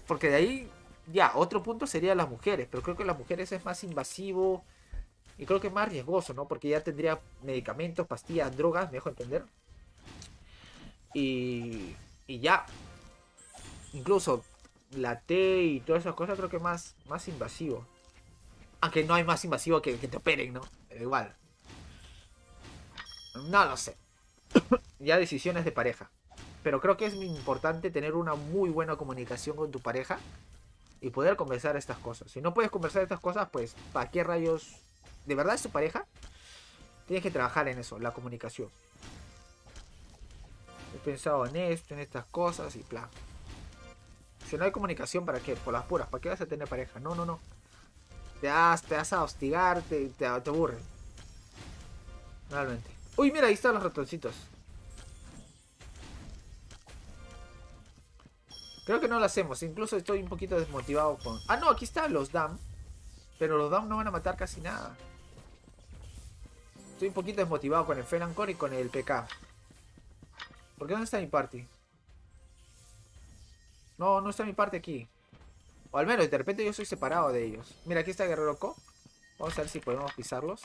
Porque de ahí, ya, otro punto sería las mujeres, pero creo que las mujeres es más invasivo y creo que más riesgoso, ¿no? Porque ya tendría medicamentos, pastillas, drogas, me dejo entender. Y, y ya, incluso la T y todas esas cosas creo que más, más invasivo. Aunque no hay más invasivo que que te operen, ¿no? Pero eh, igual. No lo sé. ya decisiones de pareja. Pero creo que es importante tener una muy buena comunicación con tu pareja y poder conversar estas cosas. Si no puedes conversar estas cosas, pues ¿para qué rayos? ¿De verdad es tu pareja? Tienes que trabajar en eso, la comunicación. He pensado en esto, en estas cosas y plan. Si no hay comunicación, ¿para qué? Por las puras, ¿para qué vas a tener pareja? No, no, no te vas, a hostigar, te, te, aburren. Realmente. Uy, mira, ahí están los ratoncitos. Creo que no lo hacemos. Incluso estoy un poquito desmotivado con... Ah, no, aquí están los dam. Pero los dam no van a matar casi nada. Estoy un poquito desmotivado con el Fenancor y con el PK. ¿Por qué ¿Dónde está mi party? No, no está mi parte aquí. O al menos, de repente yo soy separado de ellos. Mira, aquí está Guerrero Co. Vamos a ver si podemos pisarlos.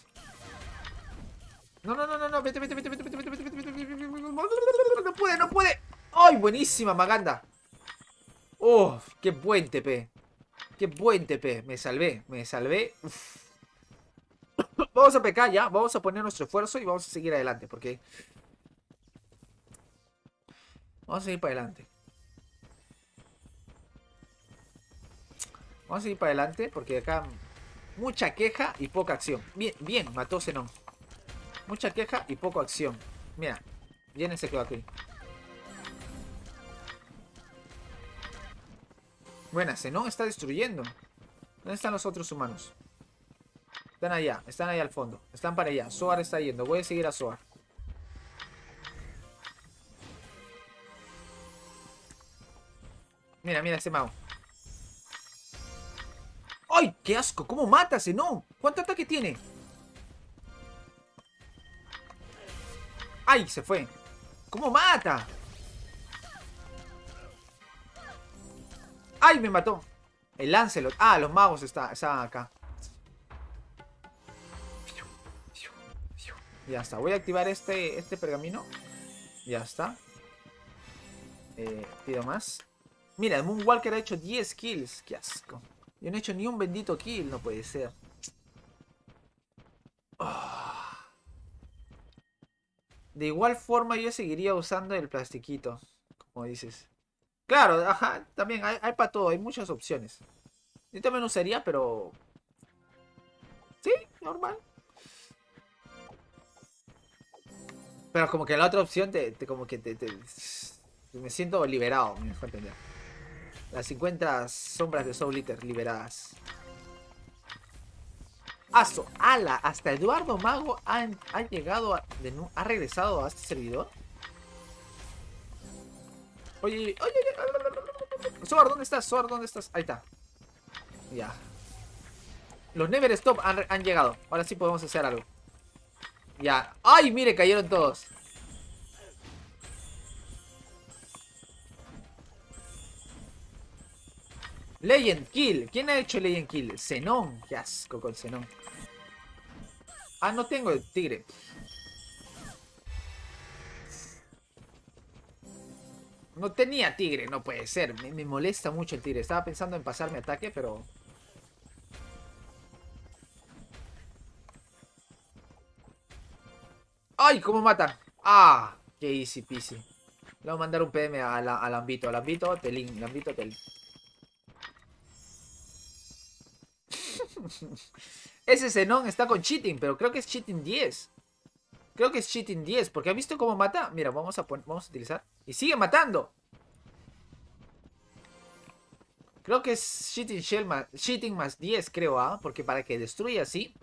No, no, no, no, no. Vete, vete, vete, No puede, no puede. ¡Ay, buenísima, Maganda! ¡Oh, qué buen TP! ¡Qué buen TP! Me salvé, me salvé. Vamos a pecar ya, vamos a poner nuestro esfuerzo y vamos a seguir adelante, porque... Vamos a seguir para adelante. Vamos a seguir para adelante porque acá mucha queja y poca acción. Bien, bien, mató Zenón. Mucha queja y poca acción. Mira, viene ese aquí. Buena, Zenón está destruyendo. ¿Dónde están los otros humanos? Están allá, están allá al fondo. Están para allá. Soar está yendo. Voy a seguir a Soar. Mira, mira ese mago. ¡Ay, qué asco! ¿Cómo mata ese? ¡No! ¿Cuánto ataque tiene? ¡Ay, se fue! ¿Cómo mata? ¡Ay, me mató! El Lancelot. Ah, los magos está, acá. Ya está. Voy a activar este, este pergamino. Ya está. Eh, pido más. Mira, el Moonwalker ha hecho 10 kills. ¡Qué asco! Y no he hecho ni un bendito kill, no puede ser. De igual forma yo seguiría usando el plastiquito, como dices. Claro, ajá, también hay, para todo, hay muchas opciones. Yo también usaría, pero... Sí, normal. Pero como que la otra opción te, como que te... Me siento liberado, me dejó las 50 sombras de Soul Eater liberadas. ¡Aso! ¡Ala! Hasta Eduardo Mago ha, llegado ha regresado a este servidor. Oye, oye, oye. ¿dónde estás? Sor, ¿dónde estás? Ahí está. Ya. Los Never Stop han, han llegado. Ahora sí podemos hacer algo. Ya. ¡Ay, mire! Cayeron todos. Legend Kill. ¿Quién ha hecho Legend Kill? ¡Zenon! Qué asco con Zenón. Ah, no tengo el tigre. No tenía tigre, no puede ser. Me, molesta mucho el tigre. Estaba pensando en pasarme ataque, pero... ¡Ay! ¿Cómo mata? ¡Ah! ¡Qué easy peasy! Le voy a mandar un PM al Lambito. Lambito, Pelín. Lambito, ese Zenón está con cheating, pero creo que es cheating 10. Creo que es cheating 10, porque ha visto cómo mata. Mira, vamos a, vamos a utilizar. Y sigue matando. Creo que es cheating, más, cheating más 10, creo, ¿ah? Porque para que destruya así.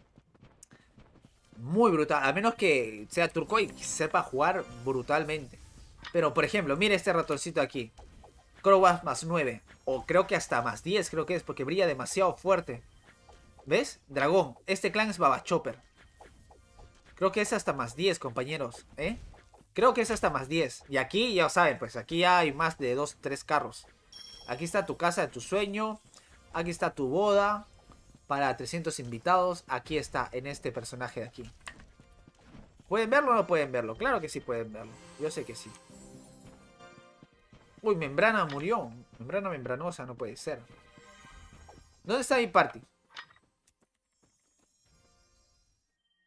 Muy brutal. A menos que sea turco y sepa jugar brutalmente. Pero, por ejemplo, mira este ratoncito aquí. Crowbar más 9. O creo que hasta más 10, creo que es, porque brilla demasiado fuerte. ¿Ves? Dragón. Este clan es baba chopper Creo que es hasta más 10, compañeros. ¿Eh? Creo que es hasta más 10. Y aquí, ya saben, pues aquí hay más de 2, 3 carros. Aquí está tu casa de tu sueño. Aquí está tu boda. Para 300 invitados. Aquí está, en este personaje de aquí. ¿Pueden verlo o no pueden verlo? Claro que sí pueden verlo. Yo sé que sí. Uy, membrana murió. Membrana membranosa, no puede ser. ¿Dónde está mi party?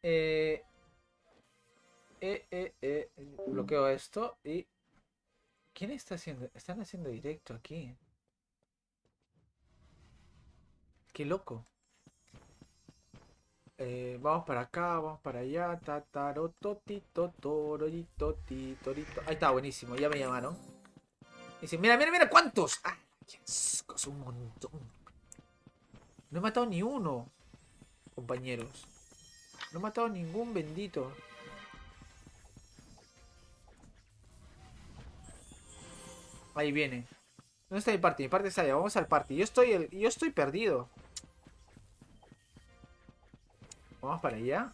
Eh, eh, eh, eh, bloqueo esto y... ¿Quién está haciendo? Están haciendo directo aquí. Qué loco. Eh, vamos para acá, vamos para allá. torito. Ahí está, buenísimo. Ya me llamaron. Dicen, mira, mira, mira, ¿cuántos? ¡Ah! un montón. No he matado ni uno, compañeros. No he matado ningún bendito. Ahí viene. ¿Dónde está mi party? Mi party está allá. Vamos al party. Yo estoy, el... Yo estoy perdido. Vamos para allá.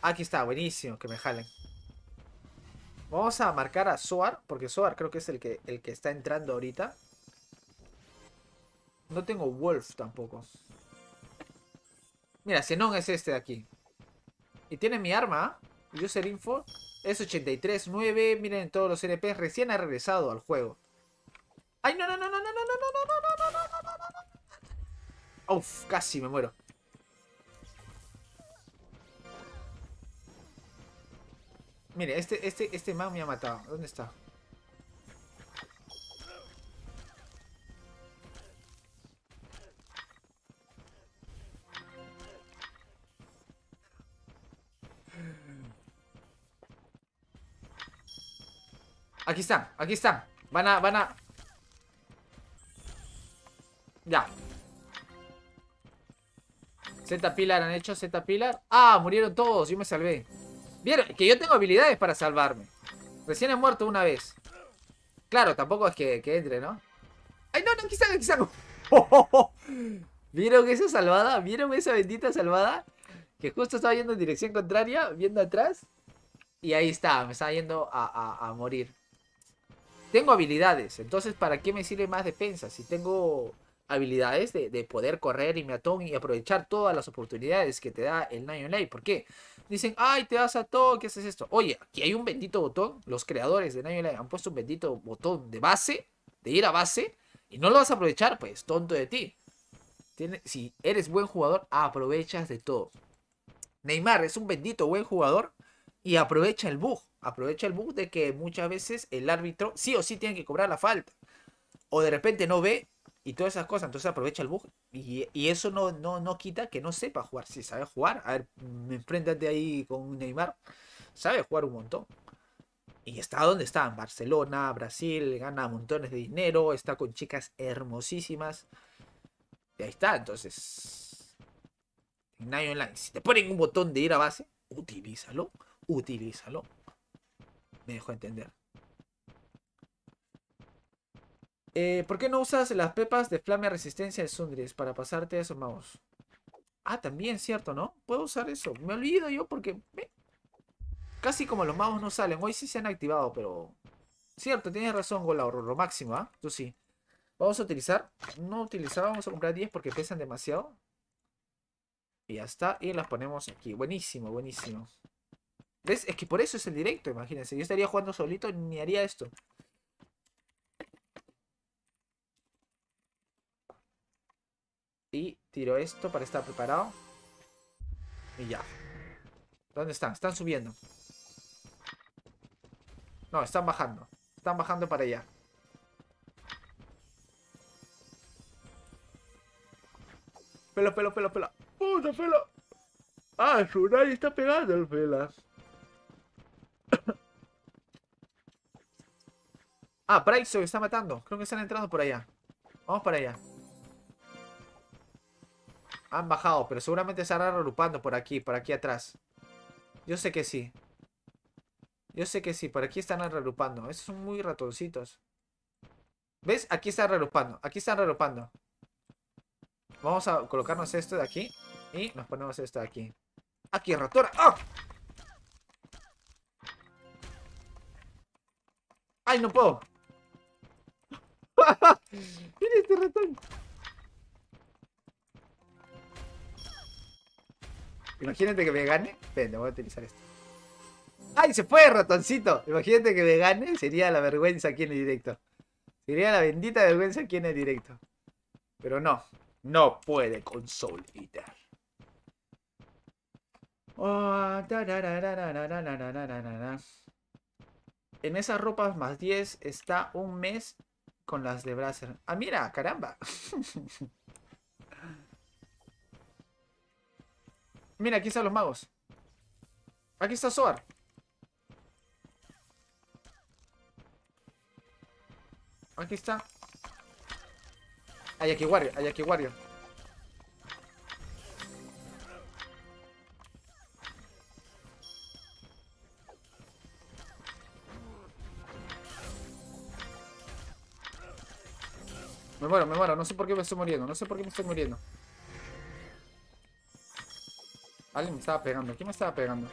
Aquí está. Buenísimo. Que me jalen. Vamos a marcar a Soar. Porque Soar creo que es el que, el que está entrando ahorita. No tengo Wolf tampoco. Mira, no es este de aquí. Y tiene mi arma. El ser info es 83.9. Miren, todos los NPs recién ha regresado al juego. ¡Ay, no, no, no, no, no, no, no, no, no, no, no, no, no, no! Uf, casi me muero. Mire, este, este, este man me ha matado. ¿Dónde está? Aquí están, aquí están. Van a, van a... Ya. Z Pilar han hecho, Z Pilar. Ah, murieron todos, yo me salvé. Vieron, que yo tengo habilidades para salvarme. Recién he muerto una vez. Claro, tampoco es que, entre, ¿no? ¡Ay, no, no! ¡Aquí salgo, aquí salgo! ¿Vieron esa salvada? ¿Vieron esa bendita salvada? Que justo estaba yendo en dirección contraria, viendo atrás. Y ahí está, me estaba yendo a morir tengo habilidades, entonces ¿para qué me sirve más defensa? Si tengo habilidades de, poder correr y me atón y aprovechar todas las oportunidades que te da el 9 ¿Por qué? Dicen, ay, te vas a todo, ¿qué haces esto? Oye, aquí hay un bendito botón. Los creadores de 9 han puesto un bendito botón de base, de ir a base, y no lo vas a aprovechar, pues, tonto de ti. si eres buen jugador, aprovechas de todo. Neymar es un bendito buen jugador y aprovecha el bug aprovecha el bug de que muchas veces el árbitro sí o sí tiene que cobrar la falta. O de repente no ve y todas esas cosas. Entonces aprovecha el bug. Y, eso no, no, no quita que no sepa jugar. Si sabe jugar, a ver, de mm, ahí con Neymar. Sabe jugar un montón. Y está donde está, en Barcelona, Brasil, gana montones de dinero, está con chicas hermosísimas. Y ahí está, entonces. Nine Online. Si te ponen un botón de ir a base, utilízalo, utilízalo. Dejo dejó entender. Eh, ¿Por qué no usas las pepas de flame resistencia de Sundries para pasarte a esos magos? Ah, también, cierto, ¿no? Puedo usar eso. Me olvido yo porque... Casi como los magos no salen. Hoy sí se han activado, pero... Cierto, tienes razón, Golauro. Lo máximo, ¿ah? Tú sí. Vamos a utilizar. No utilizar, vamos a comprar 10 porque pesan demasiado. Y ya está. Y las ponemos aquí. Buenísimo, buenísimo. ¿Ves? Es que por eso es el directo, imagínense. Yo estaría jugando solito ni haría esto. Y tiro esto para estar preparado. Y ya. ¿Dónde están? Están subiendo. No, están bajando. Están bajando para allá. Pelo, pelo, pelo, pelo. ¡Puta, pelo! ¡Ah, su está pegando el pelas! Ah, el se está matando. Creo que están entrando por allá. Vamos para allá. Han bajado, pero seguramente están relupando por aquí, por aquí atrás. Yo sé que sí. Yo sé que sí, por aquí están relupando Esos son muy ratoncitos. ¿Ves? Aquí están relupando Aquí están relupando Vamos a colocarnos esto de aquí. Y nos ponemos esto de aquí. ¡Aquí, ratón ¡Ah! ¡Ay, no puedo! ¡Mira este ratón! Imagínate que me gane. venga voy a utilizar esto. ¡Ay, se fue, ratoncito! Imagínate que me gane. Sería la vergüenza aquí en el directo. Sería la bendita vergüenza aquí en el directo. Pero no. No puede con Eater en esas ropas más 10 está un mes con las de Bracer. Ah, mira, caramba. mira, aquí están los magos. Aquí está Soar. Aquí está. guardia, Wario, aquí Wario. Me muero, me muero. No sé por qué me estoy muriendo. No sé por qué me estoy muriendo. Alguien me estaba pegando. ¿Quién me estaba pegando?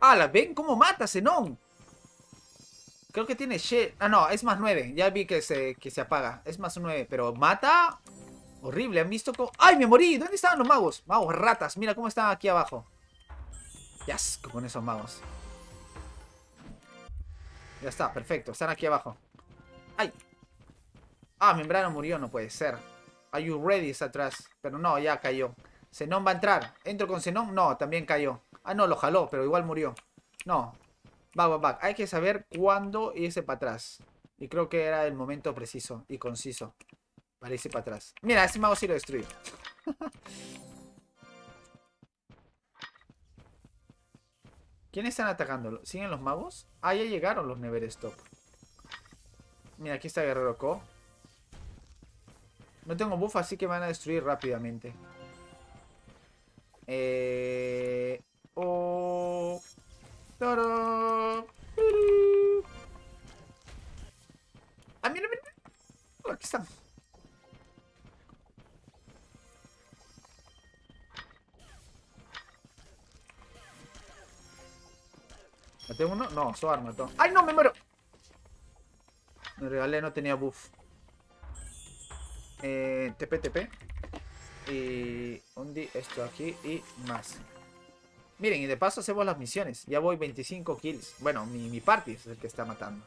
¡Hala! ¿Ven cómo mata Zenón? Creo que tiene Ah, no, es más nueve Ya vi que se, que se apaga. Es más nueve Pero mata. Horrible. Han visto cómo. ¡Ay, me morí! ¿Dónde estaban los magos? Magos, ratas. Mira cómo están aquí abajo. Yasco con esos magos. Ya está, perfecto. Están aquí abajo. ¡Ay! Ah, Membrano murió, no puede ser. Are you ready? Está atrás. Pero no, ya cayó. Zenón va a entrar. ¿Entro con Zenón? No, también cayó. Ah, no, lo jaló, pero igual murió. No. Va, va, va. Hay que saber cuándo irse para atrás. Y creo que era el momento preciso y conciso. Para irse para atrás. Mira, ese mago sí lo destruye. ¿Quiénes están atacando? ¿Siguen los magos? Ah, ya llegaron los Neverstop Mira, aquí está Guerrero Co. No tengo buff, así que van a destruir rápidamente. Eh... Oh... ¡Toro! ¡Ah, mira, mira! aquí están. Mate uno? No, arma todo. ¡Ay, no! ¡Me muero! Me regalé, no tenía buff. Eh, TP, TP. Y undi esto aquí y más. Miren, y de paso hacemos las misiones. Ya voy 25 kills. Bueno, mi, mi party es el que está matando.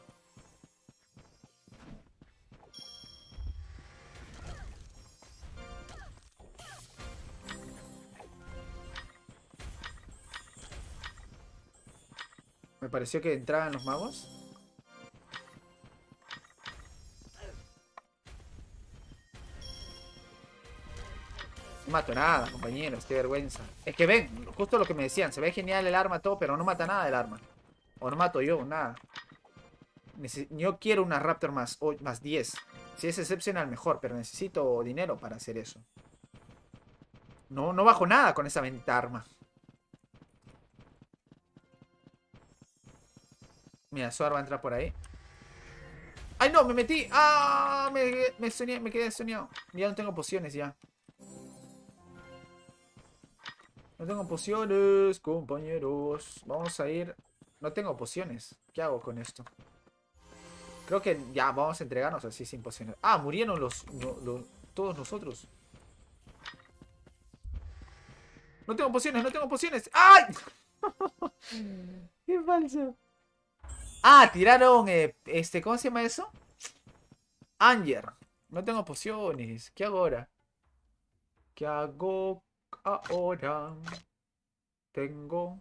Me pareció que entraban los magos. No mato nada, compañeros, qué vergüenza. Es que ven, justo lo que me decían, se ve genial el arma, todo, pero no mata nada el arma. O no mato yo, nada. Yo quiero una Raptor más, más 10. Si es excepcional, mejor, pero necesito dinero para hacer eso. No, no bajo nada con esa venta arma. Mira, Suar va a entrar por ahí. ¡Ay, no! ¡Me metí! ¡Ah! Me, quedé soñado. Ya no tengo pociones ya. No tengo pociones, compañeros. Vamos a ir... No tengo pociones. ¿Qué hago con esto? Creo que ya vamos a entregarnos así sin pociones. ¡Ah! Murieron los todos nosotros. ¡No tengo pociones! ¡No tengo pociones! ¡Ay! ¡Qué falso! Ah, tiraron, eh, este, ¿cómo se llama eso? Anger. No tengo pociones. ¿Qué hago ahora? ¿Qué hago ahora? Tengo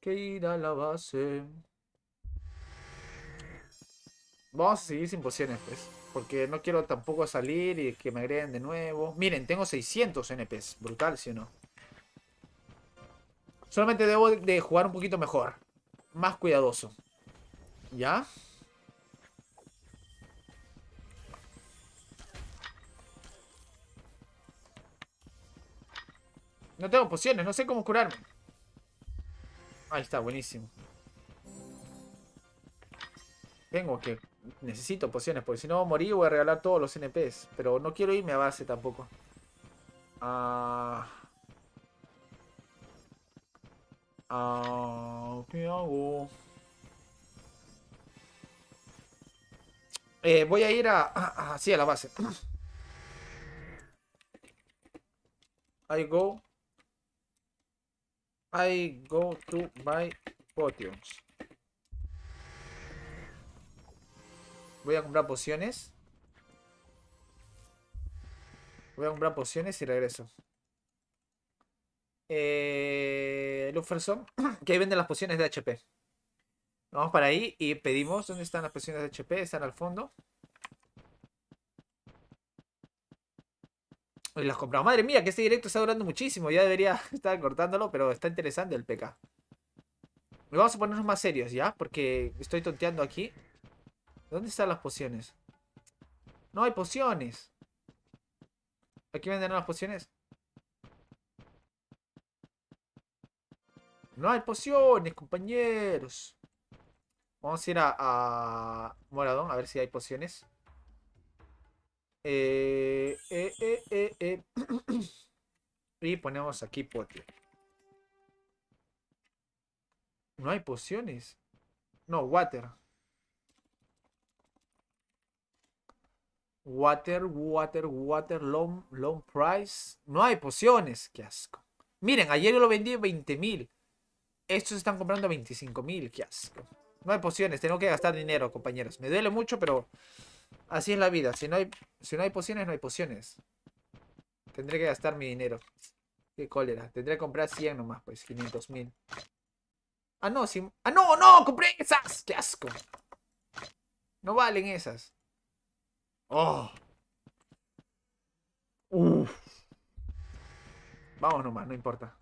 que ir a la base. Vamos a seguir sin pociones, pues. Porque no quiero tampoco salir y que me agreguen de nuevo. Miren, tengo 600 NPs. Brutal, ¿sí o no? Solamente debo de jugar un poquito mejor. Más cuidadoso. ¿Ya? No tengo pociones, no sé cómo curarme. Ahí está, buenísimo. Tengo que... Necesito pociones, porque si no morí voy a regalar todos los NPs. Pero no quiero irme a base tampoco. Ah... Ah... ¿Qué hago? Eh, voy a ir a, sí, a la base. I go. I go to my potions. Voy a comprar pociones. Voy a comprar pociones y regreso. Eh, Luferson, que ahí venden las pociones de HP. Vamos para ahí y pedimos. ¿Dónde están las pociones de HP? Están al fondo. Y las compramos. Madre mía, que este directo está durando muchísimo. Ya debería estar cortándolo, pero está interesante el PK. vamos a ponernos más serios, ¿ya? Porque estoy tonteando aquí. ¿Dónde están las pociones? No hay pociones. ¿Aquí venden las pociones? No hay pociones, compañeros. Vamos a ir a, Moradón a ver si hay pociones. Eh, eh, eh, y ponemos aquí pote. No hay pociones. No, water. Water, water, water, long, long price. No hay pociones. Qué asco. Miren, ayer yo lo vendí en 20.000. Estos están comprando a 25.000. Qué asco. No hay pociones, tengo que gastar dinero, compañeros. Me duele mucho, pero así es la vida. Si no hay, si no hay pociones, no hay pociones. Tendré que gastar mi dinero. Qué cólera. Tendré que comprar 100 nomás, pues. 500 mil. Ah, no, si... ¡Ah, no, no! ¡Compré esas! ¡Qué asco! No valen esas. ¡Oh! Uf. Vamos nomás, no importa.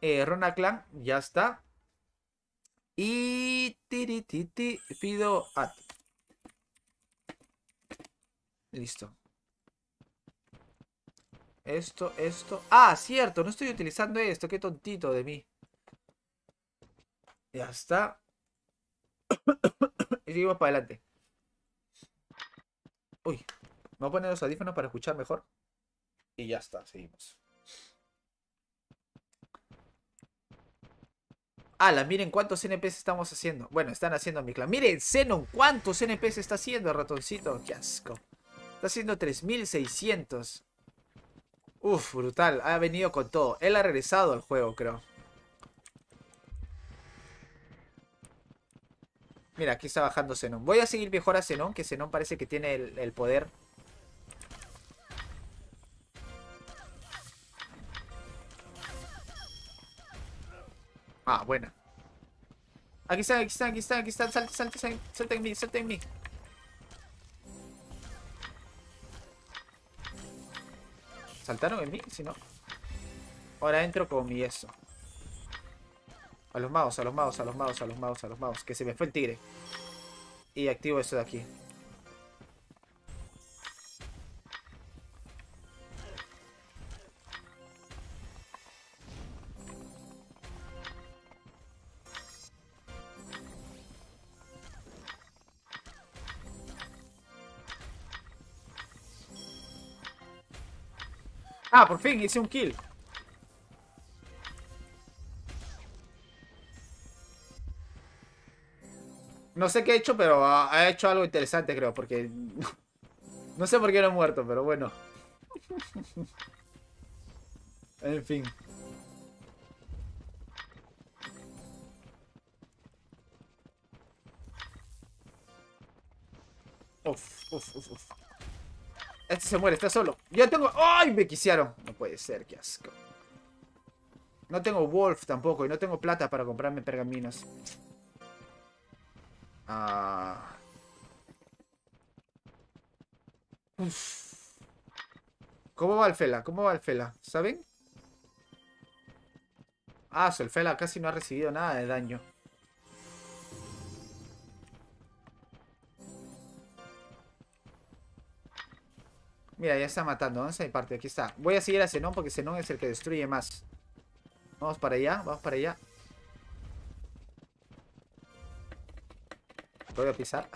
Eh, Clan, ya está. Y ti pido at. Listo. Esto, esto. Ah, cierto, no estoy utilizando esto. Qué tontito de mí. Ya está. y seguimos para adelante. Uy, me voy a poner los audífonos para escuchar mejor. Y ya está, seguimos. Ala, miren cuántos NPs estamos haciendo. Bueno, están haciendo mi clan. Miren, Zenon, cuántos NPs está haciendo, ratoncito. Qué asco. Está haciendo 3600. Uf, brutal. Ha venido con todo. Él ha regresado al juego, creo. Mira, aquí está bajando Zenon. Voy a seguir mejor a Zenon, que Zenon parece que tiene el poder Ah, buena. Aquí están, aquí están, aquí están, aquí están. Salte, salte, salte, en mí, salte en mí. ¿Saltaron en mí? Si no. Ahora entro con mi eso. A los magos, a los magos, a los magos, a los magos, a los magos. Que se me fue el tigre. Y activo esto de aquí. Ah, por fin, hice un kill. No sé qué he hecho, pero ha, hecho algo interesante, creo, porque... no sé por qué no he muerto, pero bueno. en fin. Uf, uf, uf, este se muere, está solo. Yo tengo... ¡Ay! Me quisieron. No puede ser, qué asco. No tengo Wolf tampoco y no tengo plata para comprarme pergaminos. Ah... ¿Cómo va el Fela? ¿Cómo va el Fela? ¿Saben? Ah, el Fela casi no ha recibido nada de daño. Mira, ya está matando. ¿Dónde está parte? Aquí está. Voy a seguir a Zenón porque Zenón es el que destruye más. Vamos para allá, vamos para allá. voy a pisar.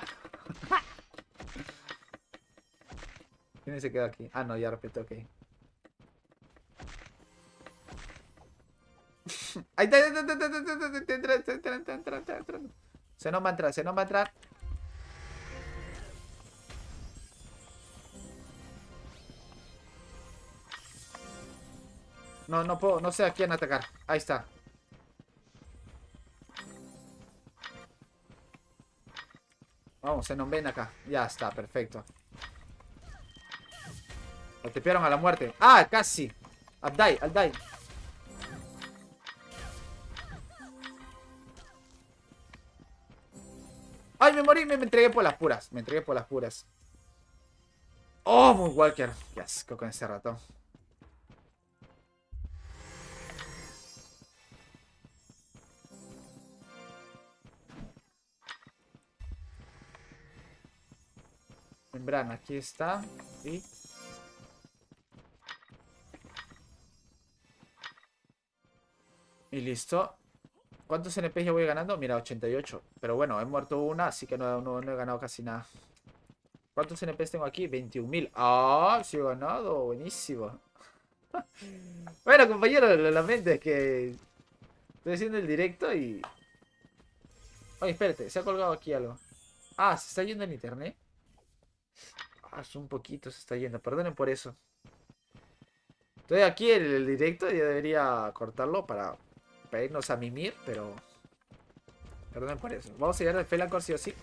¿Quién se quedó aquí? Ah, no, ya repito, ok. Ahí está, entra, entra, entra, entra. Se nos va a entrar, se nos va a entrar. No, no puedo, no sé a quién atacar. Ahí está. Vamos, se nos ven acá. Ya está, perfecto. Lo pieron a la muerte. ¡Ah, casi! Al die, al die. ¡Ay, me morí! Me, me entregué por las puras. Me entregué por las puras. ¡Oh, muy Walker! ¡Qué asco con ese ratón! Membrana, aquí está. Y... Y listo. ¿Cuántos NPs yo voy ganando? Mira, 88. Pero bueno, he muerto una, así que no, he ganado casi nada. ¿Cuántos NPs tengo aquí? 21.000. ¡Ah! sí he ganado. Buenísimo. bueno, compañero, lo lamento. Es que estoy haciendo el directo y... Ay, espérate. Se ha colgado aquí algo. Ah, ¿se está yendo en internet? Hace un poquito, se está yendo. Perdonen por eso. Estoy aquí en el directo Y debería cortarlo para, Pedirnos a mimir, pero... Perdonen por eso. Vamos a llegar al Felacor sí o sí.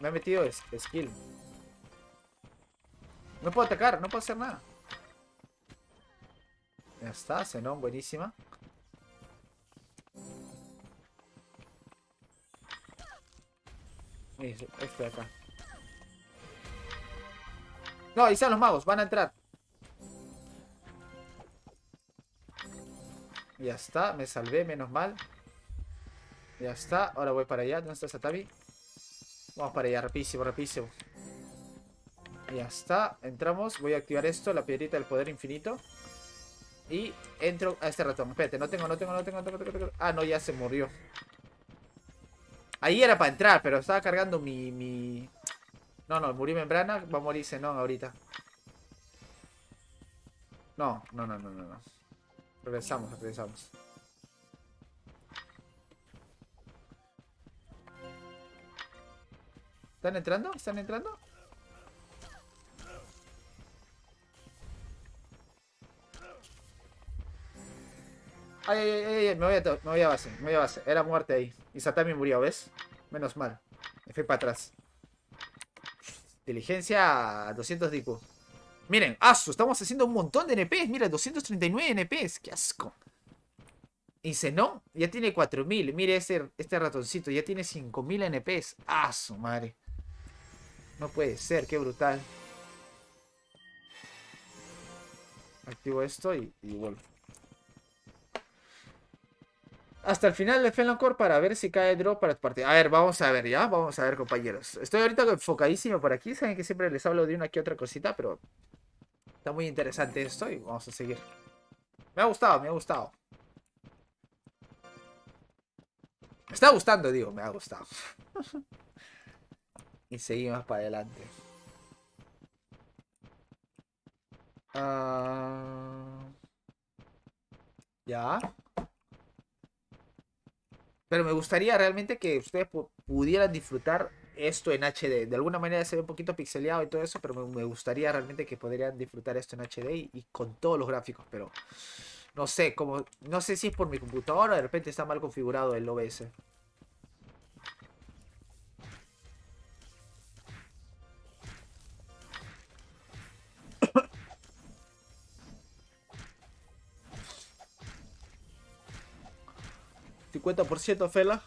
Me ha metido skill. No puedo atacar, no puedo hacer nada. Ya está, Zenon, buenísima. Este no, ahí están los magos, van a entrar. Ya está, me salvé, menos mal. Ya está, ahora voy para allá. ¿Dónde está Satavi? Vamos para allá, rapidísimo, rapidísimo. Ya está, entramos. Voy a activar esto, la piedrita del poder infinito. Y entro a este ratón. Espérate, no tengo, no tengo, no tengo, no tengo, no tengo. Ah, no, ya se murió. Ahí era para entrar, pero estaba cargando mi... mi... No, no, murió membrana, va a morirse, no, ahorita. No, no, no, no, no, no. Regresamos, regresamos. ¿Están entrando? ¿Están entrando? Ay, ay, ay, ay, me voy a, me voy a base, me voy a base. Era muerte ahí. Y Satami murió, ¿ves? Menos mal. Me fui para atrás. Diligencia 200 de Miren, asu. estamos haciendo un montón de NPs. Mira, 239 NPs. ¡Qué asco! Y no, ya tiene 4000. Mire este, este ratoncito, ya tiene 5000 NPs. Asu, madre! No puede ser, qué brutal. Activo esto y vuelvo hasta el final de Feloncore para ver si cae drop para el partido. A ver, vamos a ver, ya, vamos a ver, compañeros. Estoy ahorita enfocadísimo por aquí. Saben que siempre les hablo de una que otra cosita, pero está muy interesante esto y vamos a seguir. Me ha gustado, me ha gustado. Me está gustando, digo, me ha gustado. y seguimos para adelante. Ah. Ya. Pero me gustaría realmente que ustedes pudieran disfrutar esto en HD. De alguna manera se ve un poquito pixeleado y todo eso, pero me, gustaría realmente que podrían disfrutar esto en HD y, con todos los gráficos, pero no sé, como no sé si es por mi computadora, de repente está mal configurado el OBS. 50% Fela.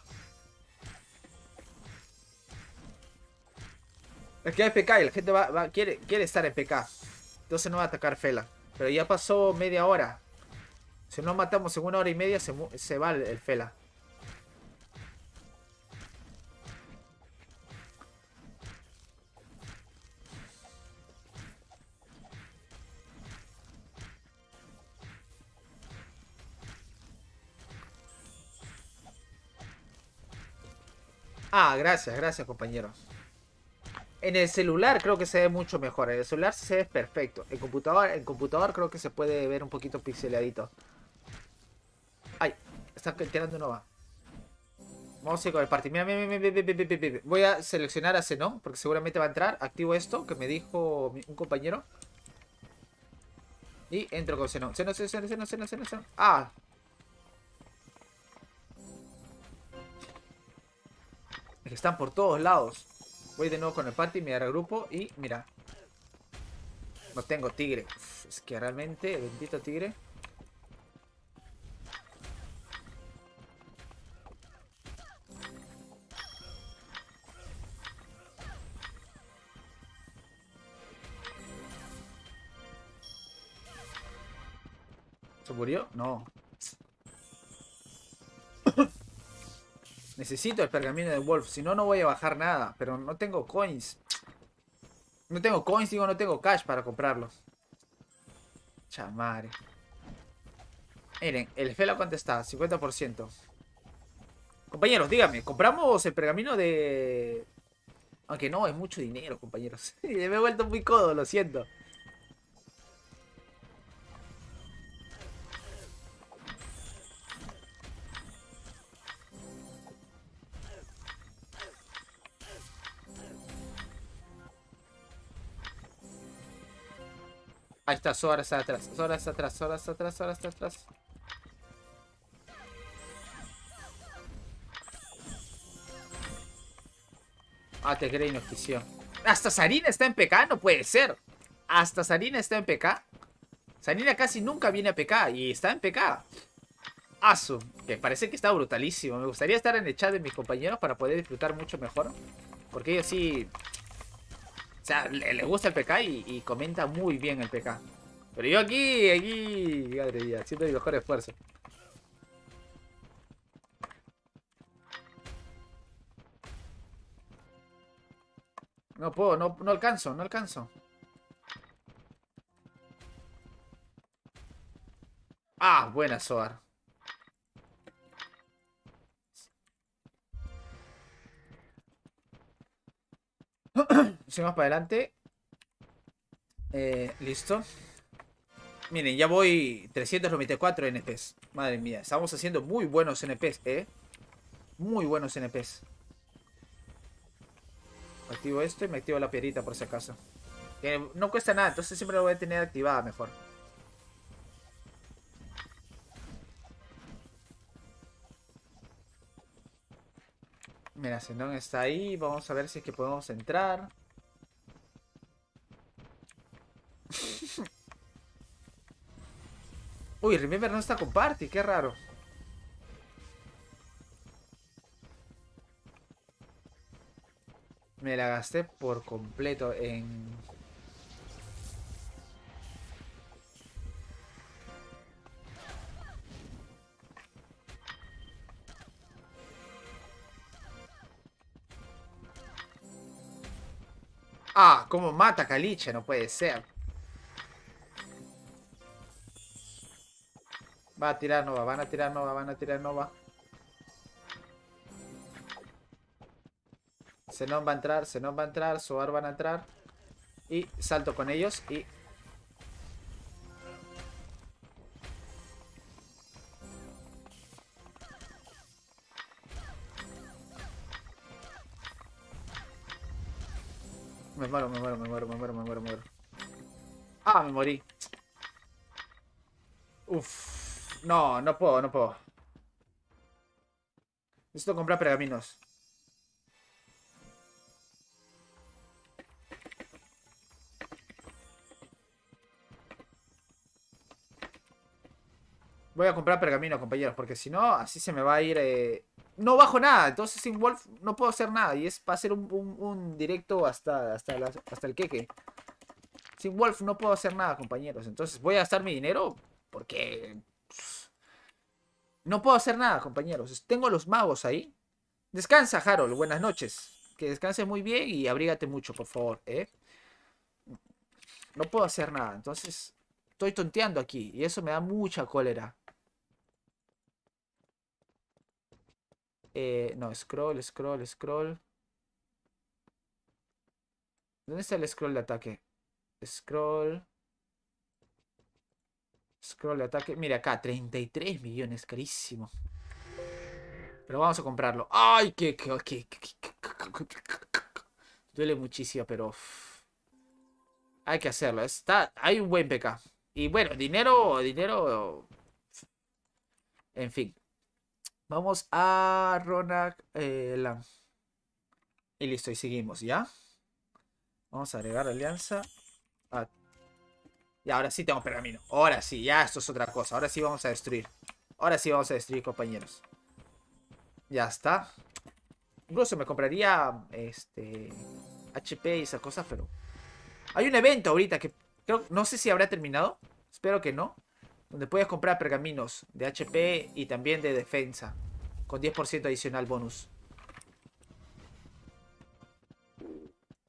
Es que PK y la gente va, quiere, estar en PK. Entonces no va a atacar Fela. Pero ya pasó media hora. Si no matamos en una hora y media se, se va el Fela. Ah, gracias, gracias compañeros En el celular creo que se ve mucho mejor. En el celular se ve perfecto. En computador, en computador creo que se puede ver un poquito pixeladito. Ay, está tirando no va. Vamos a ir con el party. Mira, mira, mira, Voy a seleccionar a Zenon, porque seguramente va a entrar. Activo esto que me dijo un compañero. Y entro con Zenon. Zenon, Zenon, Zenon, Zenon, Ah, que están por todos lados. Voy de nuevo con el party, me grupo y mira. No tengo tigre. es que realmente, bendito tigre. ¿Se murió? No. Necesito el pergamino de Wolf, si no, no voy a bajar nada. Pero no tengo coins. No tengo coins, digo, no tengo cash para comprarlos. Chamare. Miren, el Fela cuánto está, 50%. Compañeros, dígame, ¿compramos el pergamino de...? Aunque no, es mucho dinero, compañeros. Me he vuelto muy codo, lo siento. Ahí está, horas atrás. horas atrás, horas atrás, horas atrás. Ah, te creí Hasta Sarina está en PK, no puede ser. Hasta Sarina está en PK. Sarina casi nunca viene a PK y está en PK. Asu, que parece que está brutalísimo. Me gustaría estar en el chat de mis compañeros para poder disfrutar mucho mejor. Porque ellos sí o sea, le, gusta el PK y, comenta muy bien el PK. Pero yo aquí, aquí, madre siempre mi mejor esfuerzo. No puedo, no, no alcanzo, no alcanzo. Ah, buena Soar. si más para adelante. Eh, listo. Miren, ya voy 394 NPs. Madre mía, estamos haciendo muy buenos NPs, ¿eh? Muy buenos NPs. Activo esto y me activo la piedrita por si acaso. no cuesta nada, entonces siempre lo voy a tener activada mejor. Mira, Sendón está ahí. Vamos a ver si es que podemos entrar. Uy, Remember no está con Party. Qué raro. Me la gasté por completo en Ah, ¿cómo mata Caliche? No puede ser. Va a tirar Nova, van a tirar Nova, van a tirar Nova. Zenon va a entrar, Zenon va a entrar, Soar van a entrar. Y salto con ellos y me muero, me muero, me muero, me muero, me muero, me muero. Ah, me morí. Uf. No, no puedo, no puedo. Necesito comprar pergaminos. Voy a comprar pergaminos, compañeros, porque si no, así se me va a ir... Eh, no bajo nada. Entonces sin Wolf no puedo hacer nada. Y es para hacer un, directo hasta, hasta, hasta el queque. Sin Wolf no puedo hacer nada, compañeros. Entonces voy a gastar mi dinero porque... No puedo hacer nada, compañeros. Tengo los magos ahí. Descansa, Harold. Buenas noches. Que descanse muy bien y abrígate mucho, por favor. ¿eh? No puedo hacer nada. Entonces, estoy tonteando aquí. Y eso me da mucha cólera. no, scroll, scroll, scroll. ¿Dónde está el scroll de ataque? Scroll. Scroll de ataque. Mira acá, 33 millones, carísimo. Pero vamos a comprarlo. ¡Ay, qué, qué, qué, Duele muchísimo, pero... Hay que hacerlo. Está... Hay un buen PK. Y bueno, dinero, dinero... En fin. Vamos a Ronak eh, Y listo, y seguimos, ¿ya? Vamos a agregar alianza. Y ahora sí tengo pergamino. Ahora sí, ya esto es otra cosa. Ahora sí vamos a destruir. Ahora sí vamos a destruir, compañeros. Ya está. Incluso me compraría este HP y esa cosa, pero... Hay un evento ahorita que No sé si habrá terminado. Espero que no donde puedes comprar pergaminos de HP y también de defensa, con 10% adicional bonus.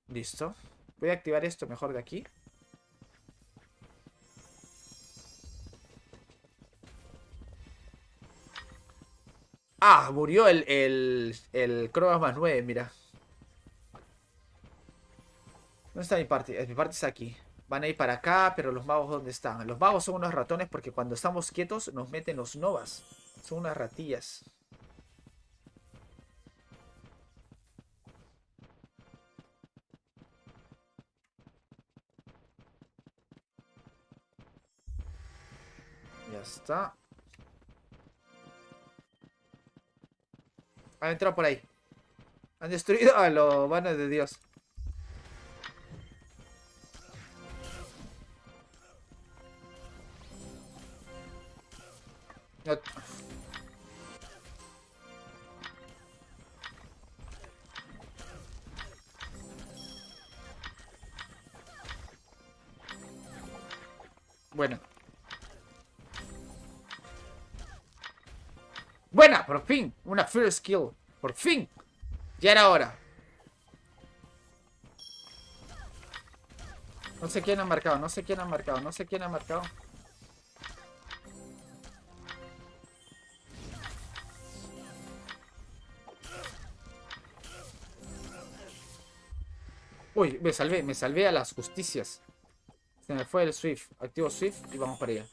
Listo. Voy a activar esto mejor de aquí. Ah, murió el, el, el más 9, mira. ¿Dónde está mi parte? Eh, mi parte está aquí. Van a ir para acá, pero los magos ¿dónde están? Los magos son unos ratones porque cuando estamos quietos nos meten los novas. Son unas ratillas. Ya está. Han entrado por ahí. Han destruido a los vanos de Dios. Bueno. Buena, por fin. Una first kill. Por fin. Ya era hora. No sé quién ha marcado, no sé quién ha marcado, no sé quién ha marcado. Uy, me salvé, me salvé a las justicias. Se me fue el Swift. Activo Swift y vamos para allá.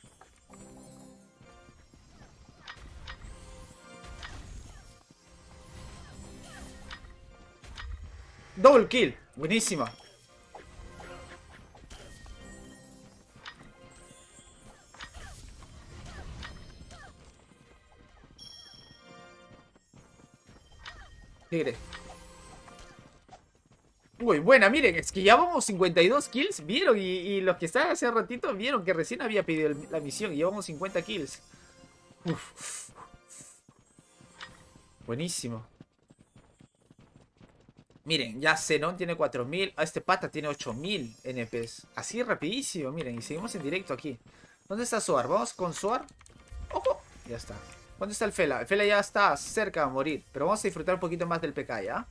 Double kill. Buenísima. Tigre. Uy, buena, miren, es que ya vamos 52 kills, vieron, y, los que estaban hace ratito vieron que recién había pedido la misión y llevamos 50 kills. Uf. Buenísimo. Miren, ya Zenon tiene 4000, a este pata tiene 8000 NPs. Así rapidísimo, miren, y seguimos en directo aquí. ¿Dónde está Suar? Vamos con Suar ¡Ojo! Ya está. ¿Dónde está el Fela? El Fela ya está cerca de morir, pero vamos a disfrutar un poquito más del PK, ¿ya?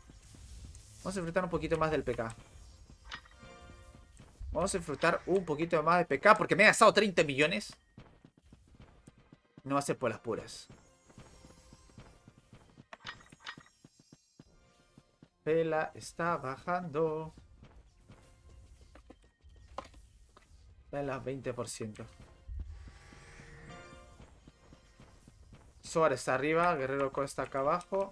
Vamos a disfrutar un poquito más del PK. Vamos a disfrutar un poquito más del PK porque me he gastado 30 millones. No va a ser por las puras. Vela está bajando. Vela 20%. Suárez está arriba, Guerrero Costa acá abajo.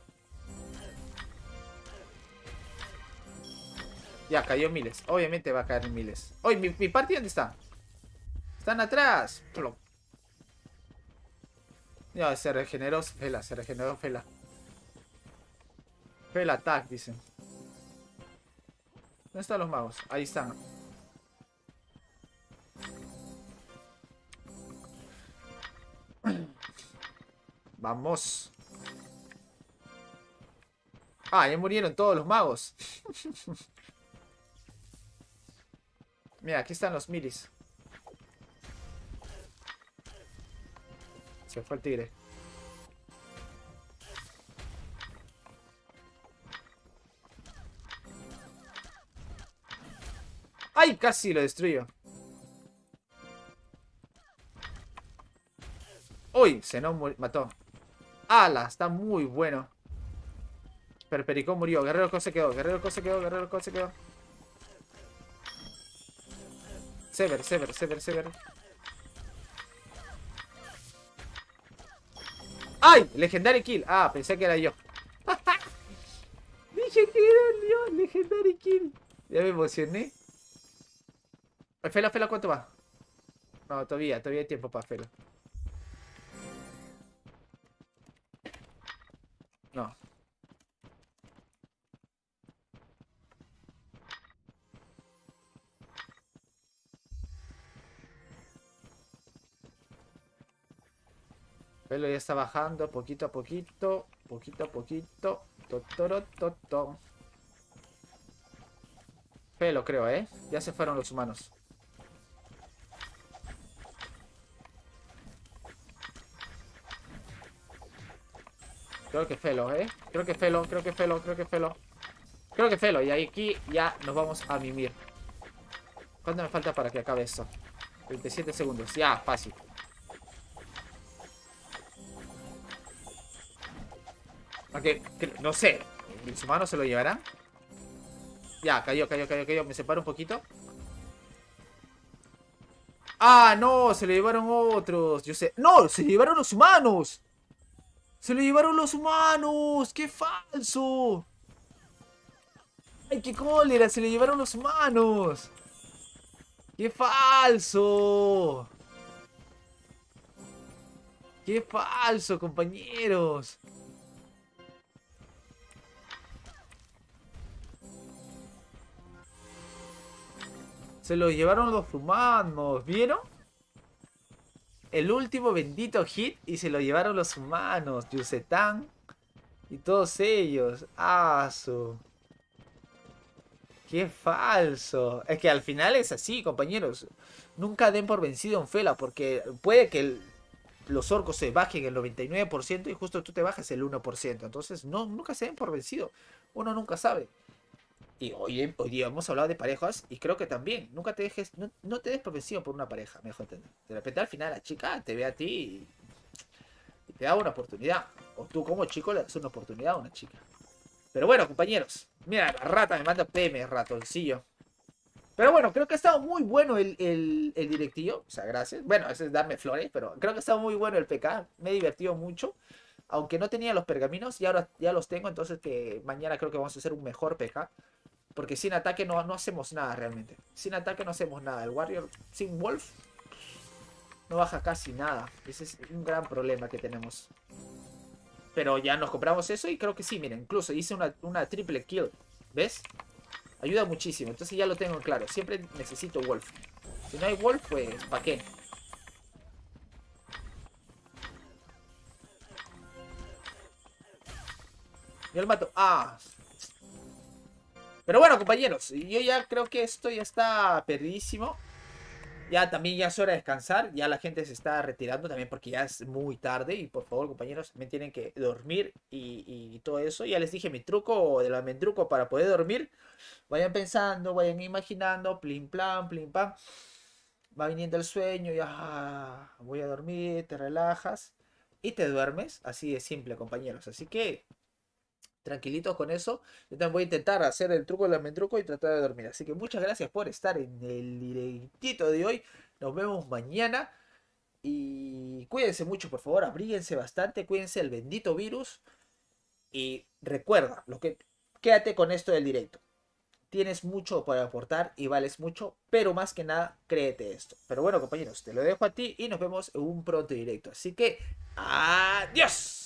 Ya, cayó miles. Obviamente va a caer miles. Oye, mi, mi party dónde está? Están atrás. Ya, se regeneró Fela, se regeneró Fela. Fela attack, dicen. ¿Dónde están los magos? Ahí están. Vamos. Ah, ya murieron todos los magos. Mira, aquí están los milis. Se fue el tigre. ¡Ay! Casi lo destruyó. ¡Uy! Se no mató. ¡Ala! Está muy bueno. Pero murió. Guerrero Cos se quedó. Guerrero Cos se quedó. Guerrero Cos se quedó. Sever, Sever, Sever, Sever. ¡Ay! Legendary kill. Ah, pensé que era yo. Dije que era el Dios. Legendary kill. Ya me emocioné. Fela, Fela, ¿cuánto va? No, todavía, todavía hay tiempo para Fela. No, pelo ya está bajando poquito a poquito, poquito a poquito. Totoro, toto. Pelo, creo, ¿eh? Ya se fueron los humanos. Creo que pelo, ¿eh? Creo que Felo, creo que pelo, creo que pelo, Creo que Felo. Y aquí ya nos vamos a mimir. ¿Cuánto me falta para que acabe esto? 37 segundos. Ya, fácil. Aunque, no sé. ¿Mis humanos se lo llevarán? Ya, cayó, cayó, cayó, cayó. Me separo un poquito. Ah, no, se lo llevaron otros. Yo sé. No, se llevaron los humanos. Se lo llevaron los humanos. ¡Qué falso! ¡Ay, qué cólera! Se lo llevaron los humanos. ¡Qué falso! ¡Qué falso, compañeros! Se lo llevaron los humanos, ¿vieron? El último bendito hit y se lo llevaron los humanos, Yusetan y todos ellos. Ah, su... ¡Qué falso! Es que al final es así, compañeros. Nunca den por vencido en Fela, porque puede que los orcos se bajen el 99% y justo tú te bajes el 1%. Entonces, no, nunca se den por vencido. Uno nunca sabe. Y hoy, hoy día hemos hablado de parejas y creo que también, nunca te dejes, no, te des profesión por una pareja, mejor entender. De repente al final la chica te ve a ti y, te da una oportunidad. O tú como chico le das una oportunidad a una chica. Pero bueno, compañeros. Mira, la rata me manda PM, ratoncillo. Pero bueno, creo que ha estado muy bueno el, el, el directillo. O sea, gracias. Bueno, eso es darme flores, pero creo que ha estado muy bueno el PK. Me he divertido mucho. Aunque no tenía los pergaminos y ahora ya los tengo, entonces que mañana creo que vamos a hacer un mejor PK. Porque sin ataque no, no hacemos nada realmente. Sin ataque no hacemos nada. El Warrior sin Wolf no baja casi nada. Ese es un gran problema que tenemos. Pero ya nos compramos eso y creo que sí, miren. Incluso hice una, triple kill. ¿Ves? Ayuda muchísimo. Entonces ya lo tengo claro. Siempre necesito Wolf. Si no hay Wolf, pues ¿para qué? Yo lo mato. Ah, pero bueno, compañeros, yo ya creo que esto ya está perdidísimo. Ya también ya es hora de descansar. Ya la gente se está retirando también porque ya es muy tarde. Y por favor, compañeros, también tienen que dormir y, todo eso. Ya les dije mi truco me truco para poder dormir. Vayan pensando, vayan imaginando, Plim, plan, plim, pam. Va viniendo el sueño, ya ah, voy a dormir, te relajas y te duermes. Así de simple, compañeros. Así que tranquilitos con eso. Yo también voy a intentar hacer el truco del almendruco y tratar de dormir. Así que muchas gracias por estar en el directito de hoy. Nos vemos mañana. Y cuídense mucho, por favor. Abríguense bastante. Cuídense el bendito virus. Y recuerda, lo que, quédate con esto del directo. Tienes mucho para aportar y vales mucho, pero más que nada, créete esto. Pero bueno, compañeros, te lo dejo a ti y nos vemos en un pronto directo. Así que, adiós.